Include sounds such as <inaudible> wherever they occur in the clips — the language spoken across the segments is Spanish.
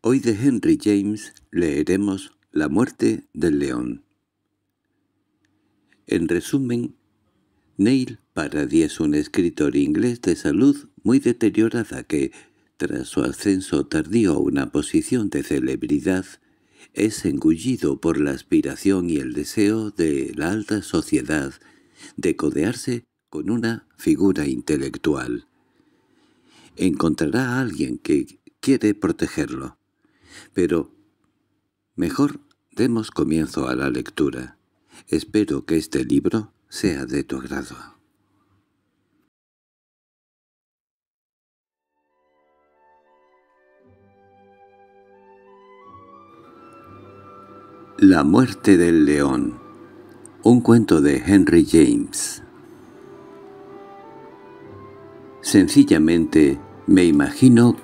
Hoy de Henry James leeremos La muerte del león. En resumen, Neil Paradis es un escritor inglés de salud muy deteriorada que, tras su ascenso tardío a una posición de celebridad, es engullido por la aspiración y el deseo de la alta sociedad de codearse con una figura intelectual. Encontrará a alguien que quiere protegerlo, pero mejor demos comienzo a la lectura. Espero que este libro sea de tu agrado. La muerte del león Un cuento de Henry James Sencillamente me imagino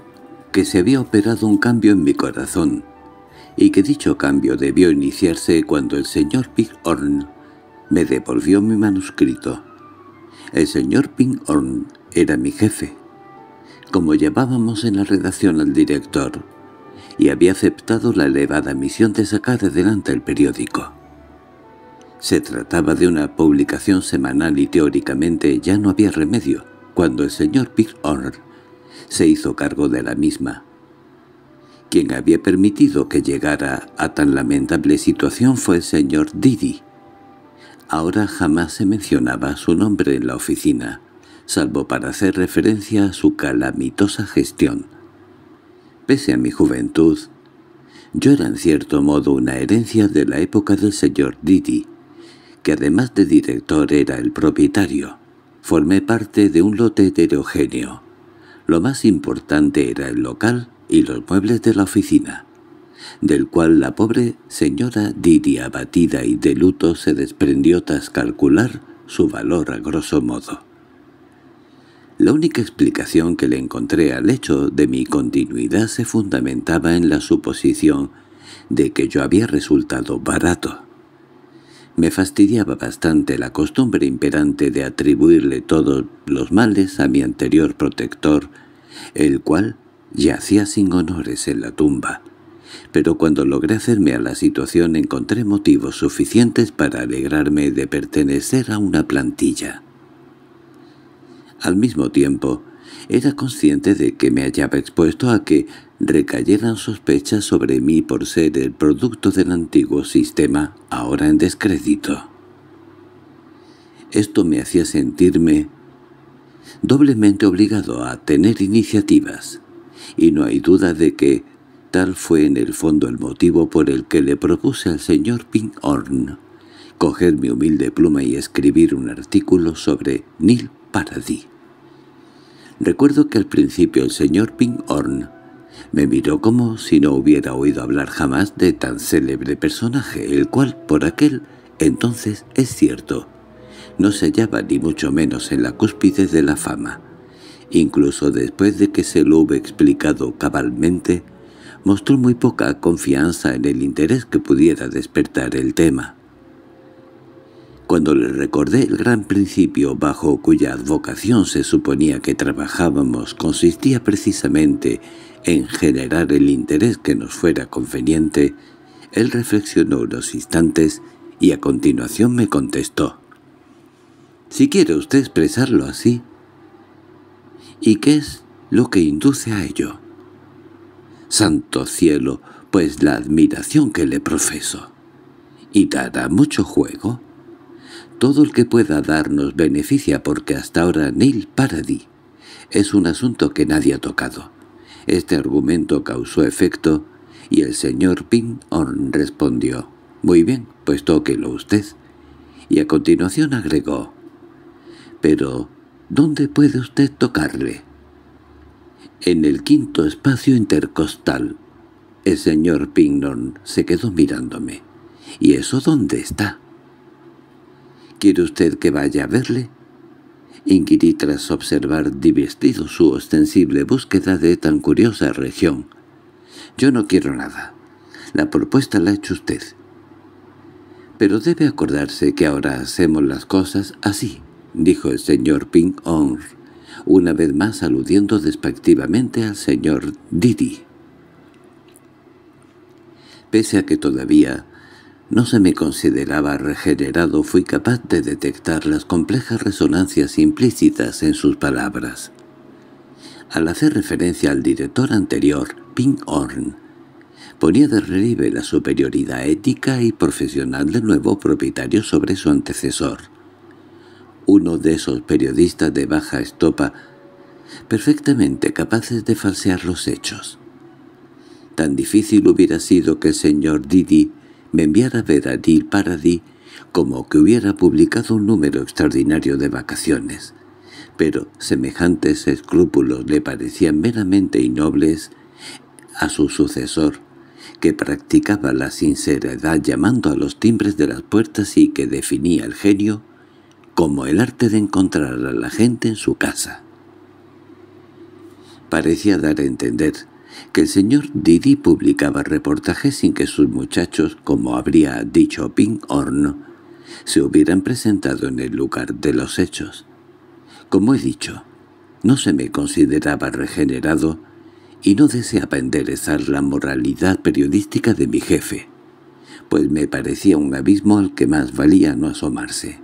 que se había operado un cambio en mi corazón, y que dicho cambio debió iniciarse cuando el señor Horn me devolvió mi manuscrito. El señor Horn era mi jefe, como llevábamos en la redacción al director, y había aceptado la elevada misión de sacar adelante el periódico. Se trataba de una publicación semanal y teóricamente ya no había remedio, cuando el señor Horn se hizo cargo de la misma. Quien había permitido que llegara a tan lamentable situación fue el señor Didi. Ahora jamás se mencionaba su nombre en la oficina, salvo para hacer referencia a su calamitosa gestión. Pese a mi juventud, yo era en cierto modo una herencia de la época del señor Didi, que además de director era el propietario. Formé parte de un lote heterogéneo, lo más importante era el local y los muebles de la oficina, del cual la pobre señora Didi abatida y de luto se desprendió tras calcular su valor a grosso modo. La única explicación que le encontré al hecho de mi continuidad se fundamentaba en la suposición de que yo había resultado barato. Me fastidiaba bastante la costumbre imperante de atribuirle todos los males a mi anterior protector, el cual yacía sin honores en la tumba. Pero cuando logré hacerme a la situación encontré motivos suficientes para alegrarme de pertenecer a una plantilla. Al mismo tiempo, era consciente de que me hallaba expuesto a que recayeran sospechas sobre mí por ser el producto del antiguo sistema, ahora en descrédito. Esto me hacía sentirme doblemente obligado a tener iniciativas, y no hay duda de que tal fue en el fondo el motivo por el que le propuse al señor Pinhorn coger mi humilde pluma y escribir un artículo sobre Neil Paradis. Recuerdo que al principio el señor Pinhorn me miró como si no hubiera oído hablar jamás de tan célebre personaje, el cual, por aquel entonces, es cierto, no se hallaba ni mucho menos en la cúspide de la fama. Incluso después de que se lo hube explicado cabalmente, mostró muy poca confianza en el interés que pudiera despertar el tema. Cuando le recordé el gran principio bajo cuya advocación se suponía que trabajábamos consistía precisamente en generar el interés que nos fuera conveniente, él reflexionó unos instantes y a continuación me contestó. «Si quiere usted expresarlo así». «¿Y qué es lo que induce a ello?» «Santo cielo, pues la admiración que le profeso». «¿Y dará mucho juego?» «Todo el que pueda darnos beneficia porque hasta ahora Neil Paradis es un asunto que nadie ha tocado. Este argumento causó efecto y el señor Ping respondió, «Muy bien, pues tóquelo usted». Y a continuación agregó, «Pero, ¿dónde puede usted tocarle?» En el quinto espacio intercostal. El señor Pingnon se quedó mirándome. —¿Y eso dónde está? —¿Quiere usted que vaya a verle? inquirí tras observar divestido su ostensible búsqueda de tan curiosa región. «Yo no quiero nada. La propuesta la ha hecho usted». «Pero debe acordarse que ahora hacemos las cosas así», dijo el señor Ping Ong, una vez más aludiendo despectivamente al señor Didi. Pese a que todavía no se me consideraba regenerado, fui capaz de detectar las complejas resonancias implícitas en sus palabras. Al hacer referencia al director anterior, Pink Horn, ponía de relieve la superioridad ética y profesional del nuevo propietario sobre su antecesor. Uno de esos periodistas de baja estopa, perfectamente capaces de falsear los hechos. Tan difícil hubiera sido que el señor Didi me enviara a ver a Dil Paradis como que hubiera publicado un número extraordinario de vacaciones, pero semejantes escrúpulos le parecían meramente innobles a su sucesor, que practicaba la sinceridad llamando a los timbres de las puertas y que definía el genio como el arte de encontrar a la gente en su casa. Parecía dar a entender que el señor Didi publicaba reportajes sin que sus muchachos, como habría dicho Horn, se hubieran presentado en el lugar de los hechos. Como he dicho, no se me consideraba regenerado y no deseaba enderezar la moralidad periodística de mi jefe, pues me parecía un abismo al que más valía no asomarse.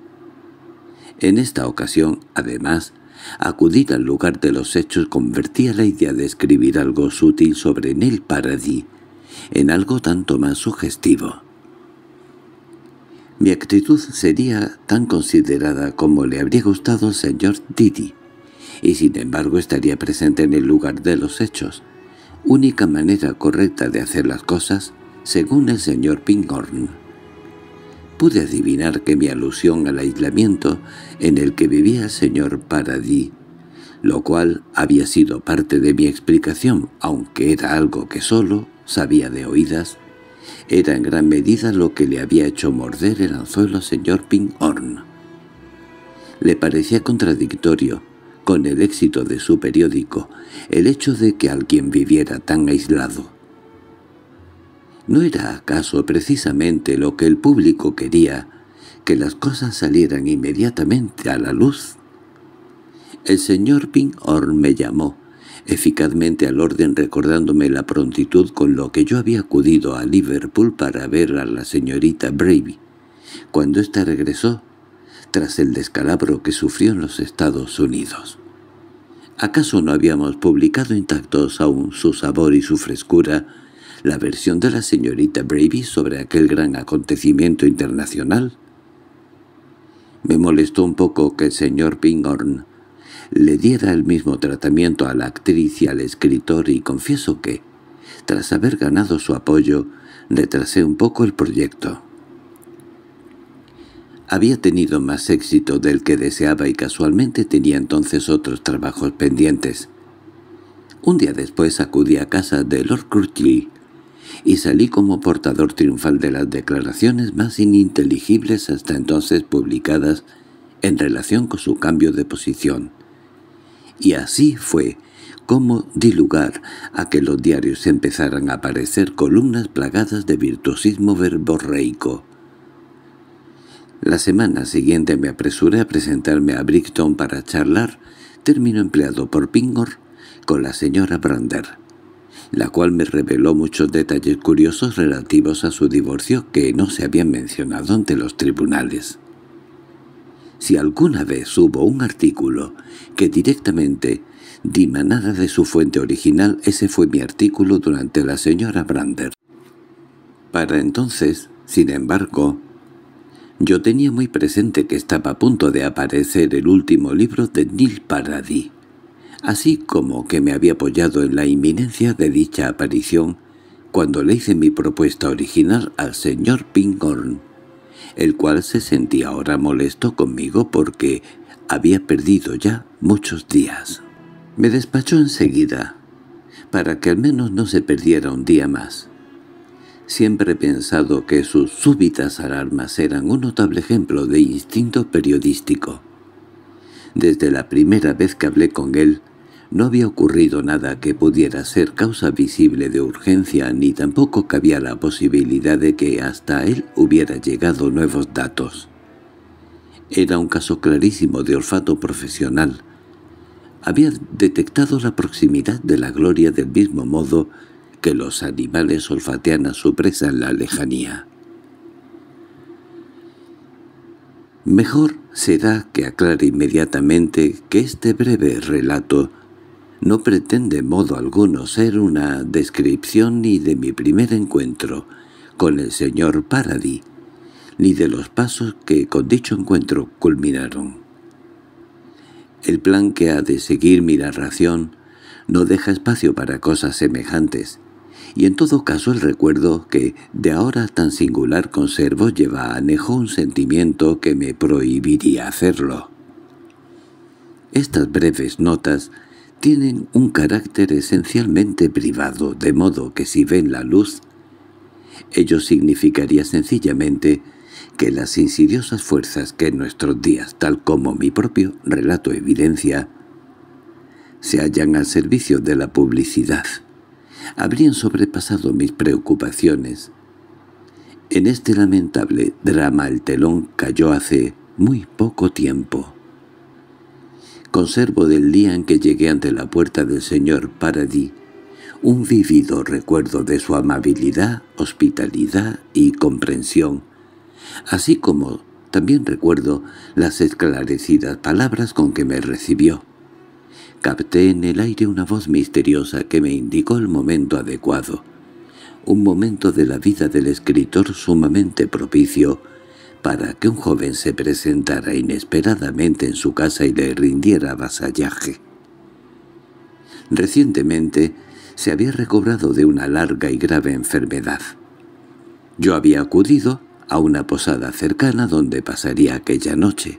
En esta ocasión, además, Acudir al lugar de los hechos convertía la idea de escribir algo sutil sobre Nel Paradis en algo tanto más sugestivo. Mi actitud sería tan considerada como le habría gustado al señor Didi, y sin embargo estaría presente en el lugar de los hechos, única manera correcta de hacer las cosas, según el señor Pingorn pude adivinar que mi alusión al aislamiento en el que vivía el señor Paradis, lo cual había sido parte de mi explicación, aunque era algo que solo sabía de oídas, era en gran medida lo que le había hecho morder el anzuelo al señor Pinhorn. Le parecía contradictorio, con el éxito de su periódico, el hecho de que alguien viviera tan aislado. ¿No era acaso precisamente lo que el público quería, que las cosas salieran inmediatamente a la luz? El señor Pinhorn me llamó, eficazmente al orden recordándome la prontitud con lo que yo había acudido a Liverpool para ver a la señorita Bravey. Cuando ésta regresó, tras el descalabro que sufrió en los Estados Unidos. ¿Acaso no habíamos publicado intactos aún su sabor y su frescura la versión de la señorita Brady sobre aquel gran acontecimiento internacional? Me molestó un poco que el señor Pingorn le diera el mismo tratamiento a la actriz y al escritor y confieso que, tras haber ganado su apoyo, retrasé un poco el proyecto. Había tenido más éxito del que deseaba y casualmente tenía entonces otros trabajos pendientes. Un día después acudí a casa de Lord Crutchley, y salí como portador triunfal de las declaraciones más ininteligibles hasta entonces publicadas en relación con su cambio de posición. Y así fue como di lugar a que los diarios empezaran a aparecer columnas plagadas de virtuosismo verborreico. La semana siguiente me apresuré a presentarme a Brickton para charlar, término empleado por Pingor, con la señora Brander la cual me reveló muchos detalles curiosos relativos a su divorcio que no se habían mencionado ante los tribunales. Si alguna vez hubo un artículo que directamente nada de su fuente original, ese fue mi artículo durante la señora Brander. Para entonces, sin embargo, yo tenía muy presente que estaba a punto de aparecer el último libro de Neil Paradis así como que me había apoyado en la inminencia de dicha aparición cuando le hice mi propuesta original al señor Pinkhorn, el cual se sentía ahora molesto conmigo porque había perdido ya muchos días. Me despachó enseguida, para que al menos no se perdiera un día más. Siempre he pensado que sus súbitas alarmas eran un notable ejemplo de instinto periodístico. Desde la primera vez que hablé con él, no había ocurrido nada que pudiera ser causa visible de urgencia ni tampoco cabía la posibilidad de que hasta él hubiera llegado nuevos datos. Era un caso clarísimo de olfato profesional. Había detectado la proximidad de la gloria del mismo modo que los animales olfatean a su presa en la lejanía. Mejor será que aclare inmediatamente que este breve relato no pretende modo alguno ser una descripción ni de mi primer encuentro con el señor Paradis, ni de los pasos que con dicho encuentro culminaron. El plan que ha de seguir mi narración no deja espacio para cosas semejantes, y en todo caso el recuerdo que de ahora tan singular conservo lleva a anejo un sentimiento que me prohibiría hacerlo. Estas breves notas tienen un carácter esencialmente privado, de modo que si ven la luz, ello significaría sencillamente que las insidiosas fuerzas que en nuestros días, tal como mi propio relato evidencia, se hallan al servicio de la publicidad, habrían sobrepasado mis preocupaciones. En este lamentable drama el telón cayó hace muy poco tiempo. Conservo del día en que llegué ante la puerta del señor Paradis un vivido recuerdo de su amabilidad, hospitalidad y comprensión, así como también recuerdo las esclarecidas palabras con que me recibió. Capté en el aire una voz misteriosa que me indicó el momento adecuado, un momento de la vida del escritor sumamente propicio para que un joven se presentara inesperadamente en su casa y le rindiera vasallaje. Recientemente se había recobrado de una larga y grave enfermedad. Yo había acudido a una posada cercana donde pasaría aquella noche.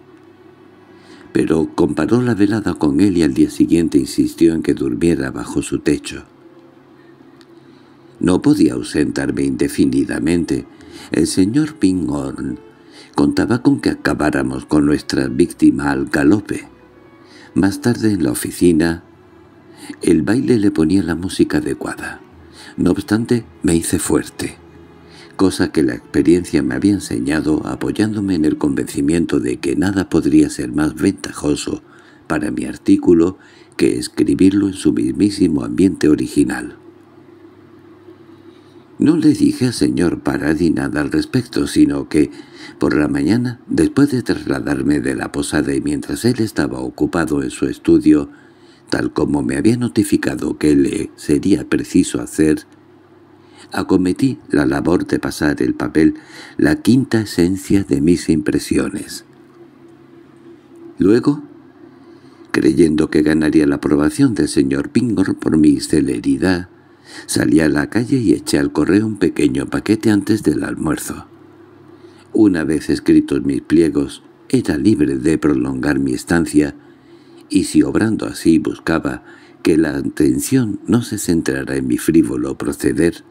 Pero comparó la velada con él y al día siguiente insistió en que durmiera bajo su techo. No podía ausentarme indefinidamente. El señor Pingorn, Contaba con que acabáramos con nuestra víctima al galope. Más tarde en la oficina, el baile le ponía la música adecuada. No obstante, me hice fuerte, cosa que la experiencia me había enseñado apoyándome en el convencimiento de que nada podría ser más ventajoso para mi artículo que escribirlo en su mismísimo ambiente original. No le dije al señor Paradis nada al respecto, sino que por la mañana, después de trasladarme de la posada y mientras él estaba ocupado en su estudio, tal como me había notificado que le sería preciso hacer, acometí la labor de pasar el papel, la quinta esencia de mis impresiones. Luego, creyendo que ganaría la aprobación del señor Pingor por mi celeridad, salí a la calle y eché al correo un pequeño paquete antes del almuerzo. Una vez escritos mis pliegos, era libre de prolongar mi estancia, y si obrando así buscaba que la atención no se centrara en mi frívolo proceder,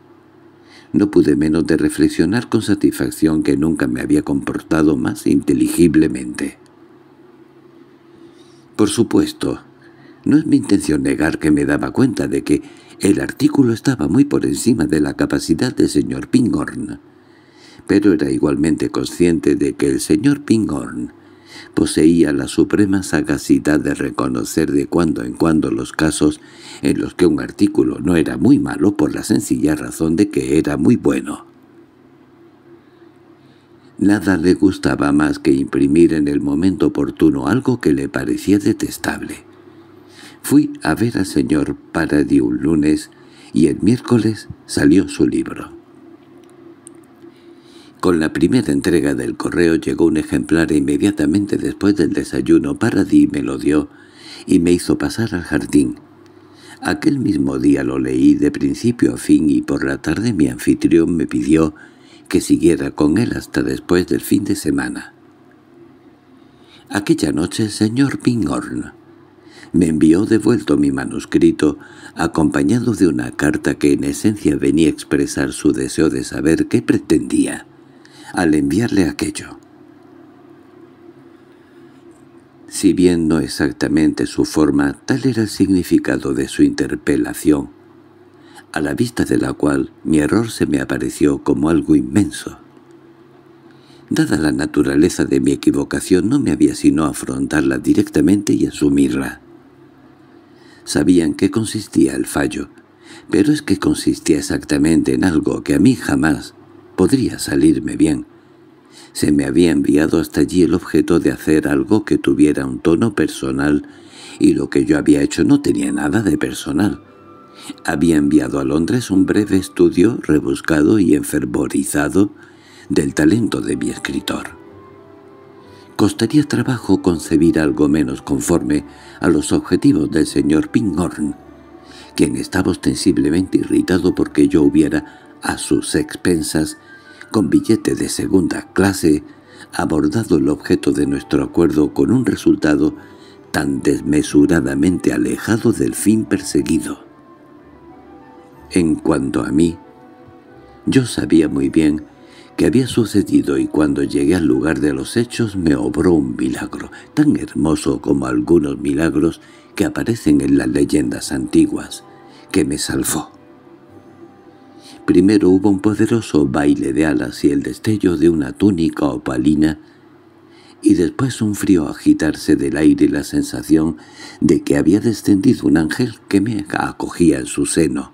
no pude menos de reflexionar con satisfacción que nunca me había comportado más inteligiblemente. Por supuesto, no es mi intención negar que me daba cuenta de que el artículo estaba muy por encima de la capacidad del señor Pingorn pero era igualmente consciente de que el señor Pingorn poseía la suprema sagacidad de reconocer de cuando en cuando los casos en los que un artículo no era muy malo por la sencilla razón de que era muy bueno. Nada le gustaba más que imprimir en el momento oportuno algo que le parecía detestable. Fui a ver al señor Paradis un lunes y el miércoles salió su libro. Con la primera entrega del correo llegó un ejemplar inmediatamente después del desayuno Paradis me lo dio y me hizo pasar al jardín. Aquel mismo día lo leí de principio a fin y por la tarde mi anfitrión me pidió que siguiera con él hasta después del fin de semana. Aquella noche el señor Pingorn me envió de mi manuscrito, acompañado de una carta que en esencia venía a expresar su deseo de saber qué pretendía al enviarle aquello. Si bien no exactamente su forma, tal era el significado de su interpelación, a la vista de la cual mi error se me apareció como algo inmenso. Dada la naturaleza de mi equivocación, no me había sino afrontarla directamente y asumirla. Sabían qué consistía el fallo, pero es que consistía exactamente en algo que a mí jamás Podría salirme bien. Se me había enviado hasta allí el objeto de hacer algo que tuviera un tono personal, y lo que yo había hecho no tenía nada de personal. Había enviado a Londres un breve estudio rebuscado y enfervorizado del talento de mi escritor. Costaría trabajo concebir algo menos conforme a los objetivos del señor Pingorn, quien estaba ostensiblemente irritado porque yo hubiera a sus expensas, con billete de segunda clase, abordado el objeto de nuestro acuerdo con un resultado tan desmesuradamente alejado del fin perseguido. En cuanto a mí, yo sabía muy bien que había sucedido y cuando llegué al lugar de los hechos me obró un milagro, tan hermoso como algunos milagros que aparecen en las leyendas antiguas, que me salvó. Primero hubo un poderoso baile de alas y el destello de una túnica opalina, y después un frío agitarse del aire y la sensación de que había descendido un ángel que me acogía en su seno.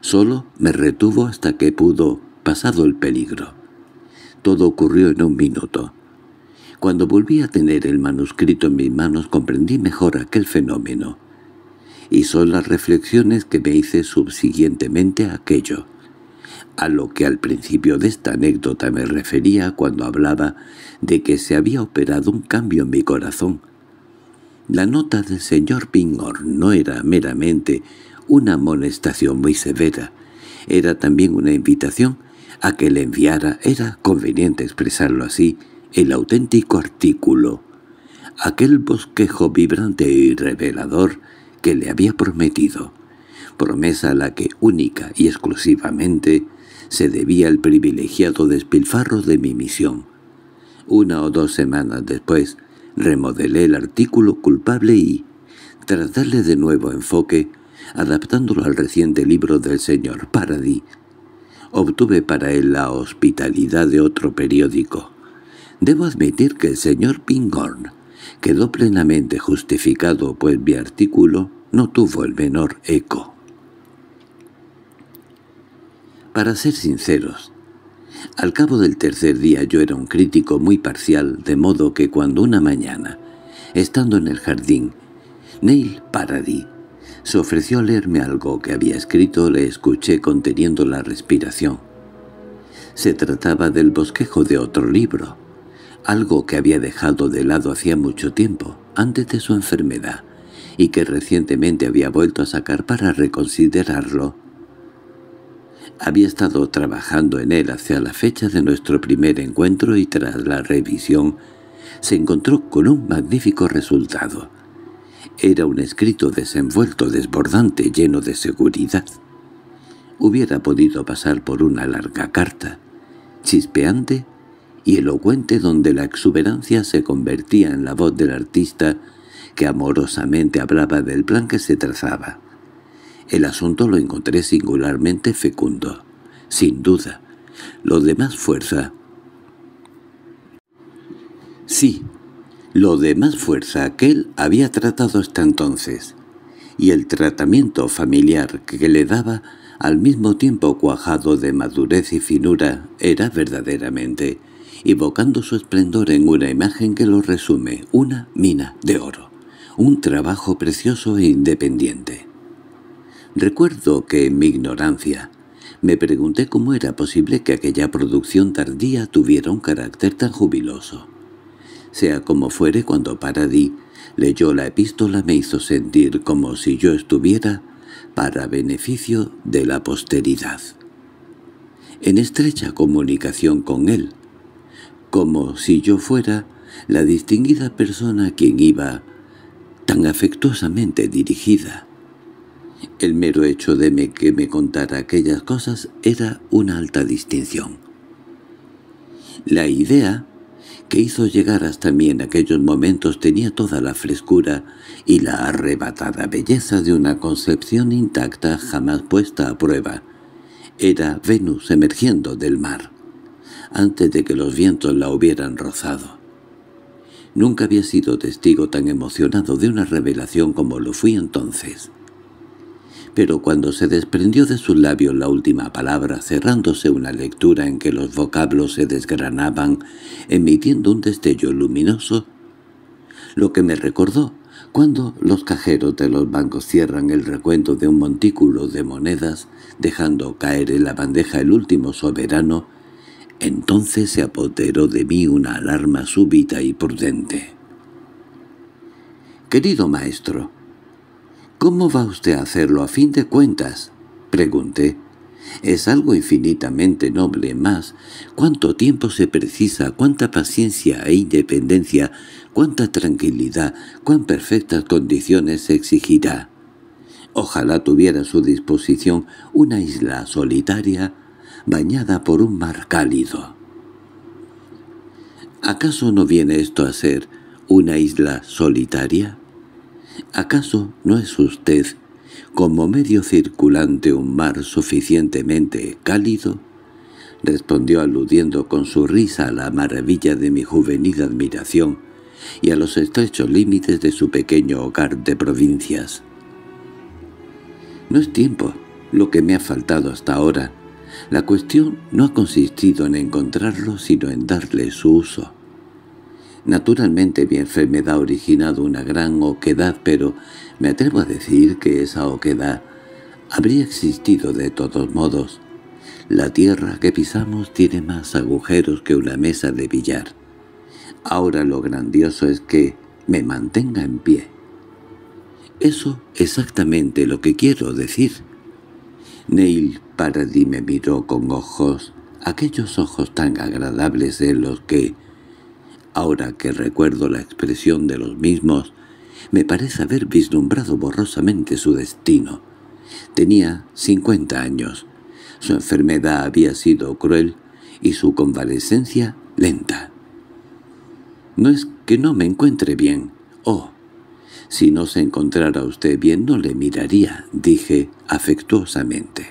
Solo me retuvo hasta que pudo, pasado el peligro. Todo ocurrió en un minuto. Cuando volví a tener el manuscrito en mis manos comprendí mejor aquel fenómeno y son las reflexiones que me hice subsiguientemente a aquello, a lo que al principio de esta anécdota me refería cuando hablaba de que se había operado un cambio en mi corazón. La nota del señor Pingor no era meramente una amonestación muy severa, era también una invitación a que le enviara, era conveniente expresarlo así, el auténtico artículo. Aquel bosquejo vibrante y revelador que le había prometido, promesa a la que única y exclusivamente se debía el privilegiado despilfarro de mi misión. Una o dos semanas después remodelé el artículo culpable y, tras darle de nuevo enfoque, adaptándolo al reciente libro del señor Paradis, obtuve para él la hospitalidad de otro periódico. Debo admitir que el señor Pingorn quedó plenamente justificado pues mi artículo no tuvo el menor eco. Para ser sinceros, al cabo del tercer día yo era un crítico muy parcial, de modo que cuando una mañana, estando en el jardín, Neil Paradis se ofreció a leerme algo que había escrito, le escuché conteniendo la respiración. Se trataba del bosquejo de otro libro, algo que había dejado de lado hacía mucho tiempo, antes de su enfermedad, y que recientemente había vuelto a sacar para reconsiderarlo. Había estado trabajando en él hacia la fecha de nuestro primer encuentro y tras la revisión se encontró con un magnífico resultado. Era un escrito desenvuelto, desbordante, lleno de seguridad. Hubiera podido pasar por una larga carta, chispeante y elocuente donde la exuberancia se convertía en la voz del artista que amorosamente hablaba del plan que se trazaba. El asunto lo encontré singularmente fecundo, sin duda. Lo de más fuerza... Sí, lo de más fuerza que él había tratado hasta entonces, y el tratamiento familiar que le daba, al mismo tiempo cuajado de madurez y finura, era verdaderamente evocando su esplendor en una imagen que lo resume, una mina de oro, un trabajo precioso e independiente. Recuerdo que en mi ignorancia me pregunté cómo era posible que aquella producción tardía tuviera un carácter tan jubiloso. Sea como fuere, cuando Paradis leyó la epístola me hizo sentir como si yo estuviera para beneficio de la posteridad. En estrecha comunicación con él, como si yo fuera la distinguida persona a quien iba tan afectuosamente dirigida. El mero hecho de que me contara aquellas cosas era una alta distinción. La idea que hizo llegar hasta mí en aquellos momentos tenía toda la frescura y la arrebatada belleza de una concepción intacta jamás puesta a prueba. Era Venus emergiendo del mar antes de que los vientos la hubieran rozado. Nunca había sido testigo tan emocionado de una revelación como lo fui entonces. Pero cuando se desprendió de sus labios la última palabra, cerrándose una lectura en que los vocablos se desgranaban, emitiendo un destello luminoso, lo que me recordó cuando los cajeros de los bancos cierran el recuento de un montículo de monedas, dejando caer en la bandeja el último soberano, entonces se apoderó de mí una alarma súbita y prudente. —Querido maestro, ¿cómo va usted a hacerlo a fin de cuentas? —pregunté. —Es algo infinitamente noble más. ¿Cuánto tiempo se precisa, cuánta paciencia e independencia, cuánta tranquilidad, cuán perfectas condiciones se exigirá? Ojalá tuviera a su disposición una isla solitaria bañada por un mar cálido. ¿Acaso no viene esto a ser una isla solitaria? ¿Acaso no es usted, como medio circulante, un mar suficientemente cálido? Respondió aludiendo con su risa a la maravilla de mi juvenil admiración y a los estrechos límites de su pequeño hogar de provincias. No es tiempo lo que me ha faltado hasta ahora la cuestión no ha consistido en encontrarlo sino en darle su uso. Naturalmente mi enfermedad ha originado una gran oquedad, pero me atrevo a decir que esa oquedad habría existido de todos modos. La tierra que pisamos tiene más agujeros que una mesa de billar. Ahora lo grandioso es que me mantenga en pie. Eso exactamente lo que quiero decir. Neil Paradis me miró con ojos, aquellos ojos tan agradables de los que, ahora que recuerdo la expresión de los mismos, me parece haber vislumbrado borrosamente su destino. Tenía cincuenta años. Su enfermedad había sido cruel y su convalecencia lenta. No es que no me encuentre bien. Oh, si no se encontrara usted bien no le miraría, dije afectuosamente.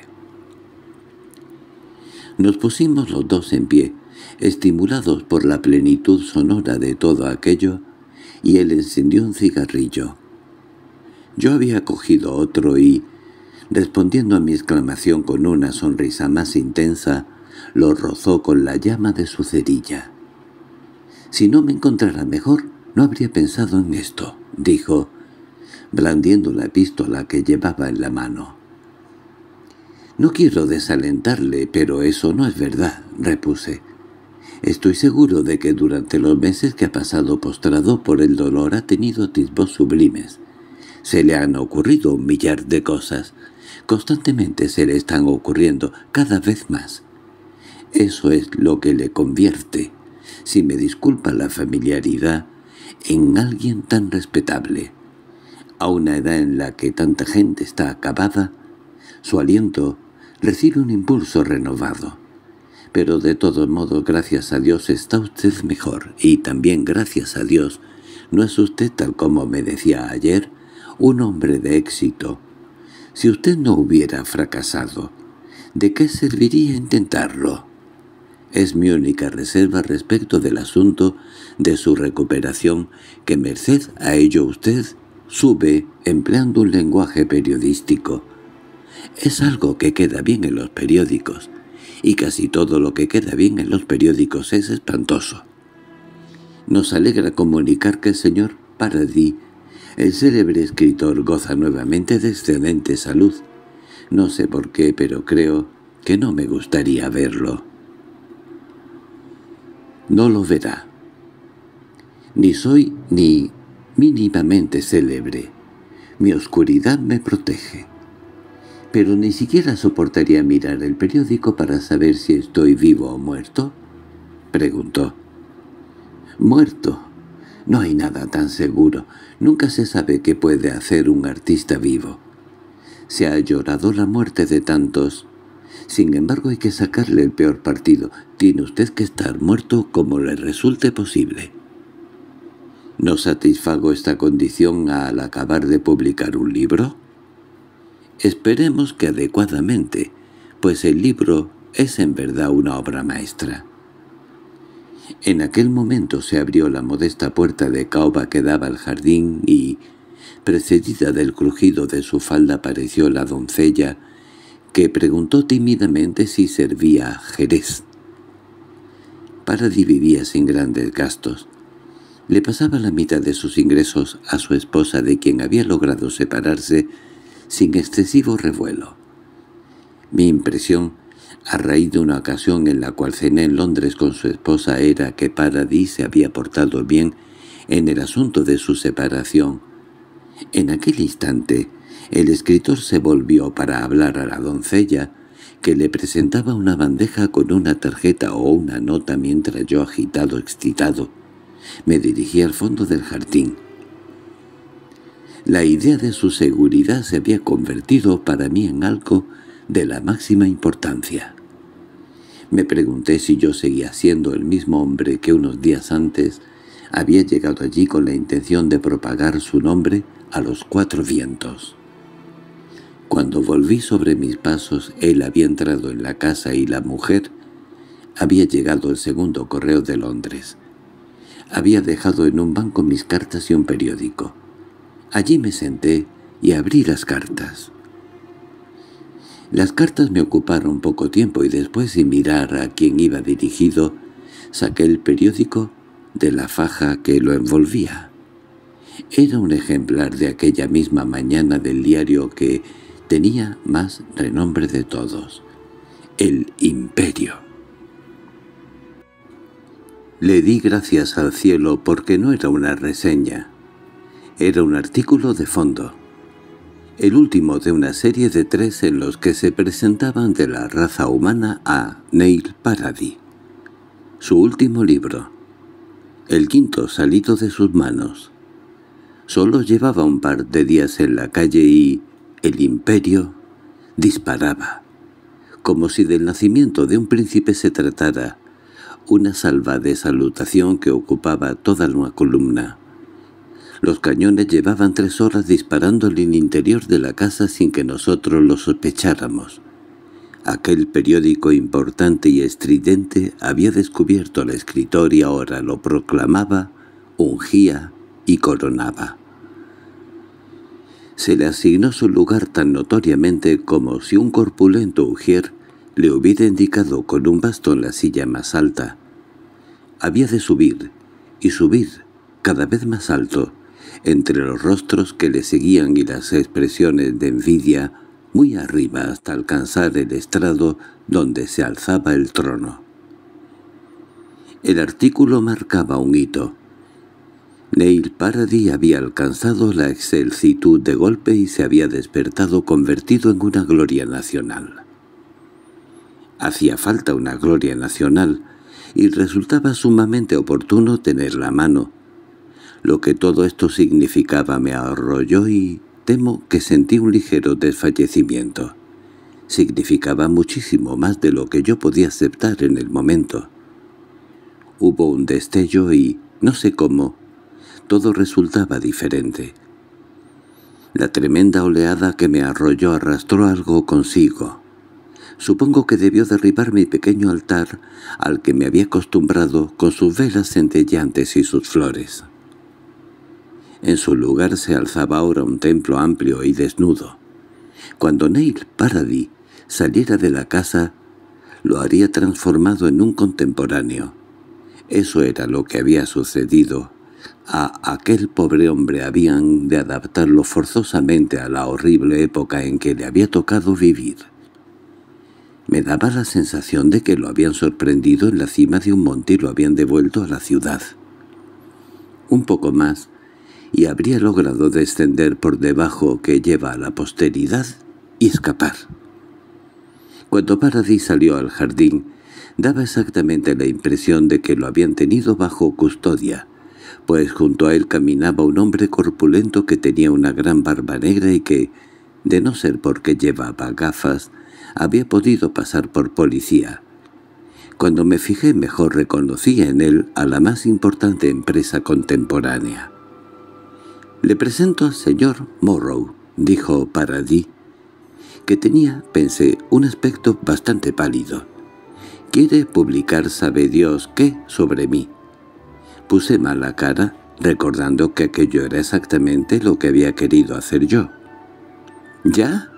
Nos pusimos los dos en pie, estimulados por la plenitud sonora de todo aquello, y él encendió un cigarrillo. Yo había cogido otro y, respondiendo a mi exclamación con una sonrisa más intensa, lo rozó con la llama de su cerilla. Si no me encontrara mejor, no habría pensado en esto, dijo, blandiendo la pistola que llevaba en la mano. No quiero desalentarle, pero eso no es verdad, repuse. Estoy seguro de que durante los meses que ha pasado postrado por el dolor ha tenido atisbos sublimes. Se le han ocurrido un millar de cosas. Constantemente se le están ocurriendo, cada vez más. Eso es lo que le convierte. Si me disculpa la familiaridad, en alguien tan respetable. A una edad en la que tanta gente está acabada, su aliento recibe un impulso renovado. Pero de todos modos, gracias a Dios está usted mejor, y también gracias a Dios no es usted, tal como me decía ayer, un hombre de éxito. Si usted no hubiera fracasado, ¿de qué serviría intentarlo?» Es mi única reserva respecto del asunto de su recuperación, que merced a ello usted sube empleando un lenguaje periodístico. Es algo que queda bien en los periódicos, y casi todo lo que queda bien en los periódicos es espantoso. Nos alegra comunicar que el señor Paradis, el célebre escritor, goza nuevamente de excelente salud. No sé por qué, pero creo que no me gustaría verlo no lo verá. Ni soy ni mínimamente célebre. Mi oscuridad me protege. Pero ni siquiera soportaría mirar el periódico para saber si estoy vivo o muerto. Preguntó. Muerto. No hay nada tan seguro. Nunca se sabe qué puede hacer un artista vivo. Se ha llorado la muerte de tantos sin embargo hay que sacarle el peor partido. Tiene usted que estar muerto como le resulte posible. ¿No satisfago esta condición al acabar de publicar un libro? Esperemos que adecuadamente, pues el libro es en verdad una obra maestra. En aquel momento se abrió la modesta puerta de caoba que daba al jardín y, precedida del crujido de su falda, apareció la doncella, que preguntó tímidamente si servía a Jerez. Paradis vivía sin grandes gastos. Le pasaba la mitad de sus ingresos a su esposa de quien había logrado separarse sin excesivo revuelo. Mi impresión, a raíz de una ocasión en la cual cené en Londres con su esposa, era que Paradis se había portado bien en el asunto de su separación. En aquel instante el escritor se volvió para hablar a la doncella, que le presentaba una bandeja con una tarjeta o una nota mientras yo, agitado, excitado, me dirigí al fondo del jardín. La idea de su seguridad se había convertido para mí en algo de la máxima importancia. Me pregunté si yo seguía siendo el mismo hombre que unos días antes había llegado allí con la intención de propagar su nombre a los cuatro vientos. Cuando volví sobre mis pasos, él había entrado en la casa y la mujer había llegado el segundo correo de Londres. Había dejado en un banco mis cartas y un periódico. Allí me senté y abrí las cartas. Las cartas me ocuparon poco tiempo y después, sin mirar a quién iba dirigido, saqué el periódico de la faja que lo envolvía. Era un ejemplar de aquella misma mañana del diario que tenía más renombre de todos, el imperio. Le di gracias al cielo porque no era una reseña, era un artículo de fondo, el último de una serie de tres en los que se presentaban de la raza humana a Neil Paradis. Su último libro, el quinto salido de sus manos. Solo llevaba un par de días en la calle y el imperio disparaba, como si del nacimiento de un príncipe se tratara, una salva de salutación que ocupaba toda una columna. Los cañones llevaban tres horas disparando en el interior de la casa sin que nosotros lo sospecháramos. Aquel periódico importante y estridente había descubierto al escritor y ahora lo proclamaba, ungía y coronaba se le asignó su lugar tan notoriamente como si un corpulento ujier le hubiera indicado con un bastón la silla más alta. Había de subir, y subir, cada vez más alto, entre los rostros que le seguían y las expresiones de envidia, muy arriba hasta alcanzar el estrado donde se alzaba el trono. El artículo marcaba un hito, Neil Paradis había alcanzado la excelsitud de golpe y se había despertado convertido en una gloria nacional. Hacía falta una gloria nacional, y resultaba sumamente oportuno tener la mano. Lo que todo esto significaba me arrolló y temo que sentí un ligero desfallecimiento. Significaba muchísimo más de lo que yo podía aceptar en el momento. Hubo un destello y, no sé cómo, todo resultaba diferente. La tremenda oleada que me arrolló arrastró algo consigo. Supongo que debió derribar mi pequeño altar al que me había acostumbrado con sus velas centellantes y sus flores. En su lugar se alzaba ahora un templo amplio y desnudo. Cuando Neil Paradis saliera de la casa, lo haría transformado en un contemporáneo. Eso era lo que había sucedido a aquel pobre hombre habían de adaptarlo forzosamente a la horrible época en que le había tocado vivir. Me daba la sensación de que lo habían sorprendido en la cima de un monte y lo habían devuelto a la ciudad. Un poco más, y habría logrado descender por debajo que lleva a la posteridad y escapar. Cuando Paradis salió al jardín, daba exactamente la impresión de que lo habían tenido bajo custodia, pues junto a él caminaba un hombre corpulento que tenía una gran barba negra y que, de no ser porque llevaba gafas, había podido pasar por policía. Cuando me fijé mejor reconocía en él a la más importante empresa contemporánea. «Le presento al señor Morrow», dijo Paradis, que tenía, pensé, un aspecto bastante pálido. «Quiere publicar sabe Dios qué sobre mí». Puse mala cara, recordando que aquello era exactamente lo que había querido hacer yo. —¿Ya?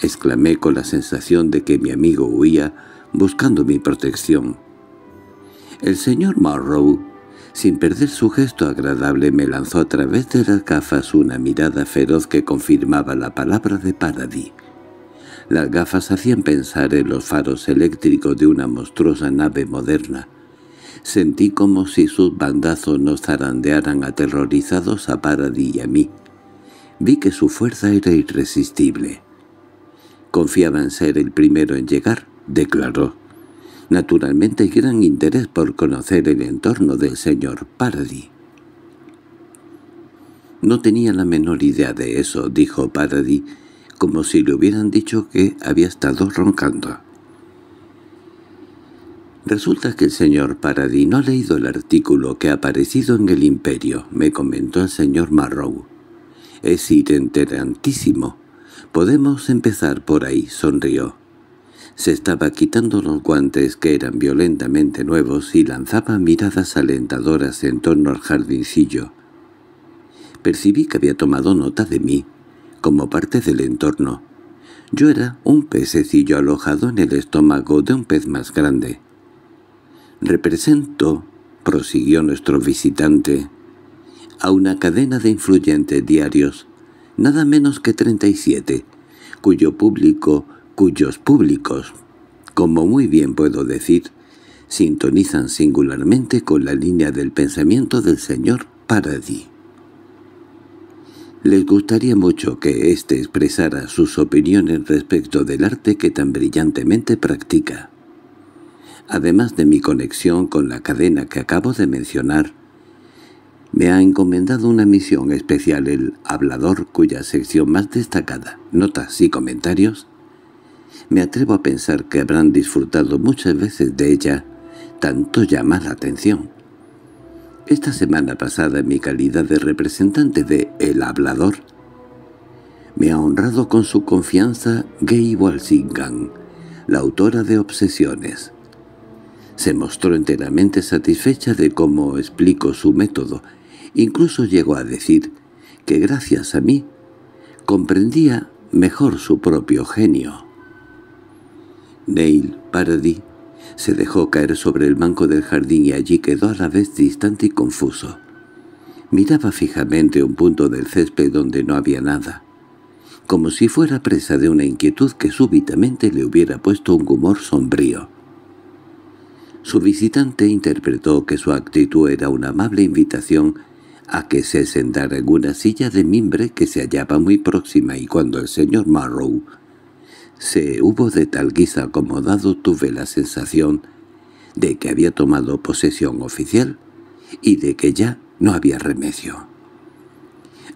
—exclamé con la sensación de que mi amigo huía, buscando mi protección. El señor Morrow, sin perder su gesto agradable, me lanzó a través de las gafas una mirada feroz que confirmaba la palabra de Paradis. Las gafas hacían pensar en los faros eléctricos de una monstruosa nave moderna, Sentí como si sus bandazos nos zarandearan aterrorizados a Paradis y a mí. Vi que su fuerza era irresistible. Confiaba en ser el primero en llegar, declaró. Naturalmente gran interés por conocer el entorno del señor Paradis. No tenía la menor idea de eso, dijo Paradis, como si le hubieran dicho que había estado roncando. Resulta que el señor Paradis no ha leído el artículo que ha aparecido en el Imperio, me comentó el señor Marrow. Es interesantísimo. Podemos empezar por ahí, sonrió. Se estaba quitando los guantes que eran violentamente nuevos y lanzaba miradas alentadoras en torno al jardincillo. Percibí que había tomado nota de mí, como parte del entorno. Yo era un pececillo alojado en el estómago de un pez más grande. Represento, prosiguió nuestro visitante, a una cadena de influyentes diarios, nada menos que 37, cuyo público, cuyos públicos, como muy bien puedo decir, sintonizan singularmente con la línea del pensamiento del señor Paradis. Les gustaría mucho que éste expresara sus opiniones respecto del arte que tan brillantemente practica además de mi conexión con la cadena que acabo de mencionar, me ha encomendado una misión especial el hablador cuya sección más destacada, notas y comentarios, me atrevo a pensar que habrán disfrutado muchas veces de ella, tanto llama la atención. Esta semana pasada, en mi calidad de representante de El Hablador, me ha honrado con su confianza Gay Walsingham, la autora de Obsesiones, se mostró enteramente satisfecha de cómo explico su método. Incluso llegó a decir que gracias a mí comprendía mejor su propio genio. Neil Paradis se dejó caer sobre el banco del jardín y allí quedó a la vez distante y confuso. Miraba fijamente un punto del césped donde no había nada, como si fuera presa de una inquietud que súbitamente le hubiera puesto un humor sombrío. Su visitante interpretó que su actitud era una amable invitación a que se sentara en una silla de mimbre que se hallaba muy próxima y cuando el señor Marrow se hubo de tal guisa acomodado tuve la sensación de que había tomado posesión oficial y de que ya no había remedio.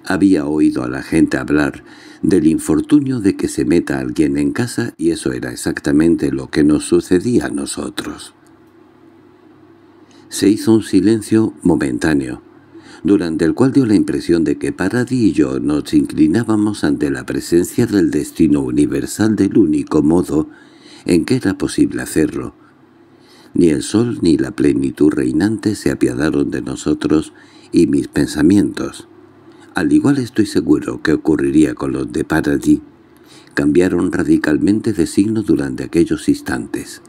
Había oído a la gente hablar del infortunio de que se meta alguien en casa y eso era exactamente lo que nos sucedía a nosotros. Se hizo un silencio momentáneo, durante el cual dio la impresión de que Paradis y yo nos inclinábamos ante la presencia del destino universal del único modo en que era posible hacerlo. Ni el sol ni la plenitud reinante se apiadaron de nosotros y mis pensamientos. Al igual estoy seguro que ocurriría con los de Paradis, cambiaron radicalmente de signo durante aquellos instantes.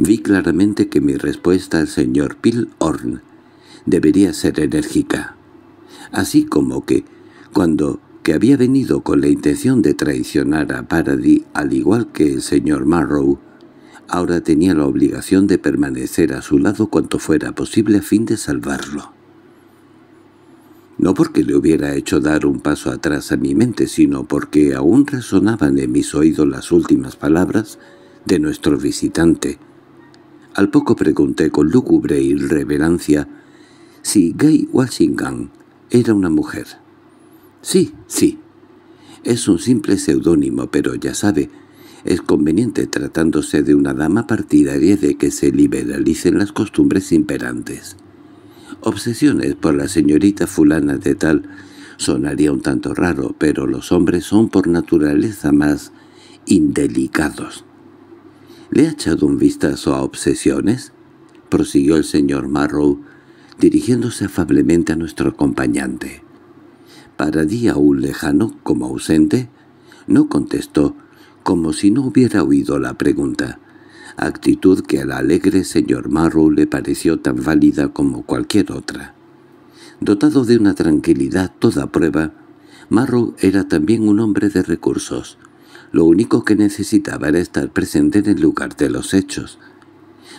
Vi claramente que mi respuesta al señor Pilhorn debería ser enérgica. Así como que, cuando que había venido con la intención de traicionar a Paradis al igual que el señor Marrow, ahora tenía la obligación de permanecer a su lado cuanto fuera posible a fin de salvarlo. No porque le hubiera hecho dar un paso atrás a mi mente, sino porque aún resonaban en mis oídos las últimas palabras de nuestro visitante, al poco pregunté con lúgubre irreverencia si Gay Washington era una mujer. —Sí, sí. Es un simple seudónimo, pero ya sabe, es conveniente tratándose de una dama partidaria de que se liberalicen las costumbres imperantes. Obsesiones por la señorita fulana de tal sonaría un tanto raro, pero los hombres son por naturaleza más indelicados. —¿Le ha echado un vistazo a Obsesiones? —prosiguió el señor Marrow, dirigiéndose afablemente a nuestro acompañante. día aún lejano, como ausente, no contestó, como si no hubiera oído la pregunta, actitud que al alegre señor Marrow le pareció tan válida como cualquier otra. Dotado de una tranquilidad toda prueba, Marrow era también un hombre de recursos. Lo único que necesitaba era estar presente en el lugar de los hechos.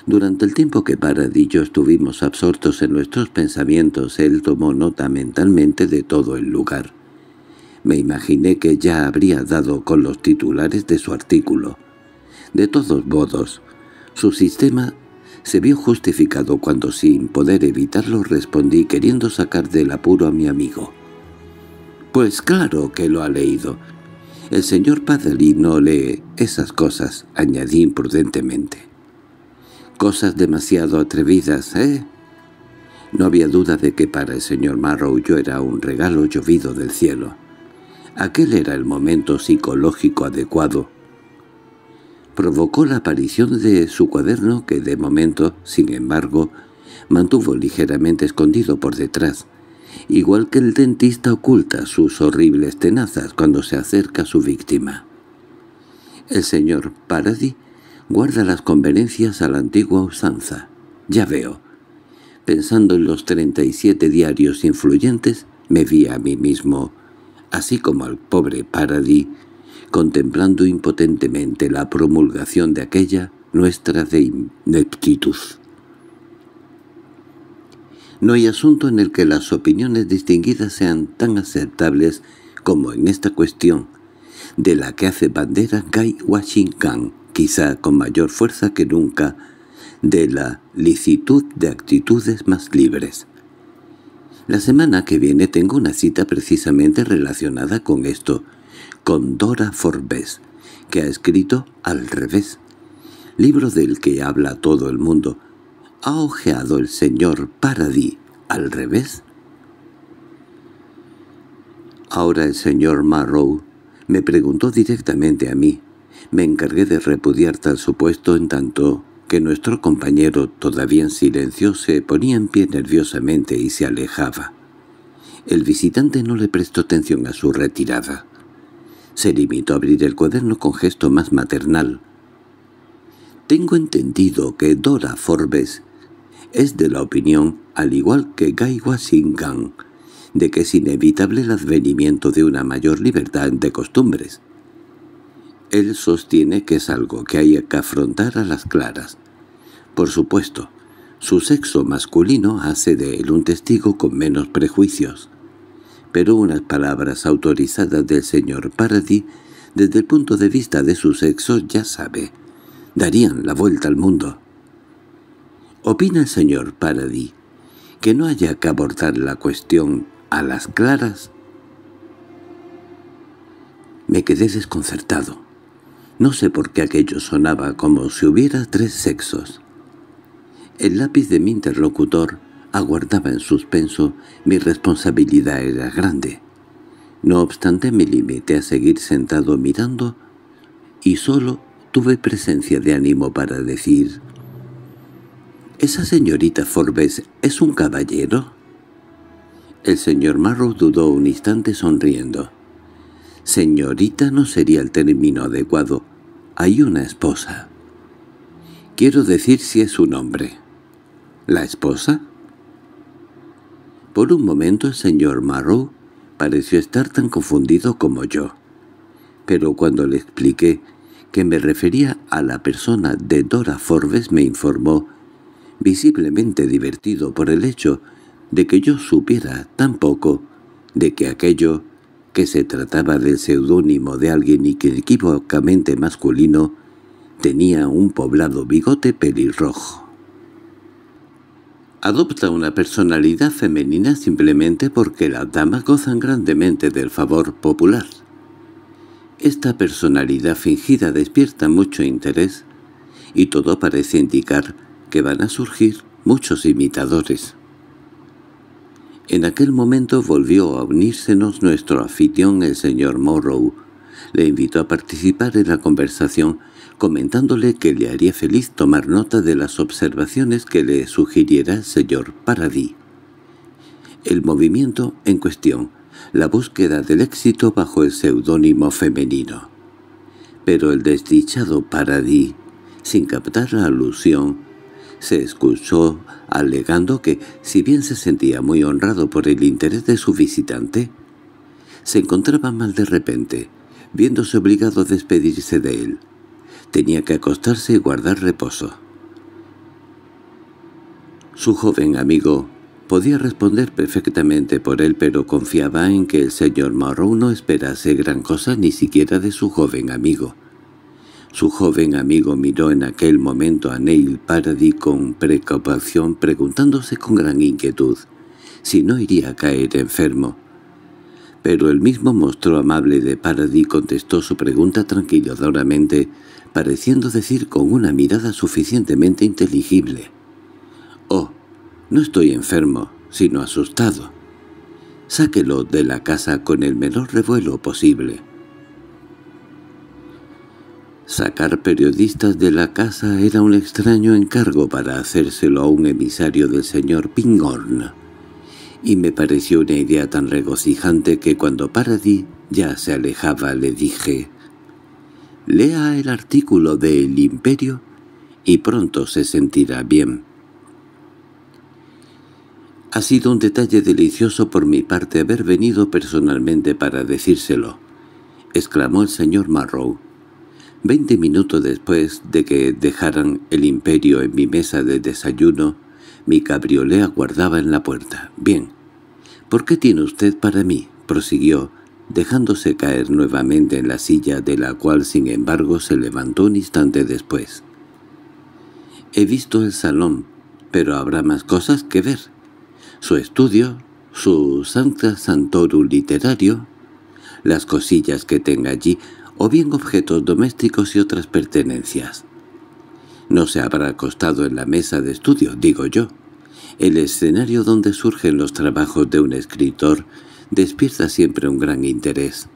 Durante el tiempo que Paradillo y yo estuvimos absortos en nuestros pensamientos, él tomó nota mentalmente de todo el lugar. Me imaginé que ya habría dado con los titulares de su artículo. De todos modos, su sistema se vio justificado cuando sin poder evitarlo respondí queriendo sacar del apuro a mi amigo. «Pues claro que lo ha leído. El señor Padalí no lee esas cosas, añadí imprudentemente. Cosas demasiado atrevidas, ¿eh? No había duda de que para el señor Marrow yo era un regalo llovido del cielo. Aquel era el momento psicológico adecuado. Provocó la aparición de su cuaderno que de momento, sin embargo, mantuvo ligeramente escondido por detrás, igual que el dentista oculta sus horribles tenazas cuando se acerca a su víctima. El señor Paradis guarda las convenencias a la antigua usanza. Ya veo. Pensando en los 37 diarios influyentes, me vi a mí mismo, así como al pobre Paradis, contemplando impotentemente la promulgación de aquella nuestra de ineptitud. No hay asunto en el que las opiniones distinguidas sean tan aceptables como en esta cuestión, de la que hace bandera Guy Washington, quizá con mayor fuerza que nunca, de la licitud de actitudes más libres. La semana que viene tengo una cita precisamente relacionada con esto, con Dora Forbes, que ha escrito Al revés, libro del que habla todo el mundo, ¿Ha ojeado el señor Paradis al revés? Ahora el señor Marrow me preguntó directamente a mí. Me encargué de repudiar tal supuesto en tanto que nuestro compañero, todavía en silencio, se ponía en pie nerviosamente y se alejaba. El visitante no le prestó atención a su retirada. Se limitó a abrir el cuaderno con gesto más maternal. «Tengo entendido que Dora Forbes es de la opinión, al igual que Gaiwa Singang, de que es inevitable el advenimiento de una mayor libertad de costumbres. Él sostiene que es algo que hay que afrontar a las claras. Por supuesto, su sexo masculino hace de él un testigo con menos prejuicios. Pero unas palabras autorizadas del señor Paradis, desde el punto de vista de su sexo, ya sabe, darían la vuelta al mundo. Opina, señor Paradis, que no haya que abordar la cuestión a las claras. Me quedé desconcertado. No sé por qué aquello sonaba como si hubiera tres sexos. El lápiz de mi interlocutor aguardaba en suspenso, mi responsabilidad era grande. No obstante me limité a seguir sentado mirando y solo tuve presencia de ánimo para decir —¿Esa señorita Forbes es un caballero? El señor Marrow dudó un instante sonriendo. —Señorita no sería el término adecuado. Hay una esposa. —Quiero decir si es un hombre. —¿La esposa? Por un momento el señor Marrow pareció estar tan confundido como yo. Pero cuando le expliqué que me refería a la persona de Dora Forbes me informó visiblemente divertido por el hecho de que yo supiera tan poco de que aquello que se trataba del seudónimo de alguien y que equivocamente masculino tenía un poblado bigote pelirrojo. Adopta una personalidad femenina simplemente porque las damas gozan grandemente del favor popular. Esta personalidad fingida despierta mucho interés y todo parece indicar que van a surgir muchos imitadores. En aquel momento volvió a unírsenos nuestro afición el señor Morrow. Le invitó a participar en la conversación, comentándole que le haría feliz tomar nota de las observaciones que le sugiriera el señor Paradis. El movimiento en cuestión, la búsqueda del éxito bajo el seudónimo femenino. Pero el desdichado Paradis, sin captar la alusión, se escuchó alegando que, si bien se sentía muy honrado por el interés de su visitante, se encontraba mal de repente, viéndose obligado a despedirse de él. Tenía que acostarse y guardar reposo. Su joven amigo podía responder perfectamente por él, pero confiaba en que el señor Morrow no esperase gran cosa ni siquiera de su joven amigo. Su joven amigo miró en aquel momento a Neil Paradis con preocupación, preguntándose con gran inquietud si no iría a caer enfermo. Pero el mismo mostró amable de Paradis contestó su pregunta tranquilizadoramente, pareciendo decir con una mirada suficientemente inteligible. «Oh, no estoy enfermo, sino asustado. Sáquelo de la casa con el menor revuelo posible». Sacar periodistas de la casa era un extraño encargo para hacérselo a un emisario del señor Pingorn, y me pareció una idea tan regocijante que cuando Paradis ya se alejaba le dije «Lea el artículo de El Imperio y pronto se sentirá bien». Ha sido un detalle delicioso por mi parte haber venido personalmente para decírselo, exclamó el señor Marrow Veinte minutos después de que dejaran el imperio en mi mesa de desayuno, mi cabriolé aguardaba en la puerta. «Bien. ¿Por qué tiene usted para mí?» prosiguió, dejándose caer nuevamente en la silla de la cual sin embargo se levantó un instante después. «He visto el salón, pero habrá más cosas que ver. Su estudio, su Sancta Santorum literario, las cosillas que tenga allí, o bien objetos domésticos y otras pertenencias. No se habrá acostado en la mesa de estudio, digo yo. El escenario donde surgen los trabajos de un escritor despierta siempre un gran interés.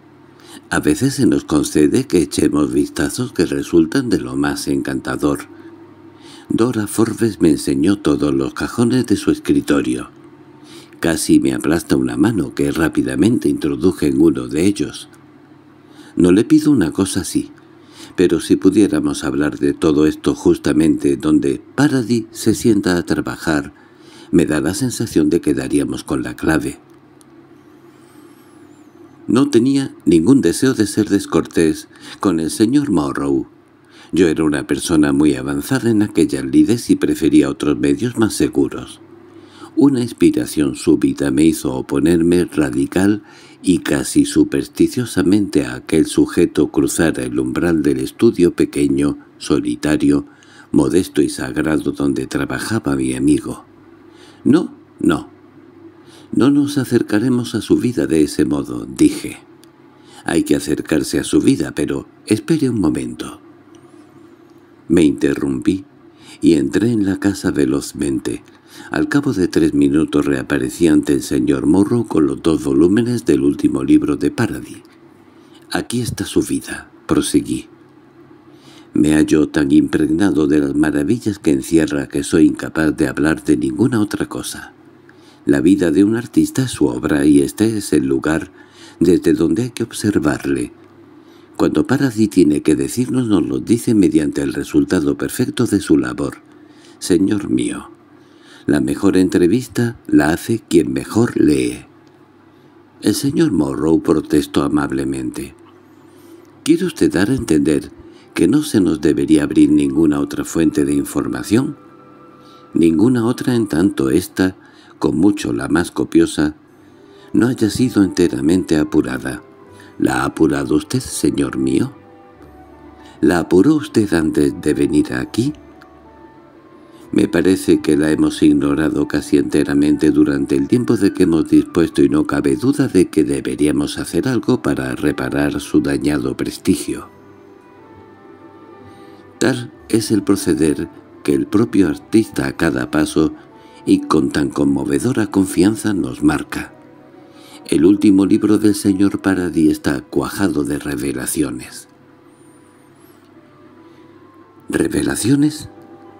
A veces se nos concede que echemos vistazos que resultan de lo más encantador. Dora Forbes me enseñó todos los cajones de su escritorio. Casi me aplasta una mano que rápidamente introduje en uno de ellos. No le pido una cosa así. Pero si pudiéramos hablar de todo esto justamente donde Paradis se sienta a trabajar, me da la sensación de que daríamos con la clave. No tenía ningún deseo de ser descortés con el señor Morrow. Yo era una persona muy avanzada en aquellas lides y prefería otros medios más seguros. Una inspiración súbita me hizo oponerme radical y casi supersticiosamente a aquel sujeto cruzara el umbral del estudio pequeño, solitario, modesto y sagrado donde trabajaba mi amigo. «No, no. No nos acercaremos a su vida de ese modo», dije. «Hay que acercarse a su vida, pero espere un momento». Me interrumpí y entré en la casa velozmente. Al cabo de tres minutos reaparecí ante el señor Morro con los dos volúmenes del último libro de Paradis. «Aquí está su vida», proseguí. Me hallo tan impregnado de las maravillas que encierra que soy incapaz de hablar de ninguna otra cosa. La vida de un artista es su obra y este es el lugar desde donde hay que observarle. Cuando Paradis tiene que decirnos nos lo dice mediante el resultado perfecto de su labor. Señor mío, la mejor entrevista la hace quien mejor lee. El señor Morrow protestó amablemente. —¿Quiere usted dar a entender que no se nos debería abrir ninguna otra fuente de información? Ninguna otra en tanto esta, con mucho la más copiosa, no haya sido enteramente apurada. —¿La ha apurado usted, señor mío? —¿La apuró usted antes de venir aquí? Me parece que la hemos ignorado casi enteramente durante el tiempo de que hemos dispuesto y no cabe duda de que deberíamos hacer algo para reparar su dañado prestigio. Tal es el proceder que el propio artista a cada paso y con tan conmovedora confianza nos marca. El último libro del señor Paradis está cuajado de revelaciones. ¿Revelaciones?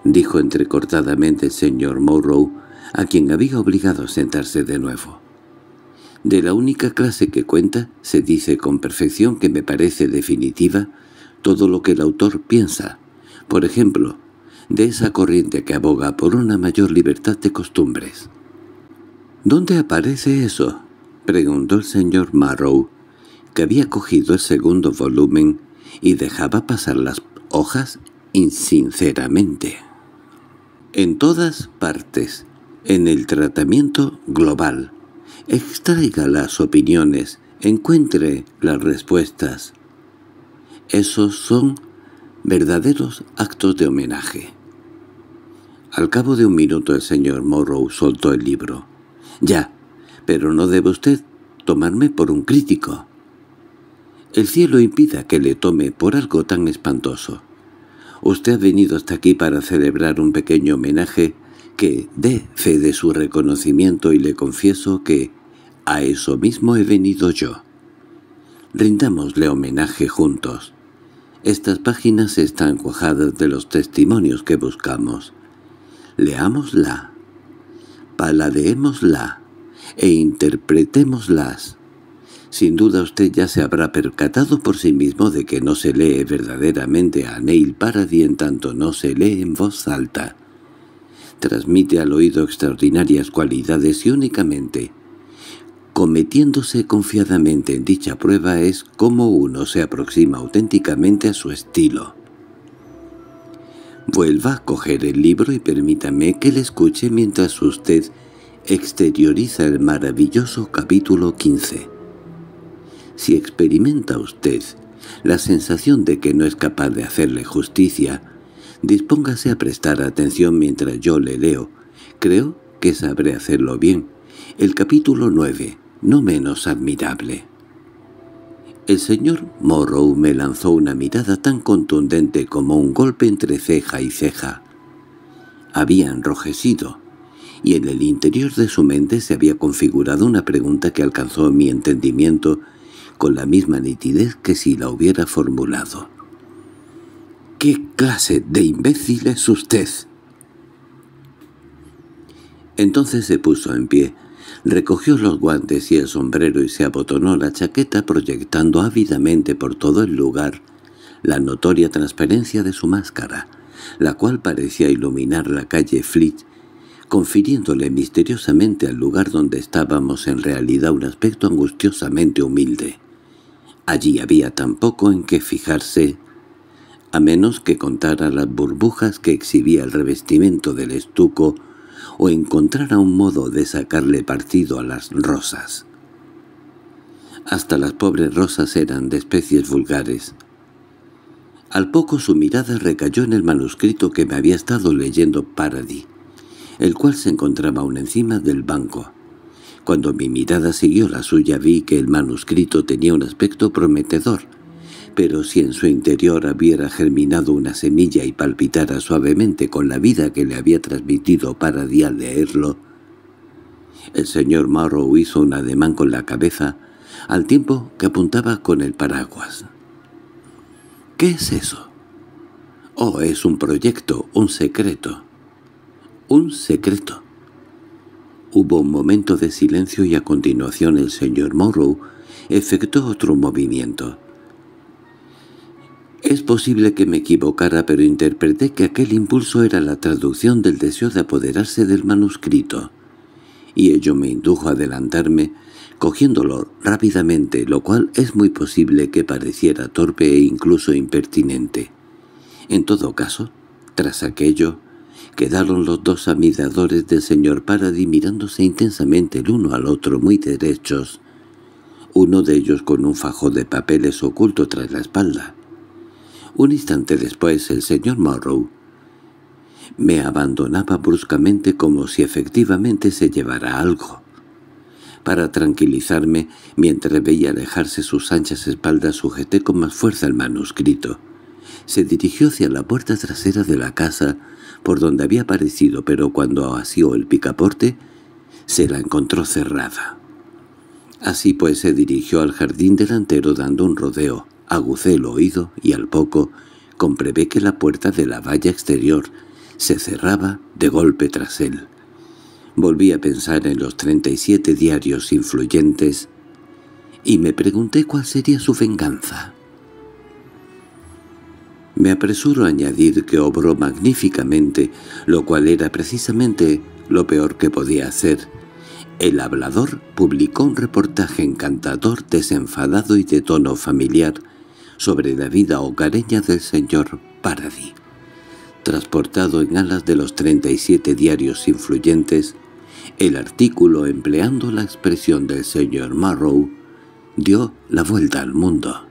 —dijo entrecortadamente el señor Morrow, a quien había obligado a sentarse de nuevo. De la única clase que cuenta, se dice con perfección que me parece definitiva todo lo que el autor piensa. Por ejemplo, de esa corriente que aboga por una mayor libertad de costumbres. —¿Dónde aparece eso? —preguntó el señor Morrow, que había cogido el segundo volumen y dejaba pasar las hojas insinceramente en todas partes, en el tratamiento global. Extraiga las opiniones, encuentre las respuestas. Esos son verdaderos actos de homenaje. Al cabo de un minuto el señor Morrow soltó el libro. «Ya, pero no debe usted tomarme por un crítico. El cielo impida que le tome por algo tan espantoso». Usted ha venido hasta aquí para celebrar un pequeño homenaje que dé fe de su reconocimiento y le confieso que a eso mismo he venido yo. Rindámosle homenaje juntos. Estas páginas están cuajadas de los testimonios que buscamos. Leámosla, paladeémosla e interpretémoslas sin duda usted ya se habrá percatado por sí mismo de que no se lee verdaderamente a Neil Paradis en tanto no se lee en voz alta. Transmite al oído extraordinarias cualidades y únicamente, cometiéndose confiadamente en dicha prueba es como uno se aproxima auténticamente a su estilo. Vuelva a coger el libro y permítame que le escuche mientras usted exterioriza el maravilloso capítulo 15. Si experimenta usted la sensación de que no es capaz de hacerle justicia, dispóngase a prestar atención mientras yo le leo. Creo que sabré hacerlo bien. El capítulo 9, no menos admirable. El señor Morrow me lanzó una mirada tan contundente como un golpe entre ceja y ceja. Había enrojecido, y en el interior de su mente se había configurado una pregunta que alcanzó mi entendimiento con la misma nitidez que si la hubiera formulado. —¿Qué clase de imbécil es usted? Entonces se puso en pie, recogió los guantes y el sombrero y se abotonó la chaqueta proyectando ávidamente por todo el lugar la notoria transparencia de su máscara, la cual parecía iluminar la calle Fleet, confiriéndole misteriosamente al lugar donde estábamos en realidad un aspecto angustiosamente humilde. Allí había tampoco en qué fijarse, a menos que contara las burbujas que exhibía el revestimiento del estuco o encontrara un modo de sacarle partido a las rosas. Hasta las pobres rosas eran de especies vulgares. Al poco su mirada recayó en el manuscrito que me había estado leyendo Paradis, el cual se encontraba aún encima del banco. Cuando mi mirada siguió la suya vi que el manuscrito tenía un aspecto prometedor, pero si en su interior hubiera germinado una semilla y palpitara suavemente con la vida que le había transmitido para día leerlo, el señor Morrow hizo un ademán con la cabeza, al tiempo que apuntaba con el paraguas. —¿Qué es eso? —Oh, es un proyecto, un secreto. —¿Un secreto? Hubo un momento de silencio y a continuación el señor Morrow efectuó otro movimiento. Es posible que me equivocara, pero interpreté que aquel impulso era la traducción del deseo de apoderarse del manuscrito, y ello me indujo a adelantarme, cogiéndolo rápidamente, lo cual es muy posible que pareciera torpe e incluso impertinente. En todo caso, tras aquello, Quedaron los dos amigadores del señor Paradis mirándose intensamente el uno al otro muy derechos, uno de ellos con un fajo de papeles oculto tras la espalda. Un instante después el señor Morrow me abandonaba bruscamente como si efectivamente se llevara algo. Para tranquilizarme, mientras veía alejarse sus anchas espaldas, sujeté con más fuerza el manuscrito. Se dirigió hacia la puerta trasera de la casa, por donde había aparecido, pero cuando asió el picaporte, se la encontró cerrada. Así pues se dirigió al jardín delantero dando un rodeo, agucé el oído y al poco comprobé que la puerta de la valla exterior se cerraba de golpe tras él. Volví a pensar en los 37 diarios influyentes y me pregunté cuál sería su venganza. Me apresuro a añadir que obró magníficamente, lo cual era precisamente lo peor que podía hacer. El hablador publicó un reportaje encantador, desenfadado y de tono familiar, sobre la vida hogareña del señor Paradis. Transportado en alas de los 37 diarios influyentes, el artículo empleando la expresión del señor Marrow dio la vuelta al mundo.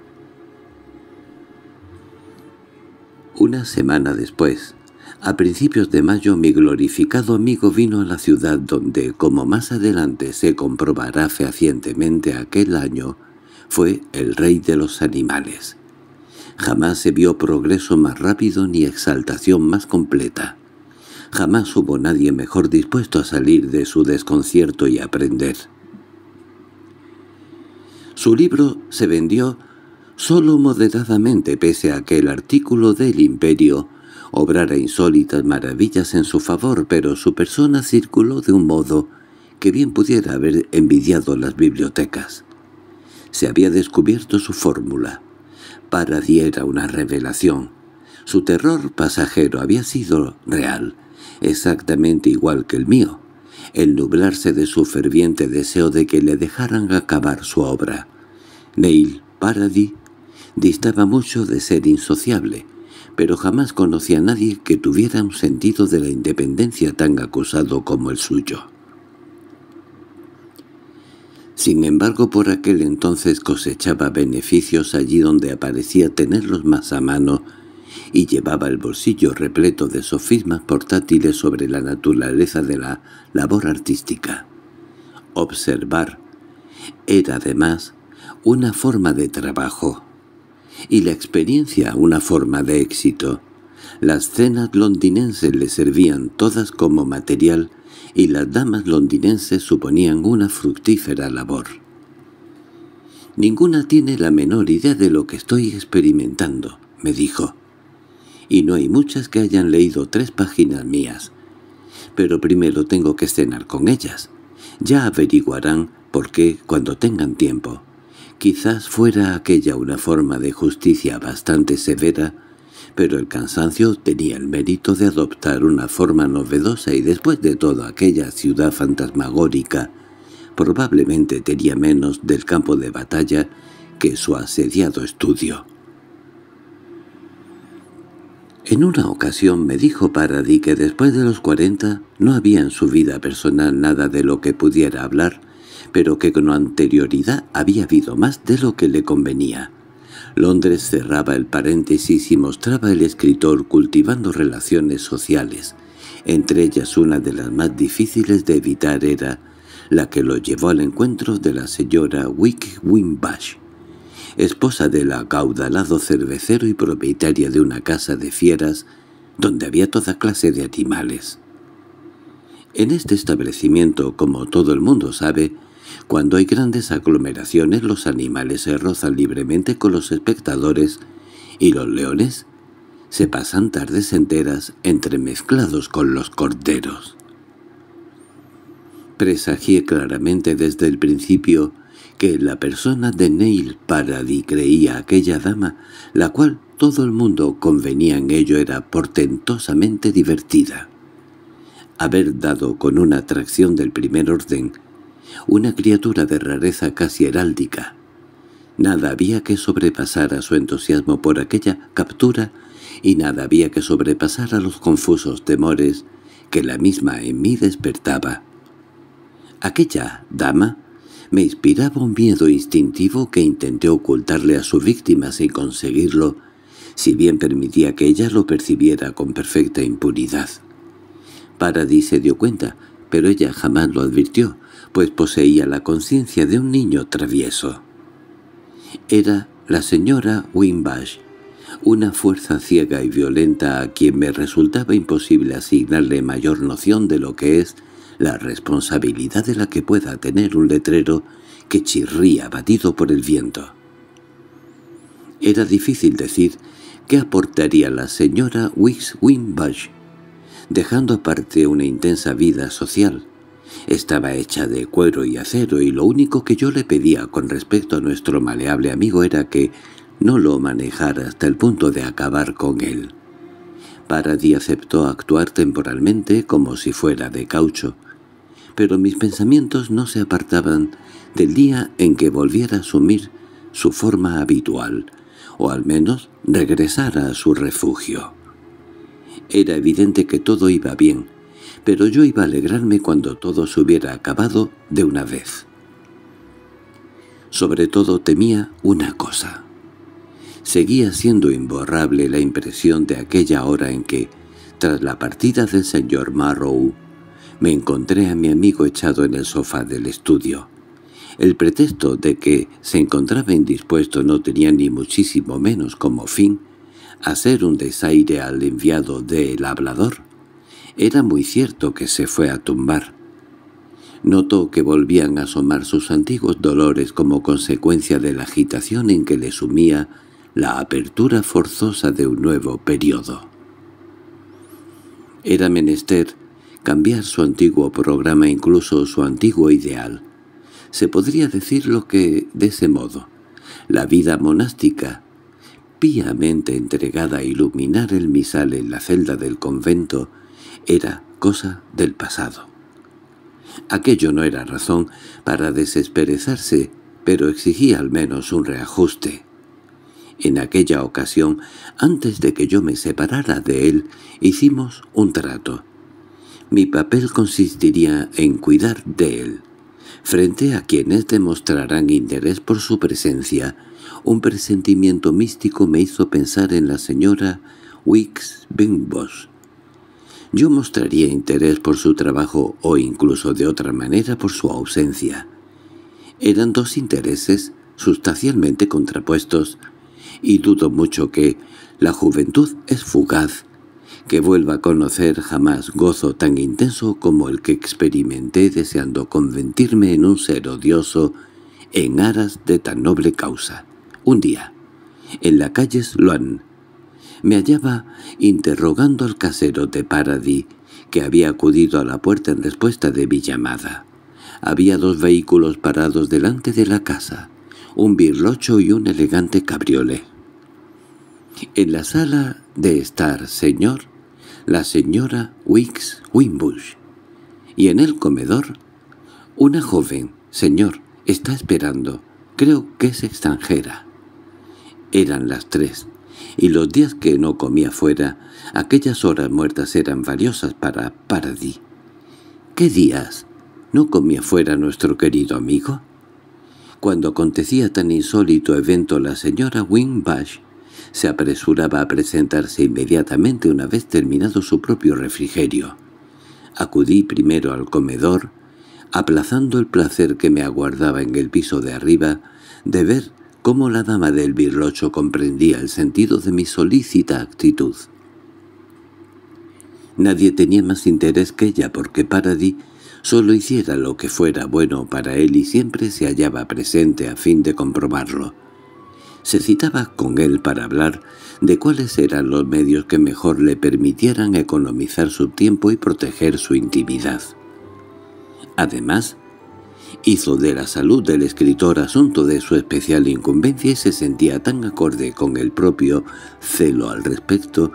Una semana después, a principios de mayo mi glorificado amigo vino a la ciudad donde, como más adelante se comprobará fehacientemente aquel año, fue el rey de los animales. Jamás se vio progreso más rápido ni exaltación más completa. Jamás hubo nadie mejor dispuesto a salir de su desconcierto y aprender. Su libro se vendió solo moderadamente pese a que el artículo del imperio obrara insólitas maravillas en su favor, pero su persona circuló de un modo que bien pudiera haber envidiado las bibliotecas. Se había descubierto su fórmula. Para era una revelación. Su terror pasajero había sido real, exactamente igual que el mío, el nublarse de su ferviente deseo de que le dejaran acabar su obra. Neil Paradis Distaba mucho de ser insociable, pero jamás conocía a nadie que tuviera un sentido de la independencia tan acusado como el suyo. Sin embargo, por aquel entonces cosechaba beneficios allí donde aparecía tenerlos más a mano y llevaba el bolsillo repleto de sofismas portátiles sobre la naturaleza de la labor artística. Observar era además una forma de trabajo y la experiencia una forma de éxito. Las cenas londinenses le servían todas como material y las damas londinenses suponían una fructífera labor. «Ninguna tiene la menor idea de lo que estoy experimentando», me dijo. «Y no hay muchas que hayan leído tres páginas mías. Pero primero tengo que cenar con ellas. Ya averiguarán por qué cuando tengan tiempo». Quizás fuera aquella una forma de justicia bastante severa, pero el cansancio tenía el mérito de adoptar una forma novedosa y después de toda aquella ciudad fantasmagórica probablemente tenía menos del campo de batalla que su asediado estudio. En una ocasión me dijo Paradis que después de los cuarenta no había en su vida personal nada de lo que pudiera hablar, pero que con anterioridad había habido más de lo que le convenía. Londres cerraba el paréntesis y mostraba al escritor cultivando relaciones sociales. Entre ellas una de las más difíciles de evitar era la que lo llevó al encuentro de la señora Wick Wimbash, esposa del acaudalado cervecero y propietaria de una casa de fieras donde había toda clase de animales. En este establecimiento, como todo el mundo sabe, cuando hay grandes aglomeraciones los animales se rozan libremente con los espectadores y los leones se pasan tardes enteras entremezclados con los corderos. Presagié claramente desde el principio que la persona de Neil Paradis creía aquella dama, la cual todo el mundo convenía en ello era portentosamente divertida. Haber dado con una atracción del primer orden una criatura de rareza casi heráldica. Nada había que sobrepasar a su entusiasmo por aquella captura y nada había que sobrepasar a los confusos temores que la misma en mí despertaba. Aquella dama me inspiraba un miedo instintivo que intenté ocultarle a su víctima sin conseguirlo, si bien permitía que ella lo percibiera con perfecta impunidad. Paradis se dio cuenta, pero ella jamás lo advirtió, pues poseía la conciencia de un niño travieso. Era la señora Wimbash, una fuerza ciega y violenta a quien me resultaba imposible asignarle mayor noción de lo que es la responsabilidad de la que pueda tener un letrero que chirría batido por el viento. Era difícil decir qué aportaría la señora Wix Wimbash, dejando aparte una intensa vida social, estaba hecha de cuero y acero y lo único que yo le pedía con respecto a nuestro maleable amigo era que no lo manejara hasta el punto de acabar con él. Paradí aceptó actuar temporalmente como si fuera de caucho, pero mis pensamientos no se apartaban del día en que volviera a asumir su forma habitual, o al menos regresara a su refugio. Era evidente que todo iba bien, pero yo iba a alegrarme cuando todo se hubiera acabado de una vez. Sobre todo temía una cosa. Seguía siendo imborrable la impresión de aquella hora en que, tras la partida del señor Marrow, me encontré a mi amigo echado en el sofá del estudio. El pretexto de que se encontraba indispuesto no tenía ni muchísimo menos como fin hacer un desaire al enviado del hablador. Era muy cierto que se fue a tumbar. Notó que volvían a asomar sus antiguos dolores como consecuencia de la agitación en que le sumía la apertura forzosa de un nuevo periodo. Era menester cambiar su antiguo programa, incluso su antiguo ideal. Se podría decir lo que, de ese modo, la vida monástica, píamente entregada a iluminar el misal en la celda del convento, era cosa del pasado. Aquello no era razón para desesperezarse, pero exigía al menos un reajuste. En aquella ocasión, antes de que yo me separara de él, hicimos un trato. Mi papel consistiría en cuidar de él, frente a quienes demostrarán interés por su presencia, un presentimiento místico me hizo pensar en la señora Wicks Bingbosch. Yo mostraría interés por su trabajo o incluso de otra manera por su ausencia. Eran dos intereses sustancialmente contrapuestos, y dudo mucho que la juventud es fugaz, que vuelva a conocer jamás gozo tan intenso como el que experimenté deseando convertirme en un ser odioso en aras de tan noble causa. Un día, en la calle Sloan, me hallaba interrogando al casero de Paradis, que había acudido a la puerta en respuesta de mi llamada. Había dos vehículos parados delante de la casa, un birlocho y un elegante cabriolé. En la sala de estar, señor, la señora Wicks Wimbush, y en el comedor, una joven, señor, está esperando, creo que es extranjera. Eran las tres y los días que no comía fuera, aquellas horas muertas eran valiosas para Pardi. ¿Qué días? ¿No comía fuera nuestro querido amigo? Cuando acontecía tan insólito evento la señora Wimbash se apresuraba a presentarse inmediatamente una vez terminado su propio refrigerio. Acudí primero al comedor, aplazando el placer que me aguardaba en el piso de arriba de ver cómo la dama del birrocho comprendía el sentido de mi solícita actitud. Nadie tenía más interés que ella porque Paradis solo hiciera lo que fuera bueno para él y siempre se hallaba presente a fin de comprobarlo. Se citaba con él para hablar de cuáles eran los medios que mejor le permitieran economizar su tiempo y proteger su intimidad. Además, Hizo de la salud del escritor asunto de su especial incumbencia y se sentía tan acorde con el propio celo al respecto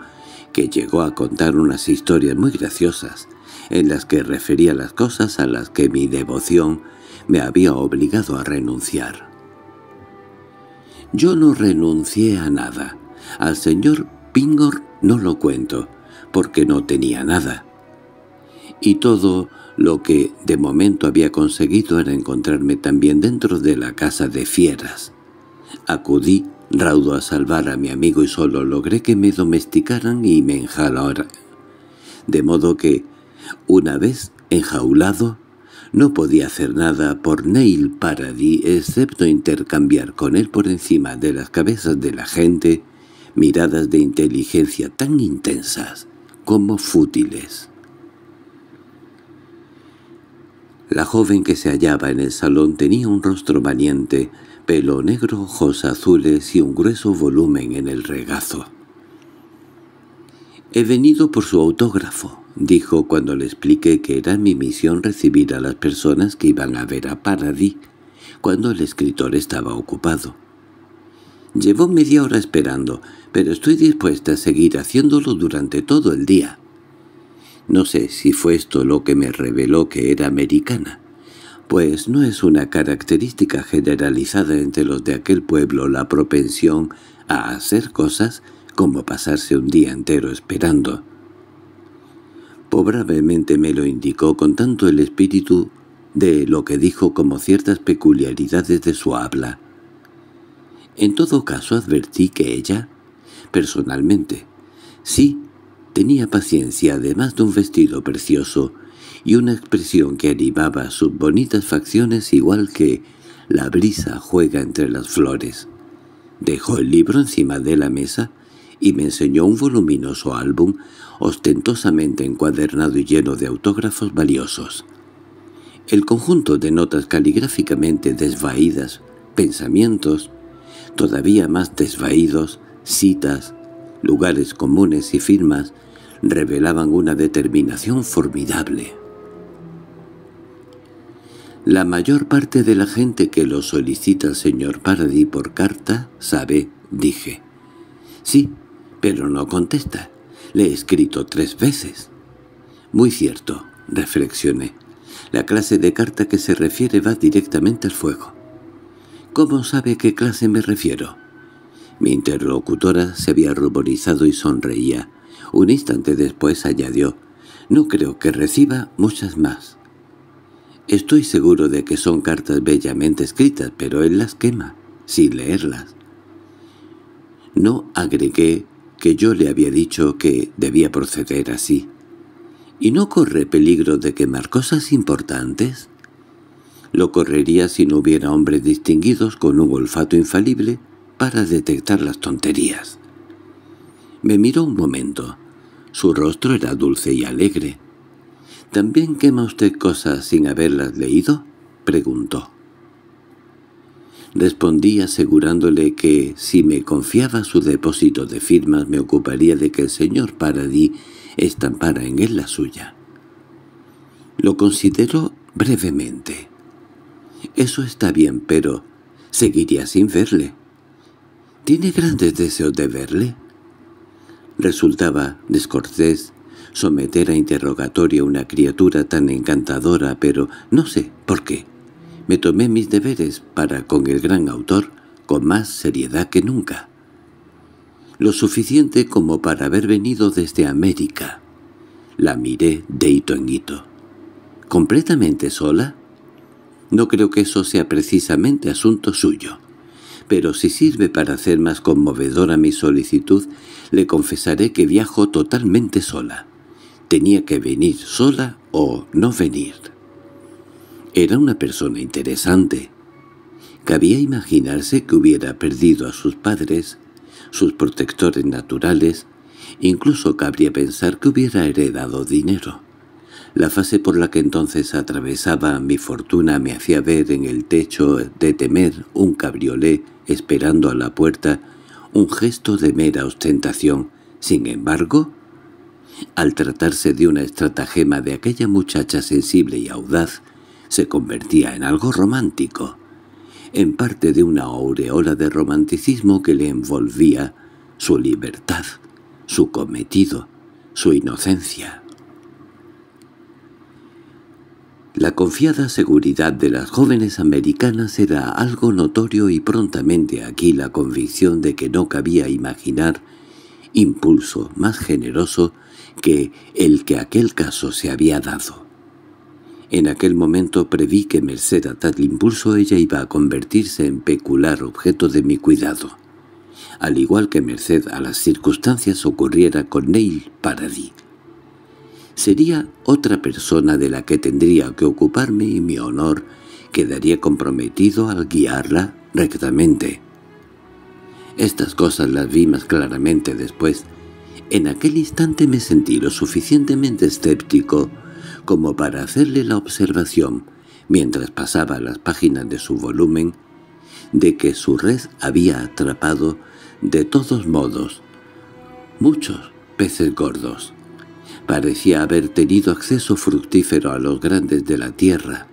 que llegó a contar unas historias muy graciosas, en las que refería las cosas a las que mi devoción me había obligado a renunciar. Yo no renuncié a nada. Al señor Pingor no lo cuento, porque no tenía nada. Y todo lo que de momento había conseguido era encontrarme también dentro de la casa de fieras. Acudí raudo a salvar a mi amigo y solo logré que me domesticaran y me enjaularan. De modo que, una vez enjaulado, no podía hacer nada por Neil Paradis excepto intercambiar con él por encima de las cabezas de la gente miradas de inteligencia tan intensas como fútiles. La joven que se hallaba en el salón tenía un rostro valiente, pelo negro, ojos azules y un grueso volumen en el regazo. «He venido por su autógrafo», dijo cuando le expliqué que era mi misión recibir a las personas que iban a ver a Paradis, cuando el escritor estaba ocupado. Llevo media hora esperando, pero estoy dispuesta a seguir haciéndolo durante todo el día. No sé si fue esto lo que me reveló que era americana, pues no es una característica generalizada entre los de aquel pueblo la propensión a hacer cosas como pasarse un día entero esperando. Pobravemente me lo indicó con tanto el espíritu de lo que dijo como ciertas peculiaridades de su habla. En todo caso advertí que ella, personalmente, sí Tenía paciencia además de un vestido precioso y una expresión que animaba sus bonitas facciones igual que la brisa juega entre las flores. Dejó el libro encima de la mesa y me enseñó un voluminoso álbum ostentosamente encuadernado y lleno de autógrafos valiosos. El conjunto de notas caligráficamente desvaídas, pensamientos, todavía más desvaídos, citas, lugares comunes y firmas revelaban una determinación formidable. La mayor parte de la gente que lo solicita señor Paradis, por carta sabe, dije. Sí, pero no contesta. Le he escrito tres veces. Muy cierto, reflexioné. La clase de carta que se refiere va directamente al fuego. ¿Cómo sabe qué clase me refiero? Mi interlocutora se había ruborizado y sonreía. Un instante después añadió, «No creo que reciba muchas más». Estoy seguro de que son cartas bellamente escritas, pero él las quema, sin leerlas. No agregué que yo le había dicho que debía proceder así. ¿Y no corre peligro de quemar cosas importantes? Lo correría si no hubiera hombres distinguidos con un olfato infalible para detectar las tonterías. Me miró un momento. Su rostro era dulce y alegre. —¿También quema usted cosas sin haberlas leído? —preguntó. Respondí asegurándole que, si me confiaba su depósito de firmas, me ocuparía de que el señor Paradis estampara en él la suya. Lo consideró brevemente. —Eso está bien, pero seguiría sin verle. —¿Tiene grandes deseos de verle? Resultaba descortés someter a interrogatorio a una criatura tan encantadora, pero no sé por qué. Me tomé mis deberes para con el gran autor con más seriedad que nunca. Lo suficiente como para haber venido desde América. La miré de hito en hito. ¿Completamente sola? No creo que eso sea precisamente asunto suyo pero si sirve para hacer más conmovedora mi solicitud, le confesaré que viajo totalmente sola. Tenía que venir sola o no venir. Era una persona interesante. Cabía imaginarse que hubiera perdido a sus padres, sus protectores naturales, incluso cabría pensar que hubiera heredado dinero. La fase por la que entonces atravesaba mi fortuna me hacía ver en el techo de temer un cabriolé esperando a la puerta, un gesto de mera ostentación. Sin embargo, al tratarse de una estratagema de aquella muchacha sensible y audaz, se convertía en algo romántico, en parte de una aureola de romanticismo que le envolvía su libertad, su cometido, su inocencia. La confiada seguridad de las jóvenes americanas era algo notorio y prontamente aquí la convicción de que no cabía imaginar impulso más generoso que el que aquel caso se había dado. En aquel momento preví que merced a tal impulso ella iba a convertirse en peculiar objeto de mi cuidado, al igual que merced a las circunstancias ocurriera con Neil Paradis. Sería otra persona de la que tendría que ocuparme y mi honor quedaría comprometido al guiarla rectamente. Estas cosas las vi más claramente después. En aquel instante me sentí lo suficientemente escéptico como para hacerle la observación, mientras pasaba las páginas de su volumen, de que su red había atrapado, de todos modos, muchos peces gordos. Parecía haber tenido acceso fructífero a los grandes de la tierra.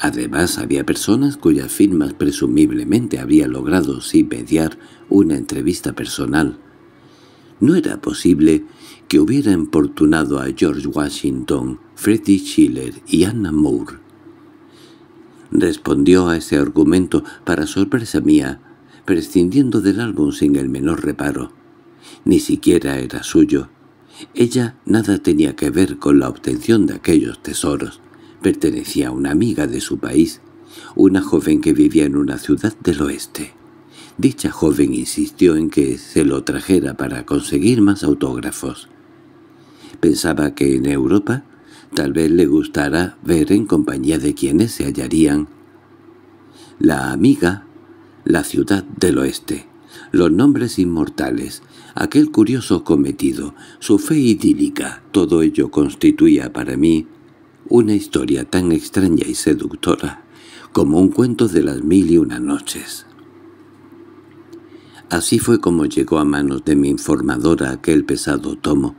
Además, había personas cuyas firmas presumiblemente había logrado sin mediar una entrevista personal. No era posible que hubiera importunado a George Washington, Freddie Schiller y Anna Moore. Respondió a ese argumento, para sorpresa mía, prescindiendo del álbum sin el menor reparo. Ni siquiera era suyo. Ella nada tenía que ver con la obtención de aquellos tesoros. Pertenecía a una amiga de su país, una joven que vivía en una ciudad del oeste. Dicha joven insistió en que se lo trajera para conseguir más autógrafos. Pensaba que en Europa tal vez le gustara ver en compañía de quienes se hallarían. La amiga, la ciudad del oeste, los nombres inmortales, aquel curioso cometido, su fe idílica, todo ello constituía para mí una historia tan extraña y seductora como un cuento de las mil y una noches. Así fue como llegó a manos de mi informadora aquel pesado tomo,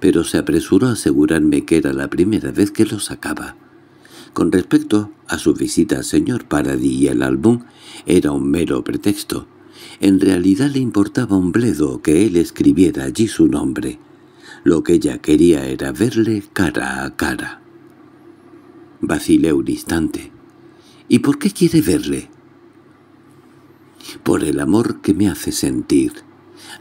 pero se apresuró a asegurarme que era la primera vez que lo sacaba. Con respecto a su visita al señor Paradis y el álbum, era un mero pretexto, en realidad le importaba un bledo que él escribiera allí su nombre. Lo que ella quería era verle cara a cara. Vacilé un instante. ¿Y por qué quiere verle? Por el amor que me hace sentir.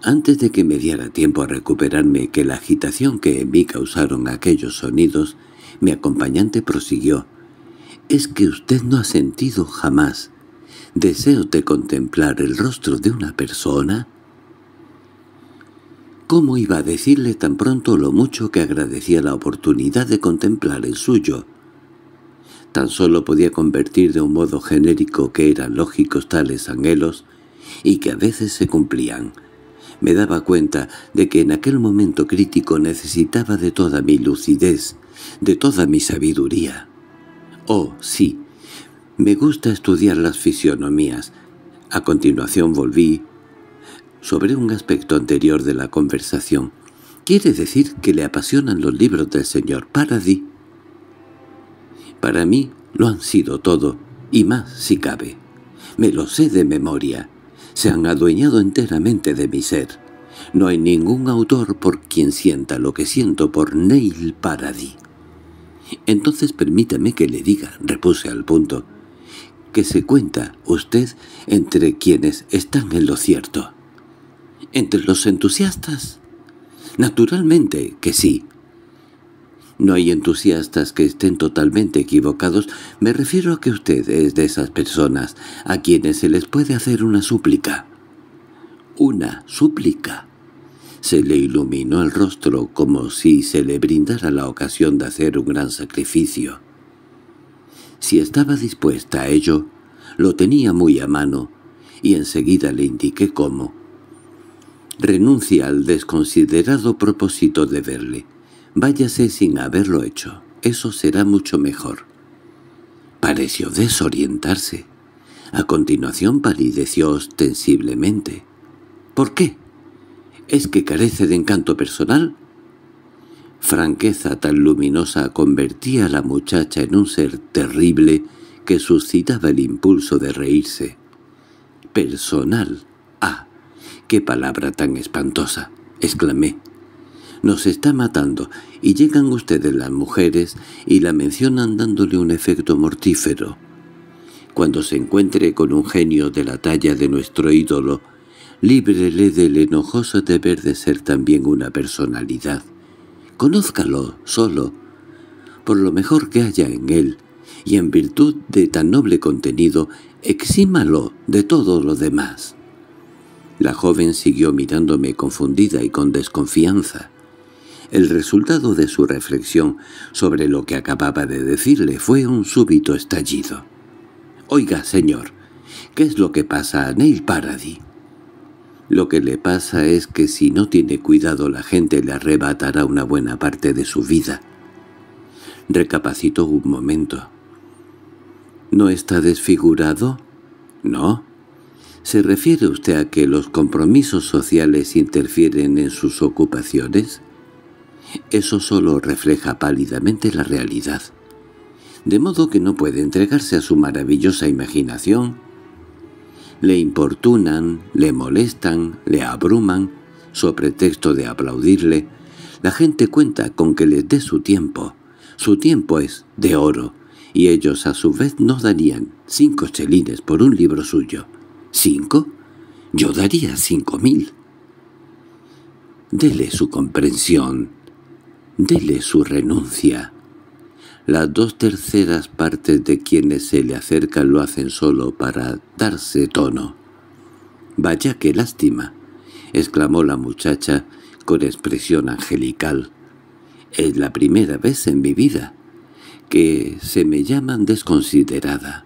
Antes de que me diera tiempo a recuperarme que la agitación que en mí causaron aquellos sonidos, mi acompañante prosiguió. «Es que usted no ha sentido jamás ¿Deseo de contemplar el rostro de una persona? ¿Cómo iba a decirle tan pronto lo mucho que agradecía la oportunidad de contemplar el suyo? Tan solo podía convertir de un modo genérico que eran lógicos tales anhelos y que a veces se cumplían. Me daba cuenta de que en aquel momento crítico necesitaba de toda mi lucidez, de toda mi sabiduría. Oh, sí, me gusta estudiar las fisionomías. A continuación volví sobre un aspecto anterior de la conversación. Quiere decir que le apasionan los libros del señor Paradis. Para mí lo han sido todo, y más si cabe. Me lo sé de memoria. Se han adueñado enteramente de mi ser. No hay ningún autor por quien sienta lo que siento por Neil Paradis. Entonces permítame que le diga, repuse al punto, que se cuenta usted entre quienes están en lo cierto. ¿Entre los entusiastas? Naturalmente que sí. No hay entusiastas que estén totalmente equivocados, me refiero a que usted es de esas personas a quienes se les puede hacer una súplica. Una súplica. Se le iluminó el rostro como si se le brindara la ocasión de hacer un gran sacrificio. Si estaba dispuesta a ello, lo tenía muy a mano, y enseguida le indiqué cómo. Renuncia al desconsiderado propósito de verle. Váyase sin haberlo hecho. Eso será mucho mejor. Pareció desorientarse. A continuación palideció ostensiblemente. —¿Por qué? —¿Es que carece de encanto personal? franqueza tan luminosa convertía a la muchacha en un ser terrible que suscitaba el impulso de reírse. «Personal. Ah, qué palabra tan espantosa!» exclamé. «Nos está matando, y llegan ustedes las mujeres y la mencionan dándole un efecto mortífero. Cuando se encuentre con un genio de la talla de nuestro ídolo, líbrele del enojoso deber de ser también una personalidad. Conózcalo solo, por lo mejor que haya en él, y en virtud de tan noble contenido, exímalo de todo lo demás. La joven siguió mirándome confundida y con desconfianza. El resultado de su reflexión sobre lo que acababa de decirle fue un súbito estallido. «Oiga, señor, ¿qué es lo que pasa a Neil Paradis?» Lo que le pasa es que si no tiene cuidado la gente le arrebatará una buena parte de su vida. Recapacitó un momento. ¿No está desfigurado? No. ¿Se refiere usted a que los compromisos sociales interfieren en sus ocupaciones? Eso solo refleja pálidamente la realidad. De modo que no puede entregarse a su maravillosa imaginación le importunan, le molestan, le abruman, su pretexto de aplaudirle, la gente cuenta con que les dé su tiempo. Su tiempo es de oro, y ellos a su vez no darían cinco chelines por un libro suyo. ¿Cinco? Yo daría cinco mil. Dele su comprensión, dele su renuncia. Las dos terceras partes de quienes se le acercan lo hacen solo para darse tono. —¡Vaya qué lástima! —exclamó la muchacha con expresión angelical. —Es la primera vez en mi vida que se me llaman desconsiderada.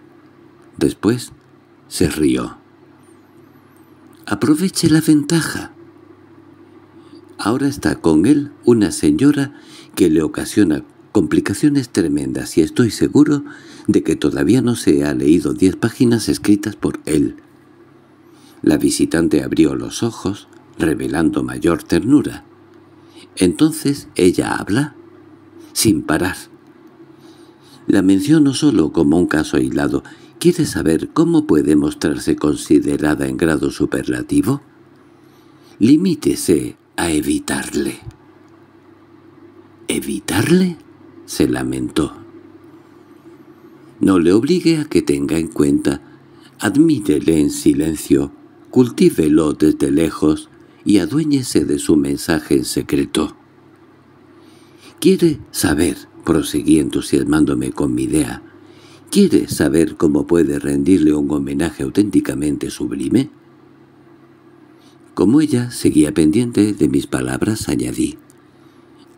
Después se rió. —¡Aproveche la ventaja! Ahora está con él una señora que le ocasiona Complicaciones tremendas y estoy seguro de que todavía no se ha leído diez páginas escritas por él. La visitante abrió los ojos, revelando mayor ternura. Entonces ella habla, sin parar. La menciono solo como un caso aislado. ¿Quiere saber cómo puede mostrarse considerada en grado superlativo? Limítese a evitarle. ¿Evitarle? se lamentó. No le obligue a que tenga en cuenta, admítele en silencio, cultívelo desde lejos y aduéñese de su mensaje en secreto. Quiere saber, proseguí entusiasmándome con mi idea, ¿quiere saber cómo puede rendirle un homenaje auténticamente sublime? Como ella seguía pendiente de mis palabras, añadí,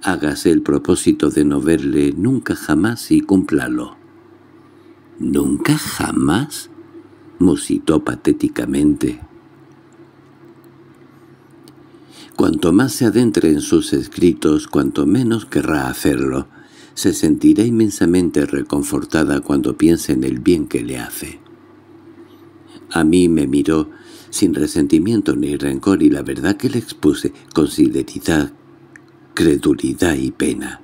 Hágase el propósito de no verle nunca jamás y cúmplalo. —¿Nunca jamás? —musitó patéticamente. Cuanto más se adentre en sus escritos, cuanto menos querrá hacerlo. Se sentirá inmensamente reconfortada cuando piense en el bien que le hace. A mí me miró sin resentimiento ni rencor y la verdad que le expuse, con sinceridad credulidad y pena.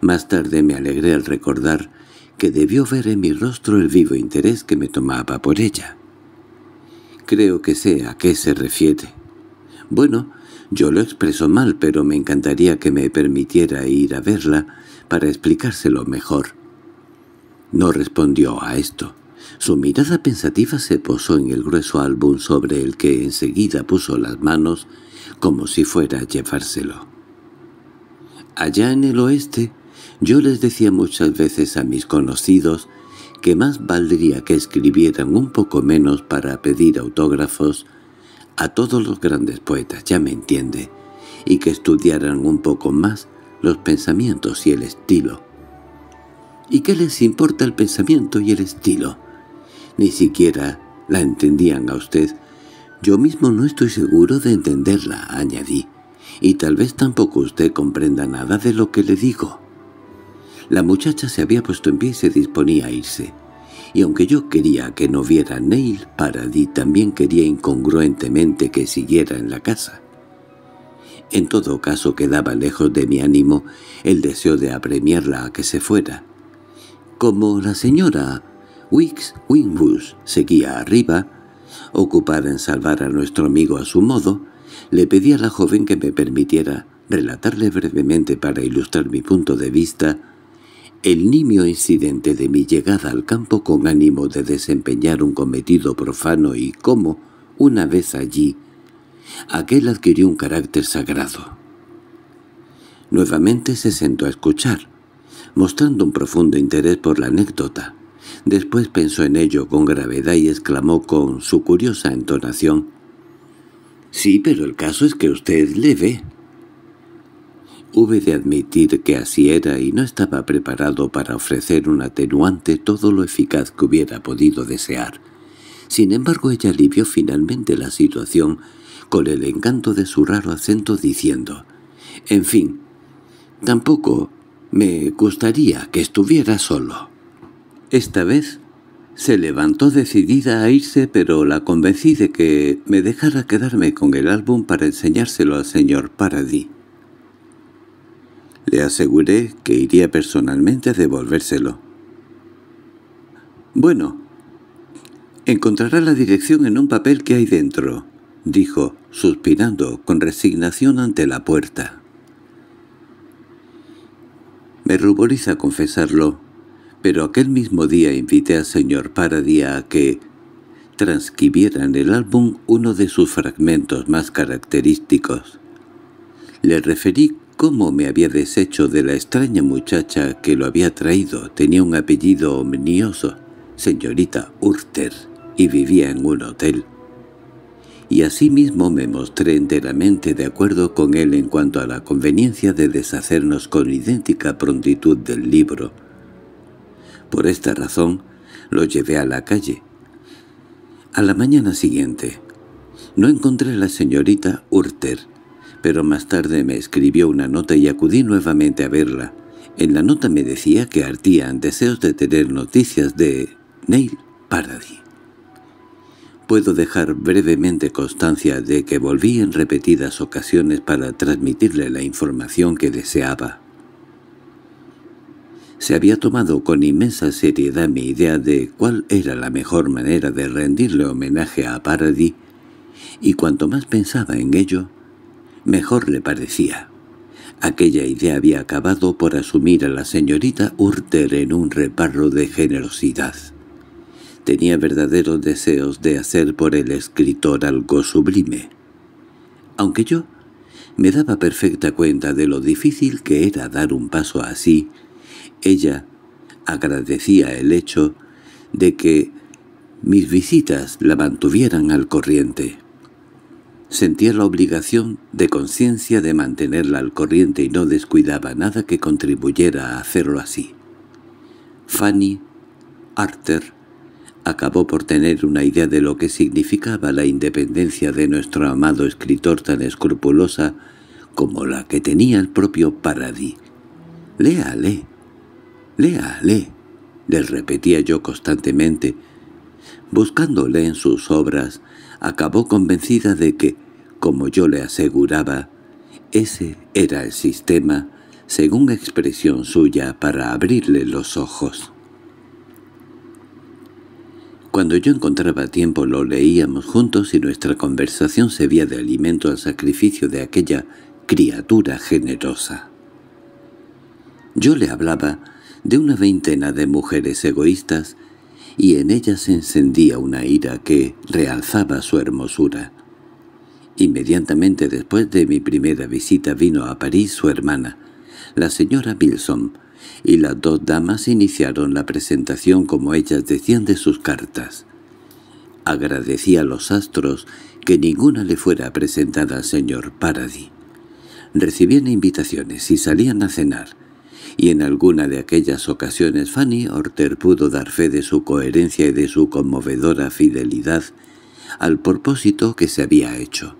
Más tarde me alegré al recordar que debió ver en mi rostro el vivo interés que me tomaba por ella. Creo que sé a qué se refiere. Bueno, yo lo expreso mal, pero me encantaría que me permitiera ir a verla para explicárselo mejor. No respondió a esto. Su mirada pensativa se posó en el grueso álbum sobre el que enseguida puso las manos como si fuera a llevárselo. Allá en el oeste, yo les decía muchas veces a mis conocidos que más valdría que escribieran un poco menos para pedir autógrafos a todos los grandes poetas, ya me entiende, y que estudiaran un poco más los pensamientos y el estilo. ¿Y qué les importa el pensamiento y el estilo? Ni siquiera la entendían a usted. Yo mismo no estoy seguro de entenderla, añadí y tal vez tampoco usted comprenda nada de lo que le digo. La muchacha se había puesto en pie y se disponía a irse, y aunque yo quería que no viera a Neil Paradis también quería incongruentemente que siguiera en la casa. En todo caso quedaba lejos de mi ánimo el deseo de apremiarla a que se fuera. Como la señora Wix Wingbush seguía arriba, ocupada en salvar a nuestro amigo a su modo, le pedí a la joven que me permitiera relatarle brevemente para ilustrar mi punto de vista el nimio incidente de mi llegada al campo con ánimo de desempeñar un cometido profano y cómo, una vez allí, aquel adquirió un carácter sagrado. Nuevamente se sentó a escuchar, mostrando un profundo interés por la anécdota. Después pensó en ello con gravedad y exclamó con su curiosa entonación Sí, pero el caso es que usted le ve. Hube de admitir que así era y no estaba preparado para ofrecer un atenuante todo lo eficaz que hubiera podido desear. Sin embargo, ella alivió finalmente la situación con el encanto de su raro acento diciendo, «En fin, tampoco me gustaría que estuviera solo». Esta vez se levantó decidida a irse, pero la convencí de que me dejara quedarme con el álbum para enseñárselo al señor Paradis. Le aseguré que iría personalmente a devolvérselo. «Bueno, encontrará la dirección en un papel que hay dentro», dijo, suspirando con resignación ante la puerta. Me ruboriza confesarlo, pero aquel mismo día invité al señor Paradía a que transcribiera en el álbum uno de sus fragmentos más característicos. Le referí cómo me había deshecho de la extraña muchacha que lo había traído. Tenía un apellido omnioso, señorita Urter, y vivía en un hotel. Y asimismo me mostré enteramente de acuerdo con él en cuanto a la conveniencia de deshacernos con idéntica prontitud del libro, por esta razón lo llevé a la calle. A la mañana siguiente no encontré a la señorita Urter, pero más tarde me escribió una nota y acudí nuevamente a verla. En la nota me decía que ardían deseos de tener noticias de Neil Paradis. Puedo dejar brevemente constancia de que volví en repetidas ocasiones para transmitirle la información que deseaba se había tomado con inmensa seriedad mi idea de cuál era la mejor manera de rendirle homenaje a Paradis, y cuanto más pensaba en ello, mejor le parecía. Aquella idea había acabado por asumir a la señorita Urter en un reparro de generosidad. Tenía verdaderos deseos de hacer por el escritor algo sublime. Aunque yo me daba perfecta cuenta de lo difícil que era dar un paso así, ella agradecía el hecho de que mis visitas la mantuvieran al corriente. Sentía la obligación de conciencia de mantenerla al corriente y no descuidaba nada que contribuyera a hacerlo así. Fanny Arter acabó por tener una idea de lo que significaba la independencia de nuestro amado escritor tan escrupulosa como la que tenía el propio Paradis. Léale, lee», le repetía yo constantemente. Buscándole en sus obras, acabó convencida de que, como yo le aseguraba, ese era el sistema, según expresión suya, para abrirle los ojos. Cuando yo encontraba tiempo lo leíamos juntos y nuestra conversación se de alimento al sacrificio de aquella criatura generosa. Yo le hablaba de una veintena de mujeres egoístas, y en ella se encendía una ira que realzaba su hermosura. Inmediatamente después de mi primera visita vino a París su hermana, la señora Wilson, y las dos damas iniciaron la presentación como ellas decían de sus cartas. Agradecí a los astros que ninguna le fuera presentada al señor Paradis. Recibían invitaciones y salían a cenar y en alguna de aquellas ocasiones Fanny Orter pudo dar fe de su coherencia y de su conmovedora fidelidad al propósito que se había hecho.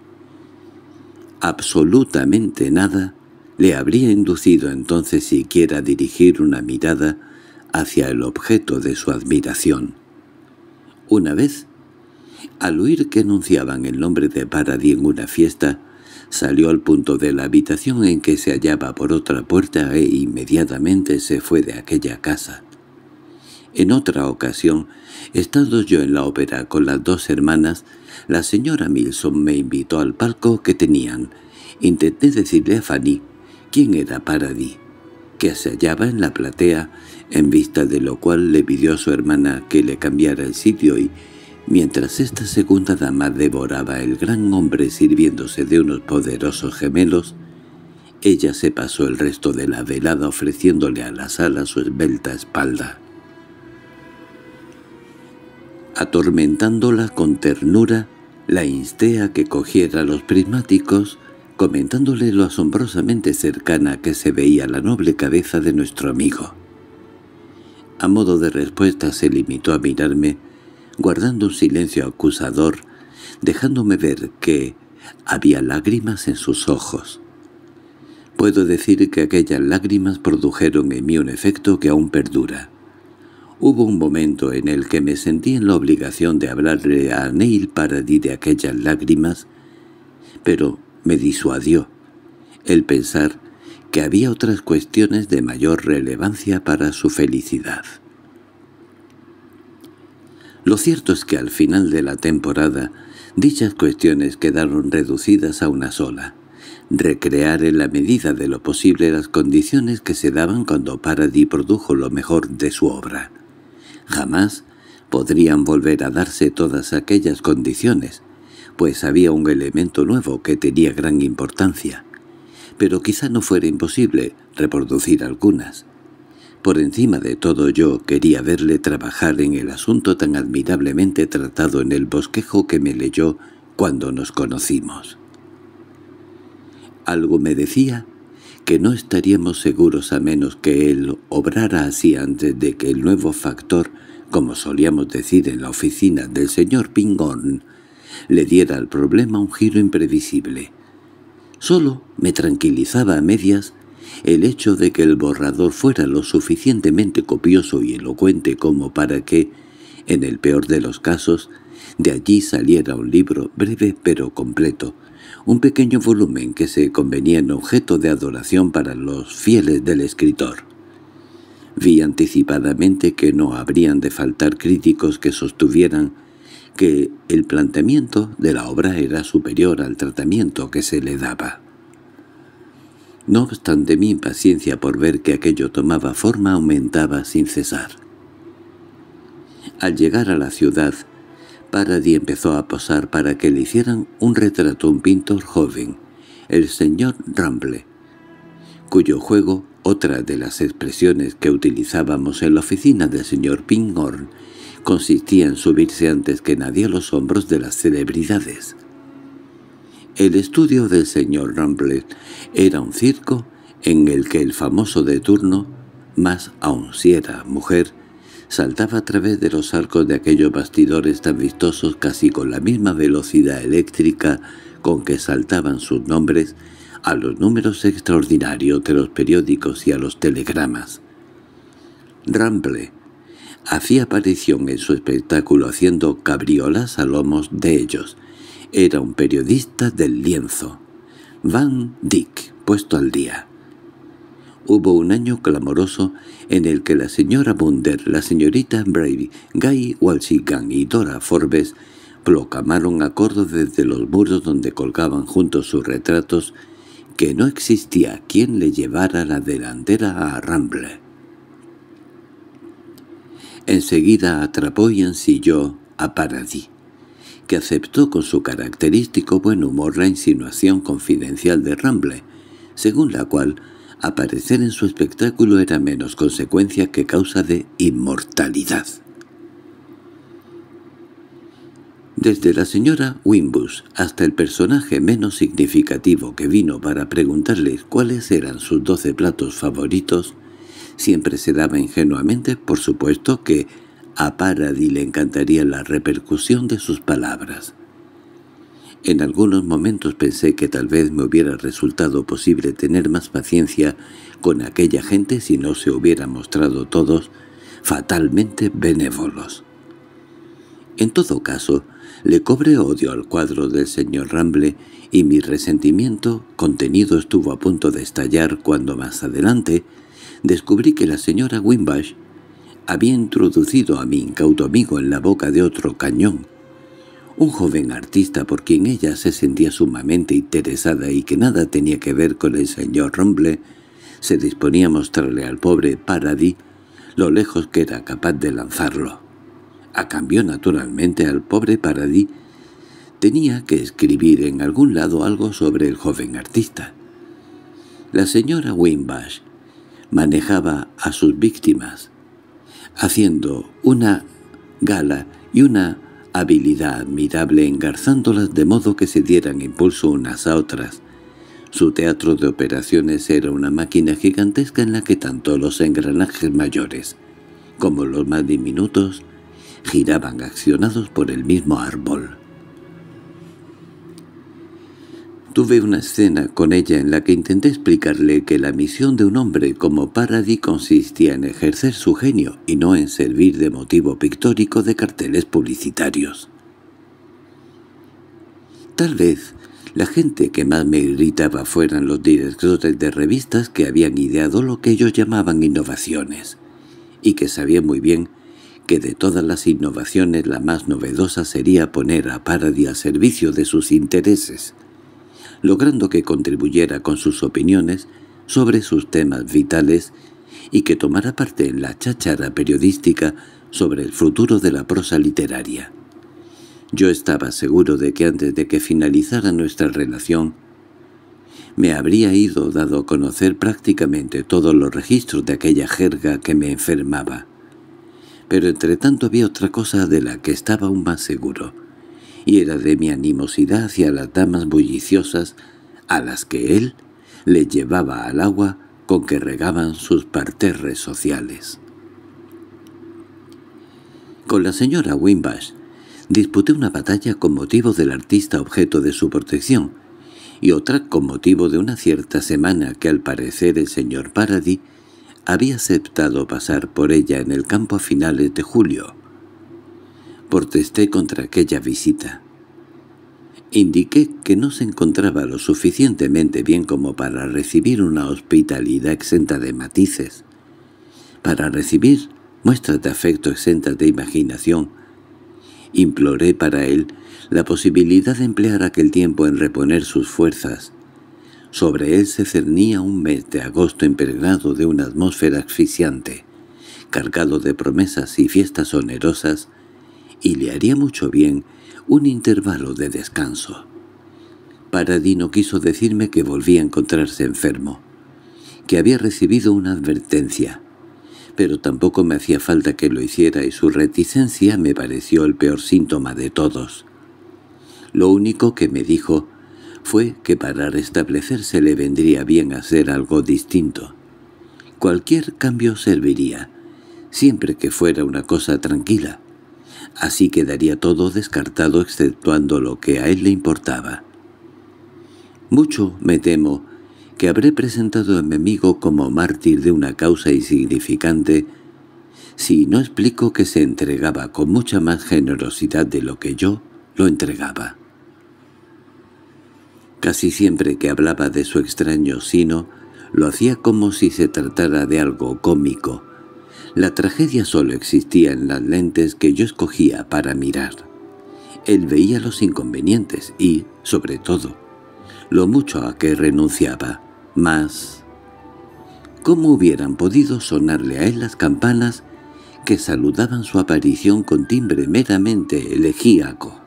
Absolutamente nada le habría inducido entonces siquiera a dirigir una mirada hacia el objeto de su admiración. Una vez, al oír que anunciaban el nombre de Paradis en una fiesta, Salió al punto de la habitación en que se hallaba por otra puerta e inmediatamente se fue de aquella casa. En otra ocasión, estando yo en la ópera con las dos hermanas, la señora Milson me invitó al palco que tenían. Intenté decirle a Fanny quién era Paradis, que se hallaba en la platea, en vista de lo cual le pidió a su hermana que le cambiara el sitio y Mientras esta segunda dama devoraba el gran hombre sirviéndose de unos poderosos gemelos, ella se pasó el resto de la velada ofreciéndole a la sala su esbelta espalda. Atormentándola con ternura, la insté a que cogiera los prismáticos, comentándole lo asombrosamente cercana que se veía la noble cabeza de nuestro amigo. A modo de respuesta se limitó a mirarme, guardando un silencio acusador, dejándome ver que había lágrimas en sus ojos. Puedo decir que aquellas lágrimas produjeron en mí un efecto que aún perdura. Hubo un momento en el que me sentí en la obligación de hablarle a Neil Paradis de aquellas lágrimas, pero me disuadió el pensar que había otras cuestiones de mayor relevancia para su felicidad. Lo cierto es que al final de la temporada dichas cuestiones quedaron reducidas a una sola, recrear en la medida de lo posible las condiciones que se daban cuando Paradis produjo lo mejor de su obra. Jamás podrían volver a darse todas aquellas condiciones, pues había un elemento nuevo que tenía gran importancia. Pero quizá no fuera imposible reproducir algunas. Por encima de todo yo quería verle trabajar en el asunto tan admirablemente tratado en el bosquejo que me leyó cuando nos conocimos. Algo me decía que no estaríamos seguros a menos que él obrara así antes de que el nuevo factor, como solíamos decir en la oficina del señor Pingón, le diera al problema un giro imprevisible. Solo me tranquilizaba a medias el hecho de que el borrador fuera lo suficientemente copioso y elocuente como para que, en el peor de los casos, de allí saliera un libro breve pero completo, un pequeño volumen que se convenía en objeto de adoración para los fieles del escritor. Vi anticipadamente que no habrían de faltar críticos que sostuvieran que el planteamiento de la obra era superior al tratamiento que se le daba. No obstante mi impaciencia por ver que aquello tomaba forma aumentaba sin cesar. Al llegar a la ciudad, Paradis empezó a posar para que le hicieran un retrato un pintor joven, el señor Ramble, cuyo juego, otra de las expresiones que utilizábamos en la oficina del señor Pinghorn, consistía en subirse antes que nadie a los hombros de las celebridades. El estudio del señor Ramble era un circo en el que el famoso de turno, más aun si era mujer, saltaba a través de los arcos de aquellos bastidores tan vistosos casi con la misma velocidad eléctrica con que saltaban sus nombres a los números extraordinarios de los periódicos y a los telegramas. Ramble hacía aparición en su espectáculo haciendo cabriolas a lomos de ellos, era un periodista del lienzo. Van Dyck, puesto al día. Hubo un año clamoroso en el que la señora Bunder, la señorita Brady, Guy Walshigan y Dora Forbes proclamaron a desde los muros donde colgaban juntos sus retratos que no existía quien le llevara la delantera a Ramble. Enseguida atrapó y ensilló a Paradis que aceptó con su característico buen humor la insinuación confidencial de Ramble, según la cual aparecer en su espectáculo era menos consecuencia que causa de inmortalidad. Desde la señora Wimbush hasta el personaje menos significativo que vino para preguntarle cuáles eran sus doce platos favoritos, siempre se daba ingenuamente, por supuesto, que a Paradis le encantaría la repercusión de sus palabras. En algunos momentos pensé que tal vez me hubiera resultado posible tener más paciencia con aquella gente si no se hubieran mostrado todos fatalmente benévolos. En todo caso, le cobré odio al cuadro del señor Ramble y mi resentimiento contenido estuvo a punto de estallar cuando más adelante descubrí que la señora Wimbash había introducido a mi incauto amigo en la boca de otro cañón, un joven artista por quien ella se sentía sumamente interesada y que nada tenía que ver con el señor Romble, se disponía a mostrarle al pobre Paradis lo lejos que era capaz de lanzarlo. A cambio, naturalmente, al pobre Paradis tenía que escribir en algún lado algo sobre el joven artista. La señora Wimbash manejaba a sus víctimas, haciendo una gala y una habilidad admirable engarzándolas de modo que se dieran impulso unas a otras. Su teatro de operaciones era una máquina gigantesca en la que tanto los engranajes mayores como los más diminutos giraban accionados por el mismo árbol. Tuve una escena con ella en la que intenté explicarle que la misión de un hombre como Paradis consistía en ejercer su genio y no en servir de motivo pictórico de carteles publicitarios. Tal vez la gente que más me irritaba fueran los directores de revistas que habían ideado lo que ellos llamaban innovaciones, y que sabían muy bien que de todas las innovaciones la más novedosa sería poner a Paradis al servicio de sus intereses logrando que contribuyera con sus opiniones sobre sus temas vitales y que tomara parte en la cháchara periodística sobre el futuro de la prosa literaria. Yo estaba seguro de que antes de que finalizara nuestra relación, me habría ido dado a conocer prácticamente todos los registros de aquella jerga que me enfermaba. Pero entre tanto había otra cosa de la que estaba aún más seguro y era de mi animosidad hacia las damas bulliciosas a las que él le llevaba al agua con que regaban sus parterres sociales. Con la señora Wimbash disputé una batalla con motivo del artista objeto de su protección, y otra con motivo de una cierta semana que al parecer el señor Paradis había aceptado pasar por ella en el campo a finales de julio protesté contra aquella visita. Indiqué que no se encontraba lo suficientemente bien como para recibir una hospitalidad exenta de matices, para recibir muestras de afecto exentas de imaginación. Imploré para él la posibilidad de emplear aquel tiempo en reponer sus fuerzas. Sobre él se cernía un mes de agosto impregnado de una atmósfera asfixiante, cargado de promesas y fiestas onerosas y le haría mucho bien un intervalo de descanso. Paradino quiso decirme que volvía a encontrarse enfermo, que había recibido una advertencia, pero tampoco me hacía falta que lo hiciera y su reticencia me pareció el peor síntoma de todos. Lo único que me dijo fue que para restablecerse le vendría bien hacer algo distinto. Cualquier cambio serviría, siempre que fuera una cosa tranquila. Así quedaría todo descartado exceptuando lo que a él le importaba. Mucho, me temo, que habré presentado a mi amigo como mártir de una causa insignificante si no explico que se entregaba con mucha más generosidad de lo que yo lo entregaba. Casi siempre que hablaba de su extraño sino, lo hacía como si se tratara de algo cómico, la tragedia solo existía en las lentes que yo escogía para mirar. Él veía los inconvenientes y, sobre todo, lo mucho a que renunciaba. Más... ¿Cómo hubieran podido sonarle a él las campanas que saludaban su aparición con timbre meramente elegíaco?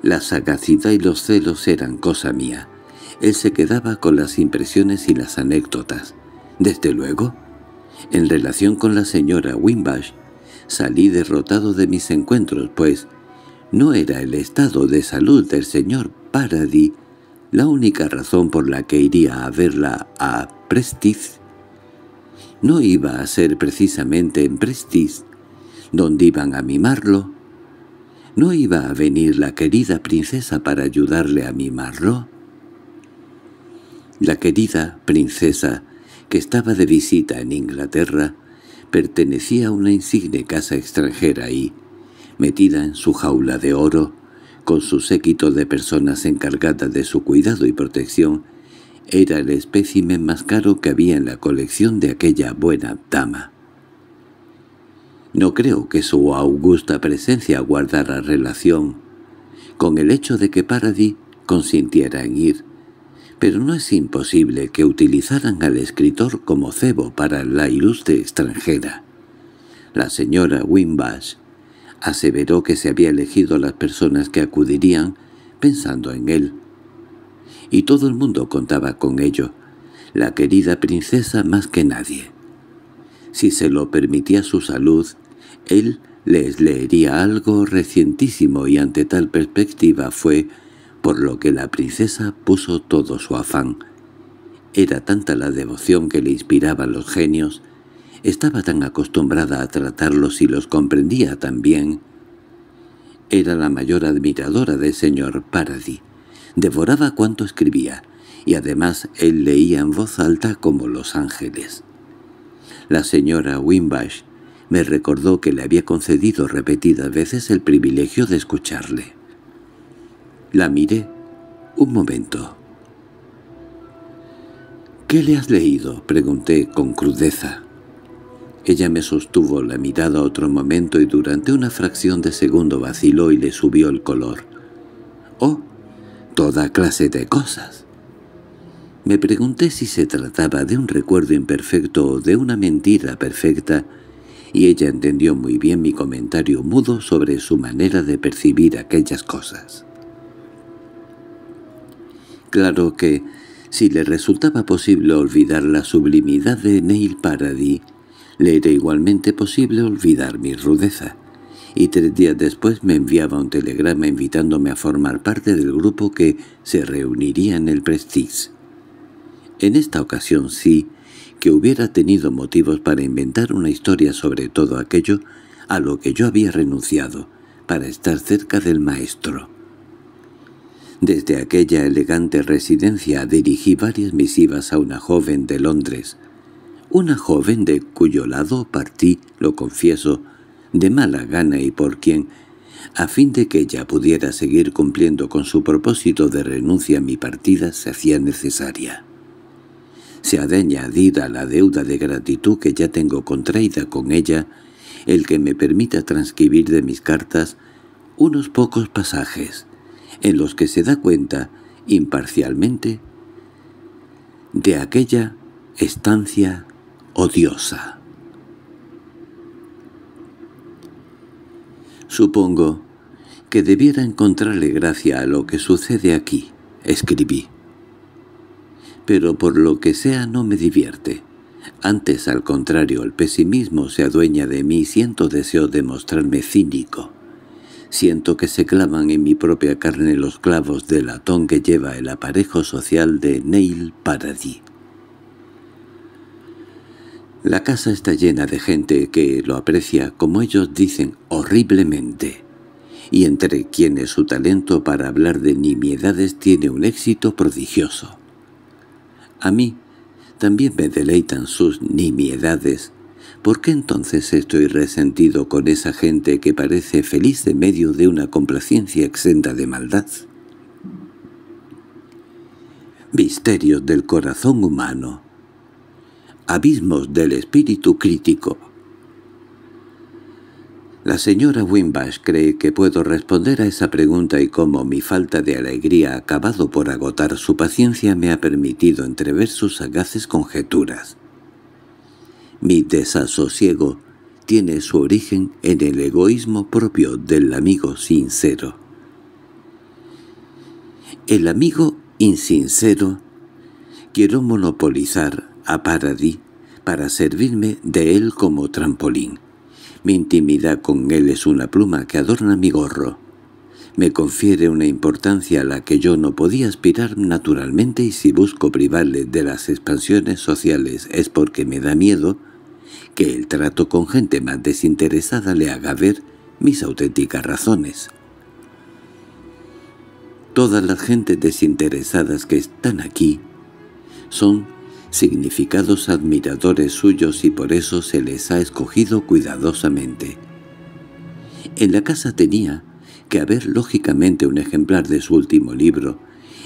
La sagacidad y los celos eran cosa mía. Él se quedaba con las impresiones y las anécdotas. Desde luego, en relación con la señora Wimbash, salí derrotado de mis encuentros, pues no era el estado de salud del señor Paradis la única razón por la que iría a verla a Prestige. No iba a ser precisamente en Prestige donde iban a mimarlo. ¿No iba a venir la querida princesa para ayudarle a mimarlo? La querida princesa que estaba de visita en Inglaterra, pertenecía a una insigne casa extranjera y, metida en su jaula de oro, con su séquito de personas encargadas de su cuidado y protección, era el espécimen más caro que había en la colección de aquella buena dama. No creo que su augusta presencia guardara relación con el hecho de que Paradis consintiera en ir, pero no es imposible que utilizaran al escritor como cebo para la ilustre extranjera. La señora Wimbash aseveró que se había elegido las personas que acudirían pensando en él. Y todo el mundo contaba con ello, la querida princesa más que nadie. Si se lo permitía su salud, él les leería algo recientísimo y ante tal perspectiva fue por lo que la princesa puso todo su afán. Era tanta la devoción que le inspiraban los genios, estaba tan acostumbrada a tratarlos y los comprendía tan bien. Era la mayor admiradora del señor Paradis. Devoraba cuanto escribía, y además él leía en voz alta como los ángeles. La señora Wimbash me recordó que le había concedido repetidas veces el privilegio de escucharle. La miré un momento. —¿Qué le has leído? —pregunté con crudeza. Ella me sostuvo la mirada otro momento y durante una fracción de segundo vaciló y le subió el color. —¡Oh! Toda clase de cosas. Me pregunté si se trataba de un recuerdo imperfecto o de una mentira perfecta, y ella entendió muy bien mi comentario mudo sobre su manera de percibir aquellas cosas. Claro que, si le resultaba posible olvidar la sublimidad de Neil Paradis, le era igualmente posible olvidar mi rudeza. Y tres días después me enviaba un telegrama invitándome a formar parte del grupo que se reuniría en el Prestige. En esta ocasión sí, que hubiera tenido motivos para inventar una historia sobre todo aquello a lo que yo había renunciado, para estar cerca del maestro. Desde aquella elegante residencia dirigí varias misivas a una joven de Londres, una joven de cuyo lado partí, lo confieso, de mala gana y por quien, a fin de que ella pudiera seguir cumpliendo con su propósito de renuncia a mi partida, se hacía necesaria. Se ha de añadir a la deuda de gratitud que ya tengo contraída con ella el que me permita transcribir de mis cartas unos pocos pasajes, en los que se da cuenta, imparcialmente, de aquella estancia odiosa. Supongo que debiera encontrarle gracia a lo que sucede aquí, escribí. Pero por lo que sea no me divierte. Antes, al contrario, el pesimismo se adueña de mí y siento deseo de mostrarme cínico. Siento que se clavan en mi propia carne los clavos de latón que lleva el aparejo social de Neil Paradis. La casa está llena de gente que lo aprecia, como ellos dicen, horriblemente, y entre quienes su talento para hablar de nimiedades tiene un éxito prodigioso. A mí también me deleitan sus nimiedades, ¿Por qué entonces estoy resentido con esa gente que parece feliz de medio de una complacencia exenta de maldad? Misterios del corazón humano. Abismos del espíritu crítico. La señora Wimbash cree que puedo responder a esa pregunta y cómo mi falta de alegría acabado por agotar su paciencia me ha permitido entrever sus sagaces conjeturas. Mi desasosiego tiene su origen en el egoísmo propio del amigo sincero. El amigo insincero quiero monopolizar a Paradis para servirme de él como trampolín. Mi intimidad con él es una pluma que adorna mi gorro. Me confiere una importancia a la que yo no podía aspirar naturalmente y si busco privarle de las expansiones sociales es porque me da miedo que el trato con gente más desinteresada le haga ver mis auténticas razones. Todas las gentes desinteresadas que están aquí son significados admiradores suyos y por eso se les ha escogido cuidadosamente. En la casa tenía que haber lógicamente un ejemplar de su último libro,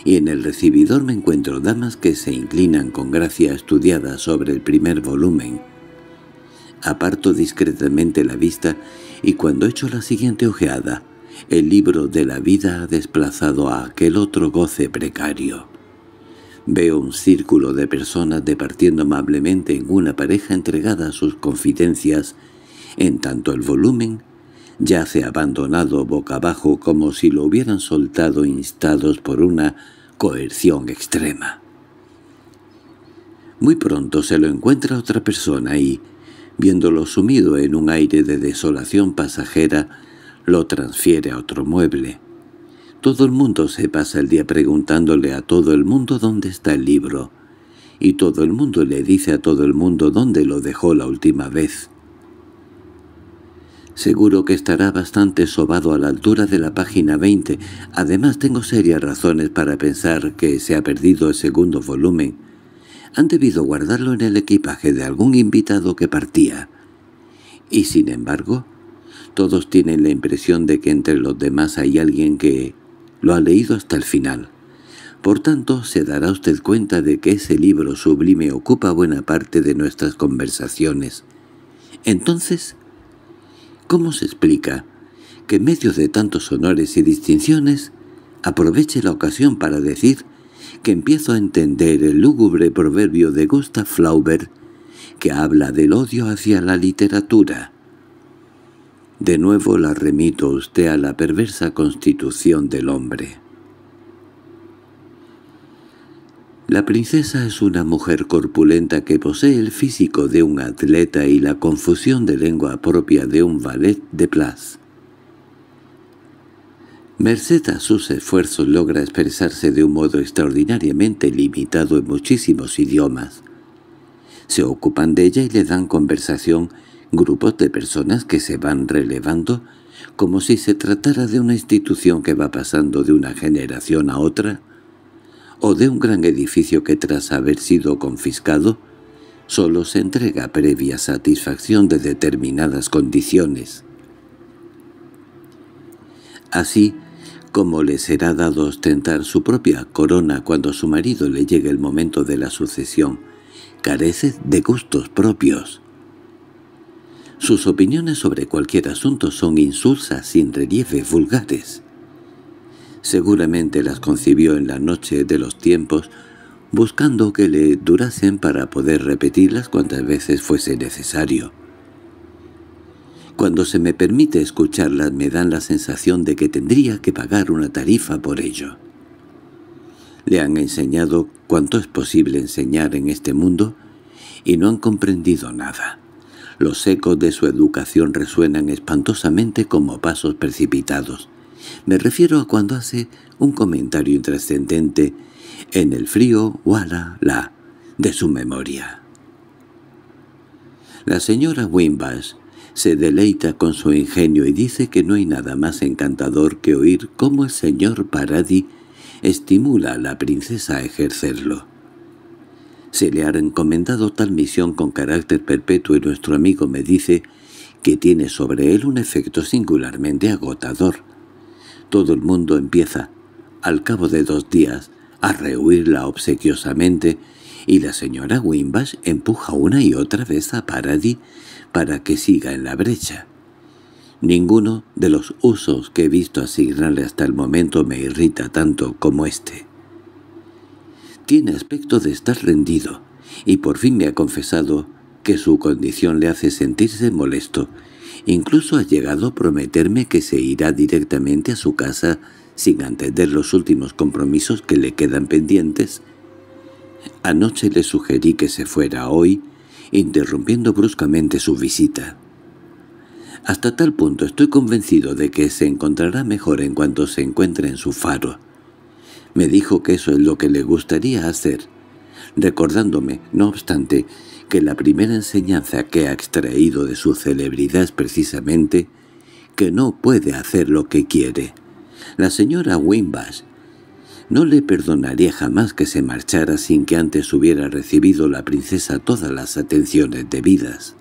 y en el recibidor me encuentro damas que se inclinan con gracia estudiada sobre el primer volumen, Aparto discretamente la vista y cuando echo la siguiente ojeada, el libro de la vida ha desplazado a aquel otro goce precario. Veo un círculo de personas departiendo amablemente en una pareja entregada a sus confidencias, en tanto el volumen yace abandonado boca abajo como si lo hubieran soltado instados por una coerción extrema. Muy pronto se lo encuentra otra persona y, viéndolo sumido en un aire de desolación pasajera, lo transfiere a otro mueble. Todo el mundo se pasa el día preguntándole a todo el mundo dónde está el libro, y todo el mundo le dice a todo el mundo dónde lo dejó la última vez. Seguro que estará bastante sobado a la altura de la página 20. Además tengo serias razones para pensar que se ha perdido el segundo volumen han debido guardarlo en el equipaje de algún invitado que partía. Y sin embargo, todos tienen la impresión de que entre los demás hay alguien que lo ha leído hasta el final. Por tanto, se dará usted cuenta de que ese libro sublime ocupa buena parte de nuestras conversaciones. Entonces, ¿cómo se explica que en medio de tantos honores y distinciones aproveche la ocasión para decir que empiezo a entender el lúgubre proverbio de Gustav Flaubert que habla del odio hacia la literatura. De nuevo la remito a usted a la perversa constitución del hombre. La princesa es una mujer corpulenta que posee el físico de un atleta y la confusión de lengua propia de un ballet de plaza. Merced a sus esfuerzos logra expresarse de un modo extraordinariamente limitado en muchísimos idiomas. Se ocupan de ella y le dan conversación grupos de personas que se van relevando como si se tratara de una institución que va pasando de una generación a otra o de un gran edificio que tras haber sido confiscado solo se entrega previa satisfacción de determinadas condiciones así como le será dado ostentar su propia corona cuando a su marido le llegue el momento de la sucesión. Carece de gustos propios. Sus opiniones sobre cualquier asunto son insulsas sin relieves vulgares. Seguramente las concibió en la noche de los tiempos, buscando que le durasen para poder repetirlas cuantas veces fuese necesario. Cuando se me permite escucharlas me dan la sensación de que tendría que pagar una tarifa por ello. Le han enseñado cuanto es posible enseñar en este mundo y no han comprendido nada. Los ecos de su educación resuenan espantosamente como pasos precipitados. Me refiero a cuando hace un comentario intrascendente en el frío wala la de su memoria. La señora Wimbash se deleita con su ingenio y dice que no hay nada más encantador que oír cómo el señor Paradis estimula a la princesa a ejercerlo. Se le ha encomendado tal misión con carácter perpetuo y nuestro amigo me dice que tiene sobre él un efecto singularmente agotador. Todo el mundo empieza, al cabo de dos días, a rehuirla obsequiosamente, y la señora Wimbash empuja una y otra vez a Paradis para que siga en la brecha. Ninguno de los usos que he visto asignarle hasta el momento me irrita tanto como este. Tiene aspecto de estar rendido, y por fin me ha confesado que su condición le hace sentirse molesto. Incluso ha llegado a prometerme que se irá directamente a su casa sin atender los últimos compromisos que le quedan pendientes. Anoche le sugerí que se fuera hoy interrumpiendo bruscamente su visita. Hasta tal punto estoy convencido de que se encontrará mejor en cuanto se encuentre en su faro. Me dijo que eso es lo que le gustaría hacer, recordándome, no obstante, que la primera enseñanza que ha extraído de su celebridad es precisamente que no puede hacer lo que quiere. La señora Wimbash no le perdonaría jamás que se marchara sin que antes hubiera recibido la princesa todas las atenciones debidas.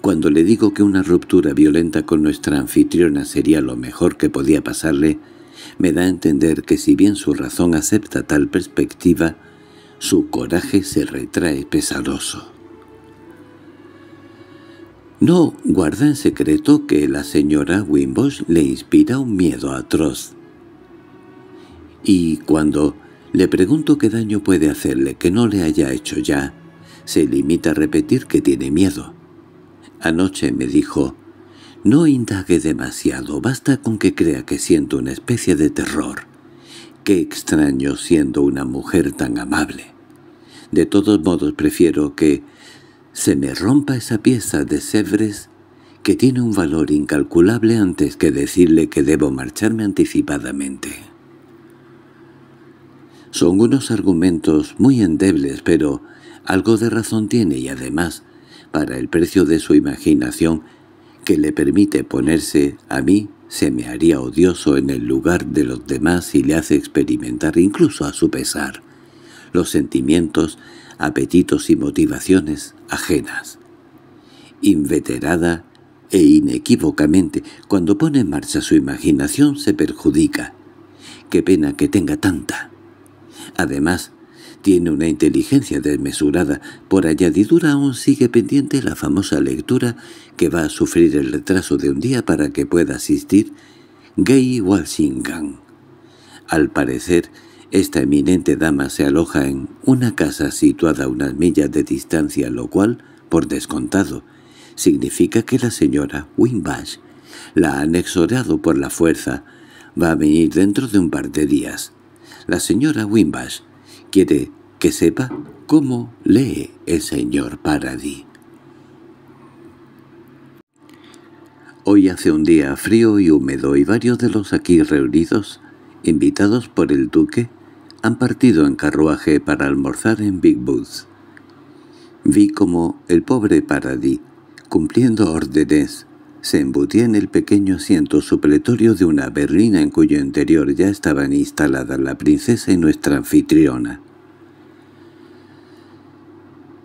Cuando le digo que una ruptura violenta con nuestra anfitriona sería lo mejor que podía pasarle, me da a entender que si bien su razón acepta tal perspectiva, su coraje se retrae pesaroso. No guarda en secreto que la señora Wimbush le inspira un miedo atroz y cuando le pregunto qué daño puede hacerle que no le haya hecho ya, se limita a repetir que tiene miedo. Anoche me dijo, «No indague demasiado, basta con que crea que siento una especie de terror. Qué extraño siendo una mujer tan amable. De todos modos prefiero que se me rompa esa pieza de Sevres que tiene un valor incalculable antes que decirle que debo marcharme anticipadamente». Son unos argumentos muy endebles, pero algo de razón tiene y además, para el precio de su imaginación, que le permite ponerse a mí, se me haría odioso en el lugar de los demás y le hace experimentar incluso a su pesar los sentimientos, apetitos y motivaciones ajenas. Inveterada e inequívocamente, cuando pone en marcha su imaginación se perjudica. ¡Qué pena que tenga tanta! Además, tiene una inteligencia desmesurada. Por añadidura aún sigue pendiente la famosa lectura que va a sufrir el retraso de un día para que pueda asistir Gay Walsingham. Al parecer, esta eminente dama se aloja en una casa situada a unas millas de distancia, lo cual, por descontado, significa que la señora Wimbash la han por la fuerza, va a venir dentro de un par de días. La señora Wimbash quiere que sepa cómo lee el señor Paradis. Hoy hace un día frío y húmedo y varios de los aquí reunidos, invitados por el duque, han partido en carruaje para almorzar en Big Booth. Vi como el pobre Paradis, cumpliendo órdenes, se embutía en el pequeño asiento supletorio de una berlina en cuyo interior ya estaban instaladas la princesa y nuestra anfitriona.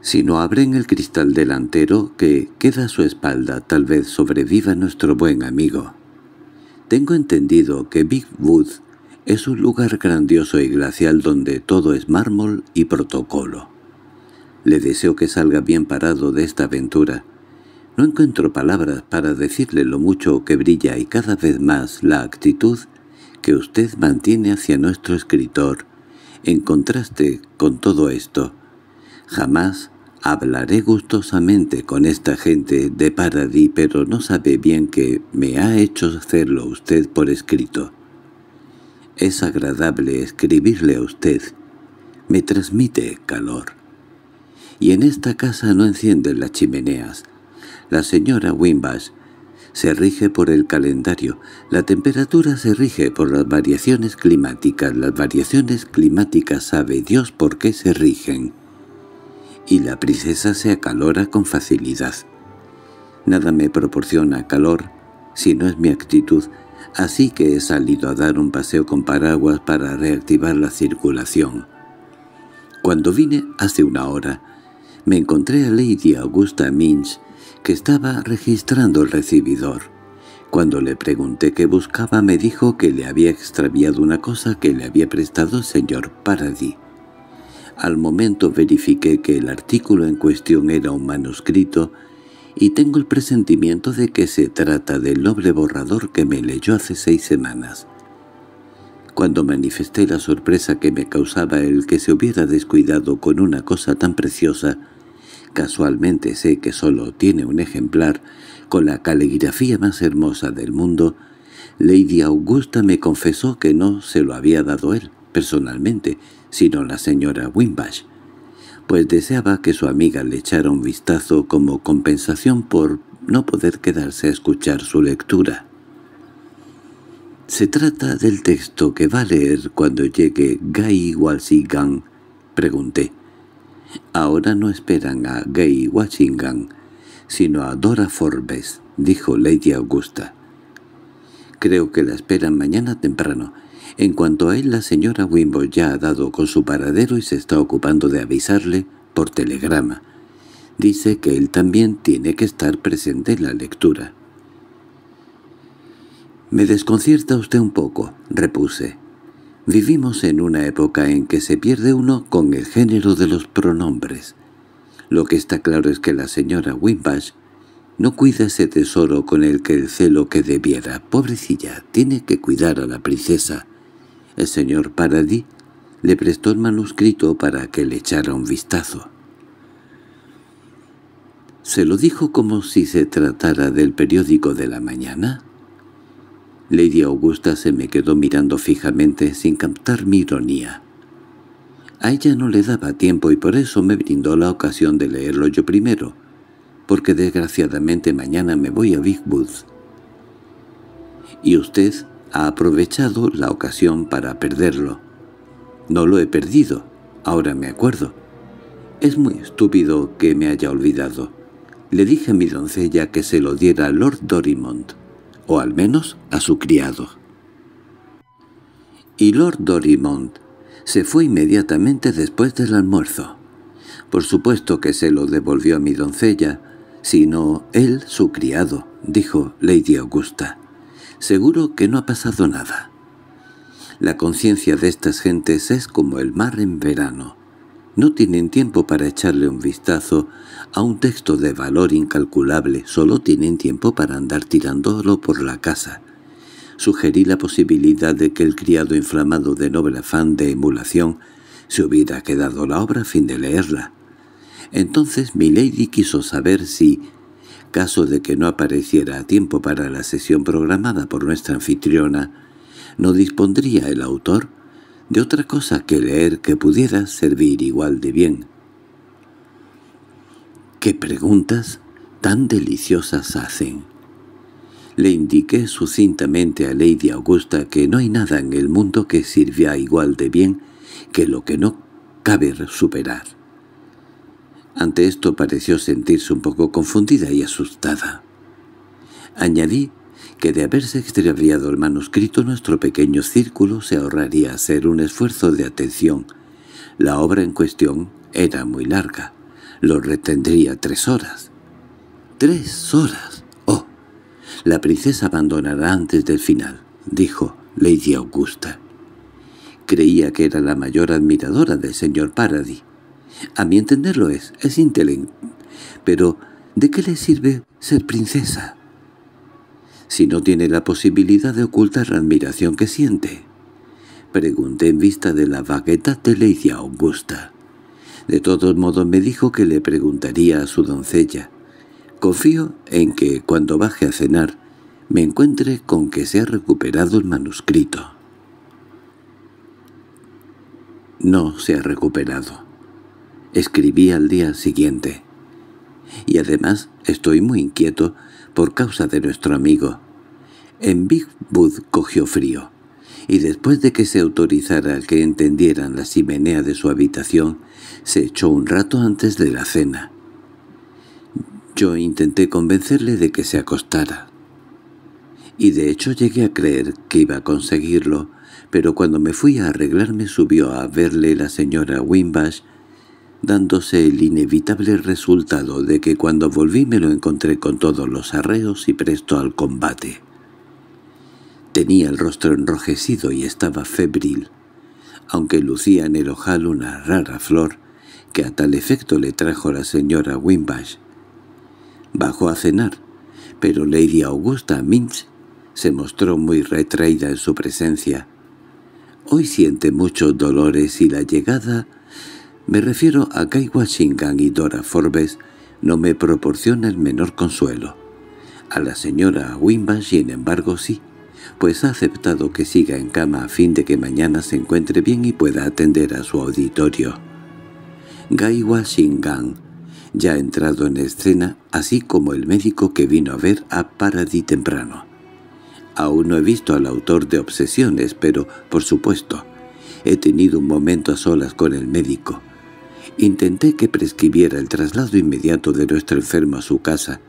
Si no abren el cristal delantero que queda a su espalda, tal vez sobreviva nuestro buen amigo. Tengo entendido que Big Wood es un lugar grandioso y glacial donde todo es mármol y protocolo. Le deseo que salga bien parado de esta aventura, no encuentro palabras para decirle lo mucho que brilla y cada vez más la actitud que usted mantiene hacia nuestro escritor. En contraste con todo esto, jamás hablaré gustosamente con esta gente de Paradis, pero no sabe bien que me ha hecho hacerlo usted por escrito. Es agradable escribirle a usted. Me transmite calor. Y en esta casa no encienden las chimeneas, la señora Wimbash se rige por el calendario. La temperatura se rige por las variaciones climáticas. Las variaciones climáticas sabe Dios por qué se rigen. Y la princesa se acalora con facilidad. Nada me proporciona calor si no es mi actitud, así que he salido a dar un paseo con paraguas para reactivar la circulación. Cuando vine hace una hora, me encontré a Lady Augusta Minch que estaba registrando el recibidor. Cuando le pregunté qué buscaba me dijo que le había extraviado una cosa que le había prestado señor Paradis. Al momento verifiqué que el artículo en cuestión era un manuscrito y tengo el presentimiento de que se trata del noble borrador que me leyó hace seis semanas. Cuando manifesté la sorpresa que me causaba el que se hubiera descuidado con una cosa tan preciosa, casualmente sé que solo tiene un ejemplar, con la caligrafía más hermosa del mundo, Lady Augusta me confesó que no se lo había dado él, personalmente, sino la señora Wimbash, pues deseaba que su amiga le echara un vistazo como compensación por no poder quedarse a escuchar su lectura. Se trata del texto que va a leer cuando llegue Gai Walsingham, pregunté. Ahora no esperan a Gay Washington, sino a Dora Forbes, dijo Lady Augusta. Creo que la esperan mañana temprano. En cuanto a él, la señora Wimble ya ha dado con su paradero y se está ocupando de avisarle por telegrama. Dice que él también tiene que estar presente en la lectura. «Me desconcierta usted un poco», repuse. Vivimos en una época en que se pierde uno con el género de los pronombres. Lo que está claro es que la señora Wimbash no cuida ese tesoro con el que el celo que debiera. Pobrecilla, tiene que cuidar a la princesa. El señor Paradis le prestó el manuscrito para que le echara un vistazo. Se lo dijo como si se tratara del periódico de la mañana, Lady Augusta se me quedó mirando fijamente sin captar mi ironía. A ella no le daba tiempo y por eso me brindó la ocasión de leerlo yo primero, porque desgraciadamente mañana me voy a Big Y usted ha aprovechado la ocasión para perderlo. No lo he perdido, ahora me acuerdo. Es muy estúpido que me haya olvidado. Le dije a mi doncella que se lo diera a Lord Dorimont o al menos a su criado. Y Lord Dorimont se fue inmediatamente después del almuerzo. Por supuesto que se lo devolvió a mi doncella, sino él su criado, dijo Lady Augusta. Seguro que no ha pasado nada. La conciencia de estas gentes es como el mar en verano. No tienen tiempo para echarle un vistazo a un texto de valor incalculable, solo tienen tiempo para andar tirándolo por la casa. Sugerí la posibilidad de que el criado inflamado de noble afán de emulación se hubiera quedado la obra a fin de leerla. Entonces Milady quiso saber si, caso de que no apareciera a tiempo para la sesión programada por nuestra anfitriona, no dispondría el autor de otra cosa que leer que pudiera servir igual de bien. —¿Qué preguntas tan deliciosas hacen? Le indiqué sucintamente a Lady Augusta que no hay nada en el mundo que sirviera igual de bien que lo que no cabe superar. Ante esto pareció sentirse un poco confundida y asustada. Añadí que de haberse extraviado el manuscrito nuestro pequeño círculo se ahorraría hacer un esfuerzo de atención. La obra en cuestión era muy larga lo retendría tres horas. —¡Tres horas! —¡Oh! La princesa abandonará antes del final —dijo Lady Augusta. Creía que era la mayor admiradora del señor Paradis. A mi entender lo es, es inteligente. Pero, ¿de qué le sirve ser princesa? Si no tiene la posibilidad de ocultar la admiración que siente. Pregunté en vista de la vaguedad de Lady Augusta. De todos modos me dijo que le preguntaría a su doncella. Confío en que cuando baje a cenar me encuentre con que se ha recuperado el manuscrito. No se ha recuperado. Escribí al día siguiente. Y además estoy muy inquieto por causa de nuestro amigo. En Big cogió frío, y después de que se autorizara que entendieran la chimenea de su habitación, se echó un rato antes de la cena. Yo intenté convencerle de que se acostara. Y de hecho llegué a creer que iba a conseguirlo, pero cuando me fui a arreglarme subió a verle la señora Wimbash, dándose el inevitable resultado de que cuando volví me lo encontré con todos los arreos y presto al combate. Tenía el rostro enrojecido y estaba febril. Aunque lucía en el ojal una rara flor, a tal efecto le trajo la señora Wimbash. Bajó a cenar, pero Lady Augusta Minch se mostró muy retraída en su presencia. Hoy siente muchos dolores y la llegada, me refiero a Kai Washington y Dora Forbes, no me proporciona el menor consuelo. A la señora Wimbash, sin embargo, sí, pues ha aceptado que siga en cama a fin de que mañana se encuentre bien y pueda atender a su auditorio. Gaiwa Shingan, ya entrado en escena, así como el médico que vino a ver a Paradis temprano. Aún no he visto al autor de Obsesiones, pero, por supuesto, he tenido un momento a solas con el médico. Intenté que prescribiera el traslado inmediato de nuestro enfermo a su casa,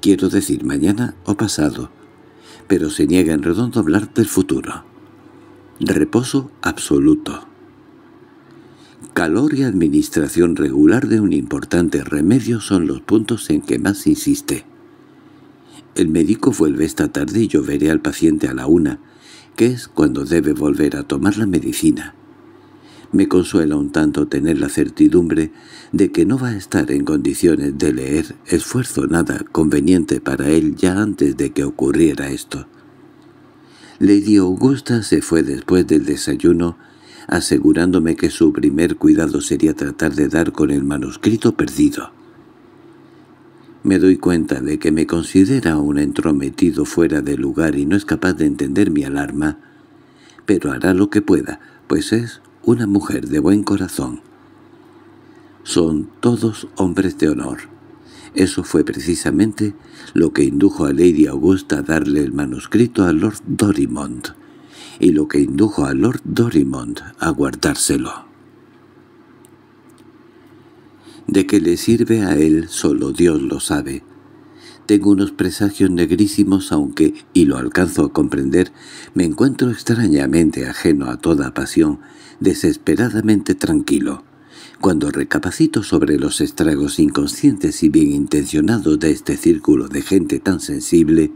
quiero decir mañana o pasado, pero se niega en redondo hablar del futuro. Reposo absoluto. Calor y administración regular de un importante remedio son los puntos en que más insiste. El médico vuelve esta tarde y yo veré al paciente a la una, que es cuando debe volver a tomar la medicina. Me consuela un tanto tener la certidumbre de que no va a estar en condiciones de leer esfuerzo nada conveniente para él ya antes de que ocurriera esto. Lady Augusta se fue después del desayuno asegurándome que su primer cuidado sería tratar de dar con el manuscrito perdido. Me doy cuenta de que me considera un entrometido fuera de lugar y no es capaz de entender mi alarma, pero hará lo que pueda, pues es una mujer de buen corazón. Son todos hombres de honor. Eso fue precisamente lo que indujo a Lady Augusta a darle el manuscrito a Lord Dorimond y lo que indujo a Lord Dorimond a guardárselo. De qué le sirve a él solo Dios lo sabe. Tengo unos presagios negrísimos aunque, y lo alcanzo a comprender, me encuentro extrañamente ajeno a toda pasión, desesperadamente tranquilo. Cuando recapacito sobre los estragos inconscientes y bien intencionados de este círculo de gente tan sensible,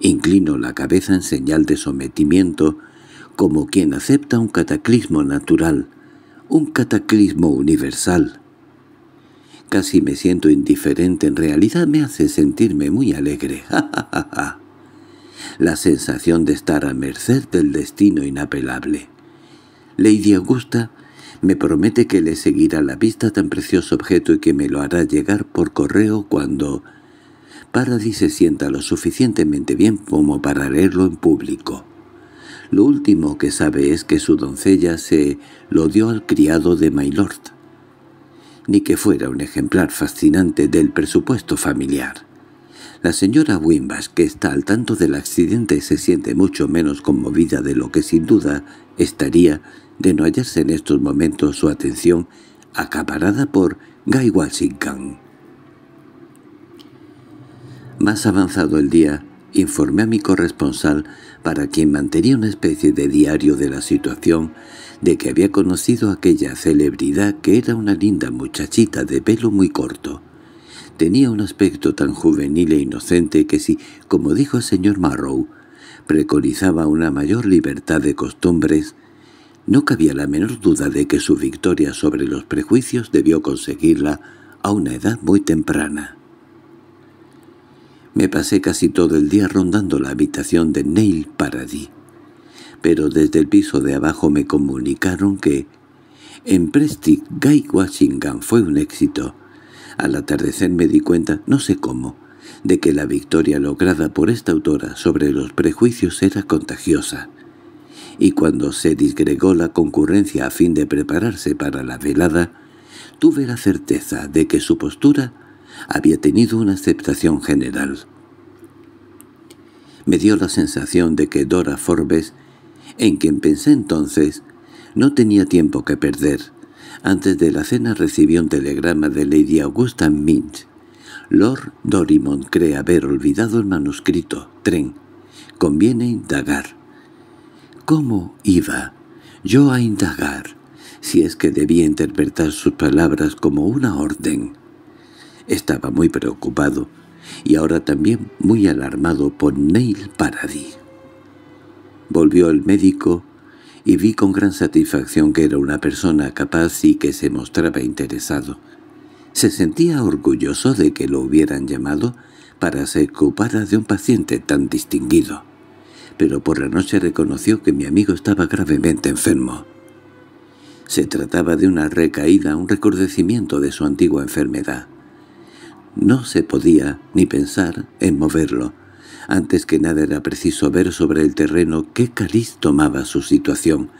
Inclino la cabeza en señal de sometimiento, como quien acepta un cataclismo natural, un cataclismo universal. Casi me siento indiferente, en realidad me hace sentirme muy alegre. <laughs> La sensación de estar a merced del destino inapelable. Lady Augusta me promete que le seguirá la vista tan precioso objeto y que me lo hará llegar por correo cuando Paradis se sienta lo suficientemente bien como para leerlo en público. Lo último que sabe es que su doncella se lo dio al criado de Mylord, ni que fuera un ejemplar fascinante del presupuesto familiar. La señora Wimbash, que está al tanto del accidente, se siente mucho menos conmovida de lo que sin duda estaría de no hallarse en estos momentos su atención acaparada por Guy Washington. Más avanzado el día, informé a mi corresponsal, para quien mantenía una especie de diario de la situación, de que había conocido a aquella celebridad que era una linda muchachita de pelo muy corto. Tenía un aspecto tan juvenil e inocente que si, como dijo el señor Marrow, preconizaba una mayor libertad de costumbres, no cabía la menor duda de que su victoria sobre los prejuicios debió conseguirla a una edad muy temprana. Me pasé casi todo el día rondando la habitación de Neil Paradis, pero desde el piso de abajo me comunicaron que en Prestig gay Washington fue un éxito. Al atardecer me di cuenta, no sé cómo, de que la victoria lograda por esta autora sobre los prejuicios era contagiosa. Y cuando se disgregó la concurrencia a fin de prepararse para la velada, tuve la certeza de que su postura había tenido una aceptación general. Me dio la sensación de que Dora Forbes, en quien pensé entonces, no tenía tiempo que perder. Antes de la cena recibió un telegrama de Lady Augusta Minch. Lord Dorimond cree haber olvidado el manuscrito, tren. Conviene indagar. ¿Cómo iba yo a indagar, si es que debía interpretar sus palabras como una orden? Estaba muy preocupado y ahora también muy alarmado por Neil Paradis. Volvió el médico y vi con gran satisfacción que era una persona capaz y que se mostraba interesado. Se sentía orgulloso de que lo hubieran llamado para ser ocupada de un paciente tan distinguido. Pero por la noche reconoció que mi amigo estaba gravemente enfermo. Se trataba de una recaída, un recordecimiento de su antigua enfermedad. No se podía ni pensar en moverlo. Antes que nada era preciso ver sobre el terreno qué cariz tomaba su situación.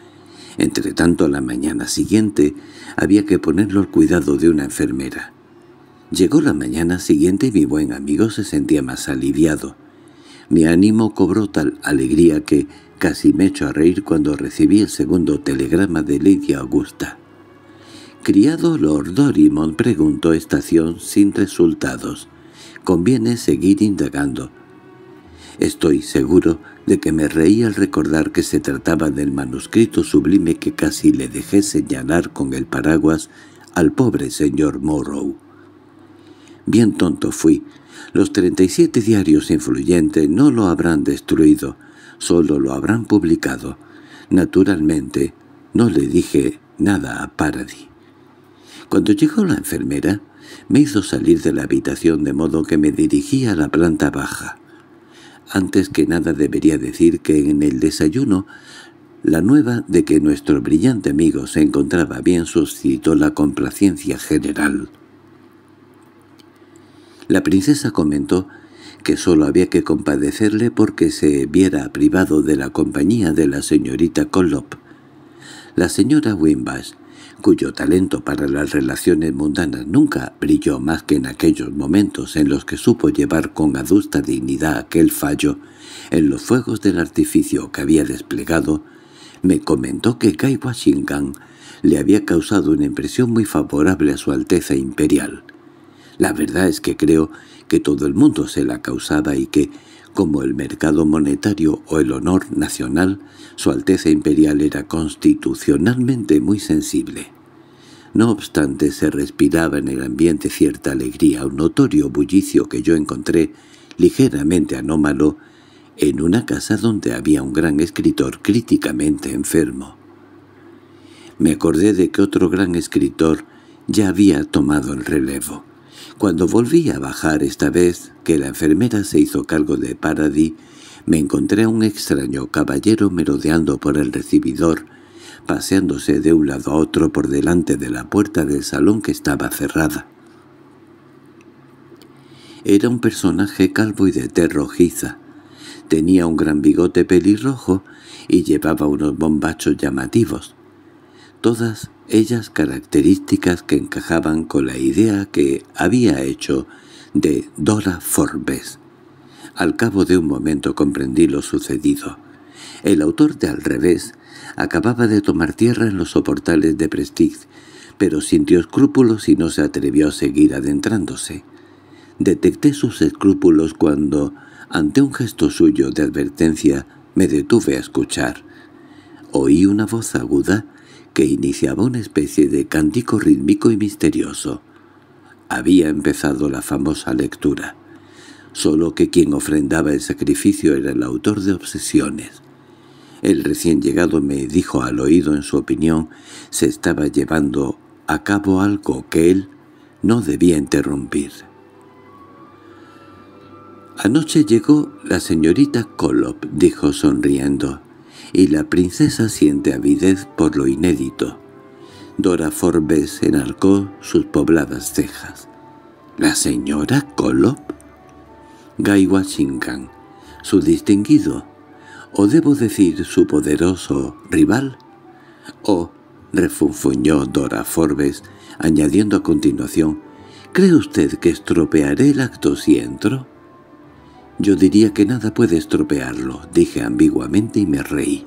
Entretanto, a la mañana siguiente había que ponerlo al cuidado de una enfermera. Llegó la mañana siguiente y mi buen amigo se sentía más aliviado. Mi ánimo cobró tal alegría que casi me echó a reír cuando recibí el segundo telegrama de Lidia Augusta. Criado Lord Dorimon preguntó estación sin resultados. Conviene seguir indagando. Estoy seguro de que me reí al recordar que se trataba del manuscrito sublime que casi le dejé señalar con el paraguas al pobre señor Morrow. Bien tonto fui. Los 37 diarios influyentes no lo habrán destruido, solo lo habrán publicado. Naturalmente, no le dije nada a Paradis. Cuando llegó la enfermera, me hizo salir de la habitación de modo que me dirigí a la planta baja. Antes que nada debería decir que en el desayuno la nueva de que nuestro brillante amigo se encontraba bien suscitó la complacencia general. La princesa comentó que solo había que compadecerle porque se viera privado de la compañía de la señorita Collop. La señora Wimbash cuyo talento para las relaciones mundanas nunca brilló más que en aquellos momentos en los que supo llevar con adusta dignidad aquel fallo, en los fuegos del artificio que había desplegado, me comentó que Guy Washington le había causado una impresión muy favorable a su Alteza Imperial. La verdad es que creo que todo el mundo se la causaba y que, como el mercado monetario o el honor nacional, su Alteza Imperial era constitucionalmente muy sensible. No obstante, se respiraba en el ambiente cierta alegría, un notorio bullicio que yo encontré, ligeramente anómalo, en una casa donde había un gran escritor críticamente enfermo. Me acordé de que otro gran escritor ya había tomado el relevo. Cuando volví a bajar esta vez, que la enfermera se hizo cargo de Paradis, me encontré a un extraño caballero merodeando por el recibidor, paseándose de un lado a otro por delante de la puerta del salón que estaba cerrada. Era un personaje calvo y de té rojiza. Tenía un gran bigote pelirrojo y llevaba unos bombachos llamativos. Todas ellas características que encajaban con la idea que había hecho de Dora Forbes. Al cabo de un momento comprendí lo sucedido. El autor de Al revés acababa de tomar tierra en los soportales de Prestige, pero sintió escrúpulos y no se atrevió a seguir adentrándose. Detecté sus escrúpulos cuando, ante un gesto suyo de advertencia, me detuve a escuchar. Oí una voz aguda que iniciaba una especie de cántico rítmico y misterioso. Había empezado la famosa lectura, solo que quien ofrendaba el sacrificio era el autor de obsesiones. El recién llegado me dijo al oído en su opinión se estaba llevando a cabo algo que él no debía interrumpir. Anoche llegó la señorita Kolob», dijo sonriendo y la princesa siente avidez por lo inédito. Dora Forbes enarcó sus pobladas cejas. ¿La señora Kolop? —Gaiwa Shinkan, su distinguido, o debo decir su poderoso rival, o refunfuñó Dora Forbes, añadiendo a continuación, ¿cree usted que estropearé el acto si entro? Yo diría que nada puede estropearlo, dije ambiguamente y me reí.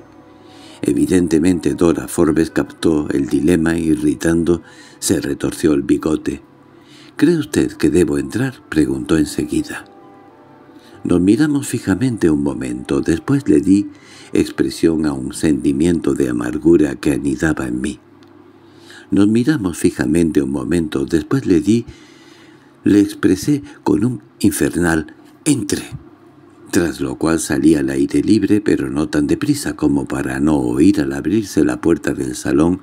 Evidentemente Dora Forbes captó el dilema irritando se retorció el bigote. —¿Cree usted que debo entrar? —preguntó enseguida. Nos miramos fijamente un momento, después le di expresión a un sentimiento de amargura que anidaba en mí. Nos miramos fijamente un momento, después le di... Le expresé con un infernal —¡Entre! Tras lo cual salía al aire libre, pero no tan deprisa como para no oír al abrirse la puerta del salón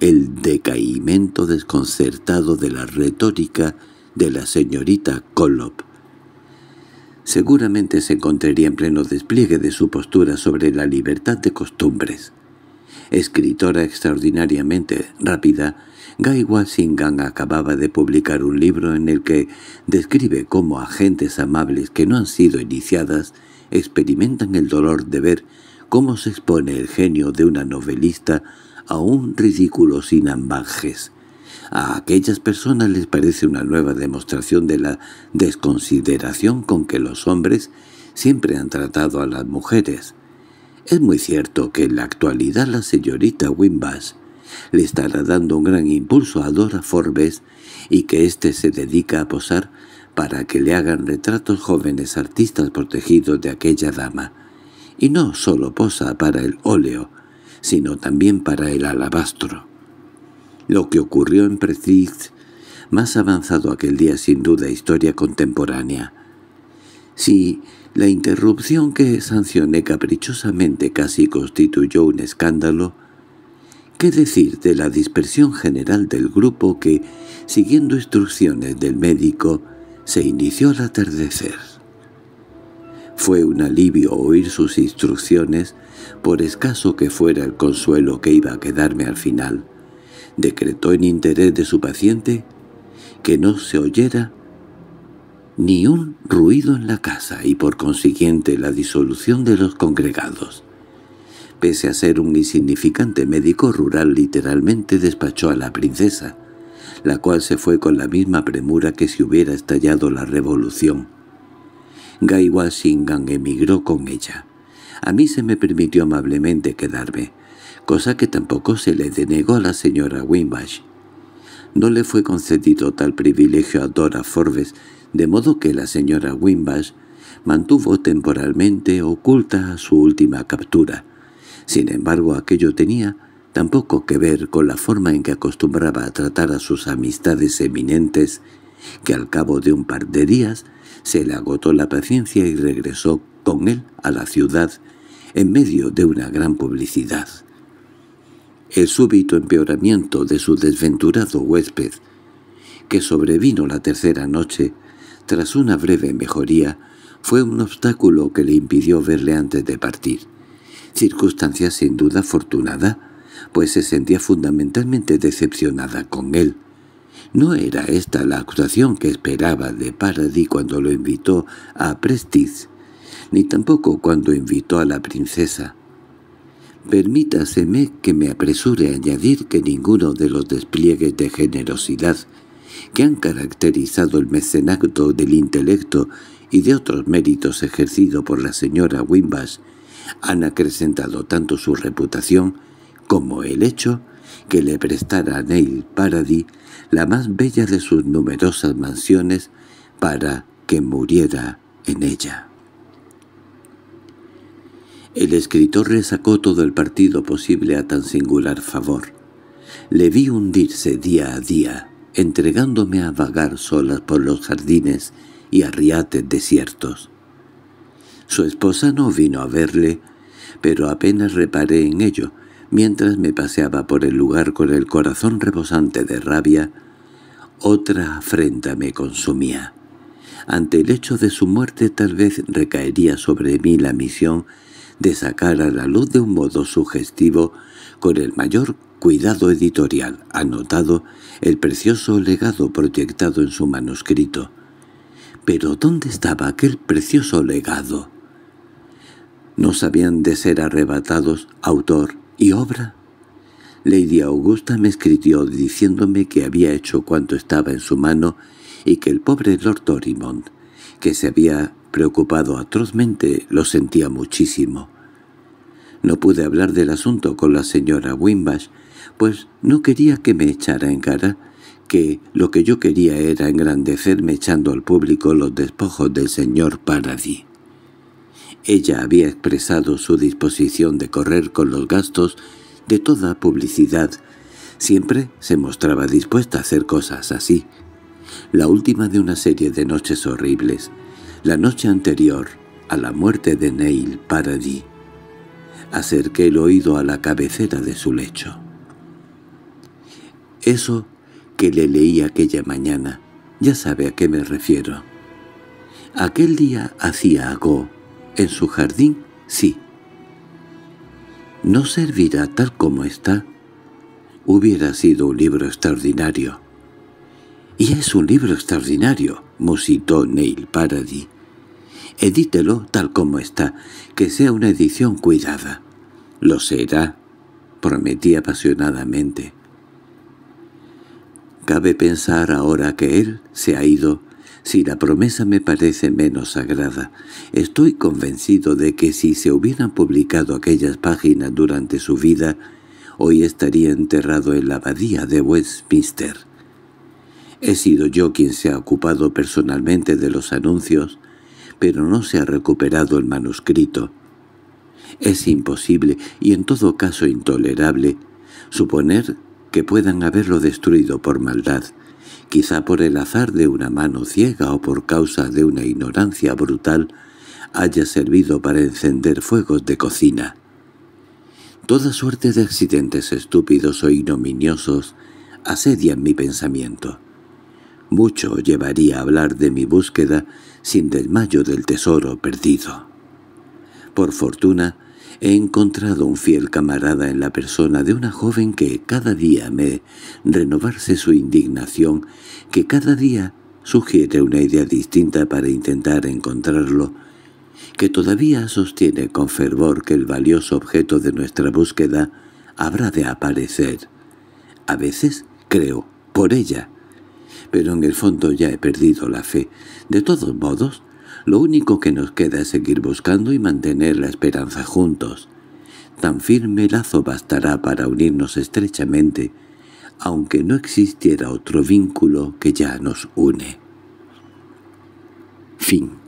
el decaimiento desconcertado de la retórica de la señorita Collop. Seguramente se encontraría en pleno despliegue de su postura sobre la libertad de costumbres. Escritora extraordinariamente rápida, Guy Washington acababa de publicar un libro en el que describe cómo agentes amables que no han sido iniciadas experimentan el dolor de ver cómo se expone el genio de una novelista a un ridículo sin ambajes. A aquellas personas les parece una nueva demostración de la desconsideración con que los hombres siempre han tratado a las mujeres. Es muy cierto que en la actualidad la señorita Wimbash le estará dando un gran impulso a Dora Forbes y que éste se dedica a posar para que le hagan retratos jóvenes artistas protegidos de aquella dama. Y no solo posa para el óleo, sino también para el alabastro. Lo que ocurrió en Precis más avanzado aquel día sin duda historia contemporánea. Si la interrupción que sancioné caprichosamente casi constituyó un escándalo, ¿Qué decir de la dispersión general del grupo que, siguiendo instrucciones del médico, se inició al atardecer? Fue un alivio oír sus instrucciones, por escaso que fuera el consuelo que iba a quedarme al final. Decretó en interés de su paciente que no se oyera ni un ruido en la casa y por consiguiente la disolución de los congregados. Pese a ser un insignificante médico rural literalmente despachó a la princesa, la cual se fue con la misma premura que si hubiera estallado la revolución. Gaiwa Washington emigró con ella. A mí se me permitió amablemente quedarme, cosa que tampoco se le denegó a la señora Wimbash. No le fue concedido tal privilegio a Dora Forbes, de modo que la señora Wimbash mantuvo temporalmente oculta su última captura, sin embargo, aquello tenía tampoco que ver con la forma en que acostumbraba a tratar a sus amistades eminentes, que al cabo de un par de días se le agotó la paciencia y regresó con él a la ciudad en medio de una gran publicidad. El súbito empeoramiento de su desventurado huésped, que sobrevino la tercera noche, tras una breve mejoría, fue un obstáculo que le impidió verle antes de partir circunstancia sin duda afortunada, pues se sentía fundamentalmente decepcionada con él. No era esta la actuación que esperaba de Paradis cuando lo invitó a Prestige, ni tampoco cuando invitó a la princesa. Permítaseme que me apresure a añadir que ninguno de los despliegues de generosidad que han caracterizado el mecenato del intelecto y de otros méritos ejercido por la señora Wimbash han acrecentado tanto su reputación como el hecho que le prestara a Neil Paradis la más bella de sus numerosas mansiones para que muriera en ella. El escritor resacó todo el partido posible a tan singular favor. Le vi hundirse día a día, entregándome a vagar solas por los jardines y arriates desiertos. Su esposa no vino a verle, pero apenas reparé en ello, mientras me paseaba por el lugar con el corazón rebosante de rabia, otra afrenta me consumía. Ante el hecho de su muerte tal vez recaería sobre mí la misión de sacar a la luz de un modo sugestivo, con el mayor cuidado editorial anotado, el precioso legado proyectado en su manuscrito. Pero ¿dónde estaba aquel precioso legado? ¿No sabían de ser arrebatados autor y obra? Lady Augusta me escribió diciéndome que había hecho cuanto estaba en su mano y que el pobre Lord Dorimond, que se había preocupado atrozmente, lo sentía muchísimo. No pude hablar del asunto con la señora Wimbash, pues no quería que me echara en cara que lo que yo quería era engrandecerme echando al público los despojos del señor Paradis. Ella había expresado su disposición de correr con los gastos de toda publicidad. Siempre se mostraba dispuesta a hacer cosas así. La última de una serie de noches horribles, la noche anterior a la muerte de Neil Paradis, acerqué el oído a la cabecera de su lecho. Eso que le leí aquella mañana, ya sabe a qué me refiero. Aquel día hacía agó en su jardín, sí. No servirá tal como está. Hubiera sido un libro extraordinario. —Y es un libro extraordinario —musitó Neil Paradis. —Edítelo tal como está, que sea una edición cuidada. —Lo será —prometí apasionadamente. Cabe pensar ahora que él se ha ido si la promesa me parece menos sagrada. Estoy convencido de que si se hubieran publicado aquellas páginas durante su vida, hoy estaría enterrado en la abadía de Westminster. He sido yo quien se ha ocupado personalmente de los anuncios, pero no se ha recuperado el manuscrito. Es imposible, y en todo caso intolerable, suponer que puedan haberlo destruido por maldad, quizá por el azar de una mano ciega o por causa de una ignorancia brutal, haya servido para encender fuegos de cocina. Toda suerte de accidentes estúpidos o ignominiosos asedian mi pensamiento. Mucho llevaría a hablar de mi búsqueda sin desmayo del tesoro perdido. Por fortuna, He encontrado un fiel camarada en la persona de una joven que cada día me renovarse su indignación, que cada día sugiere una idea distinta para intentar encontrarlo, que todavía sostiene con fervor que el valioso objeto de nuestra búsqueda habrá de aparecer. A veces creo por ella, pero en el fondo ya he perdido la fe. De todos modos, lo único que nos queda es seguir buscando y mantener la esperanza juntos. Tan firme lazo bastará para unirnos estrechamente, aunque no existiera otro vínculo que ya nos une. Fin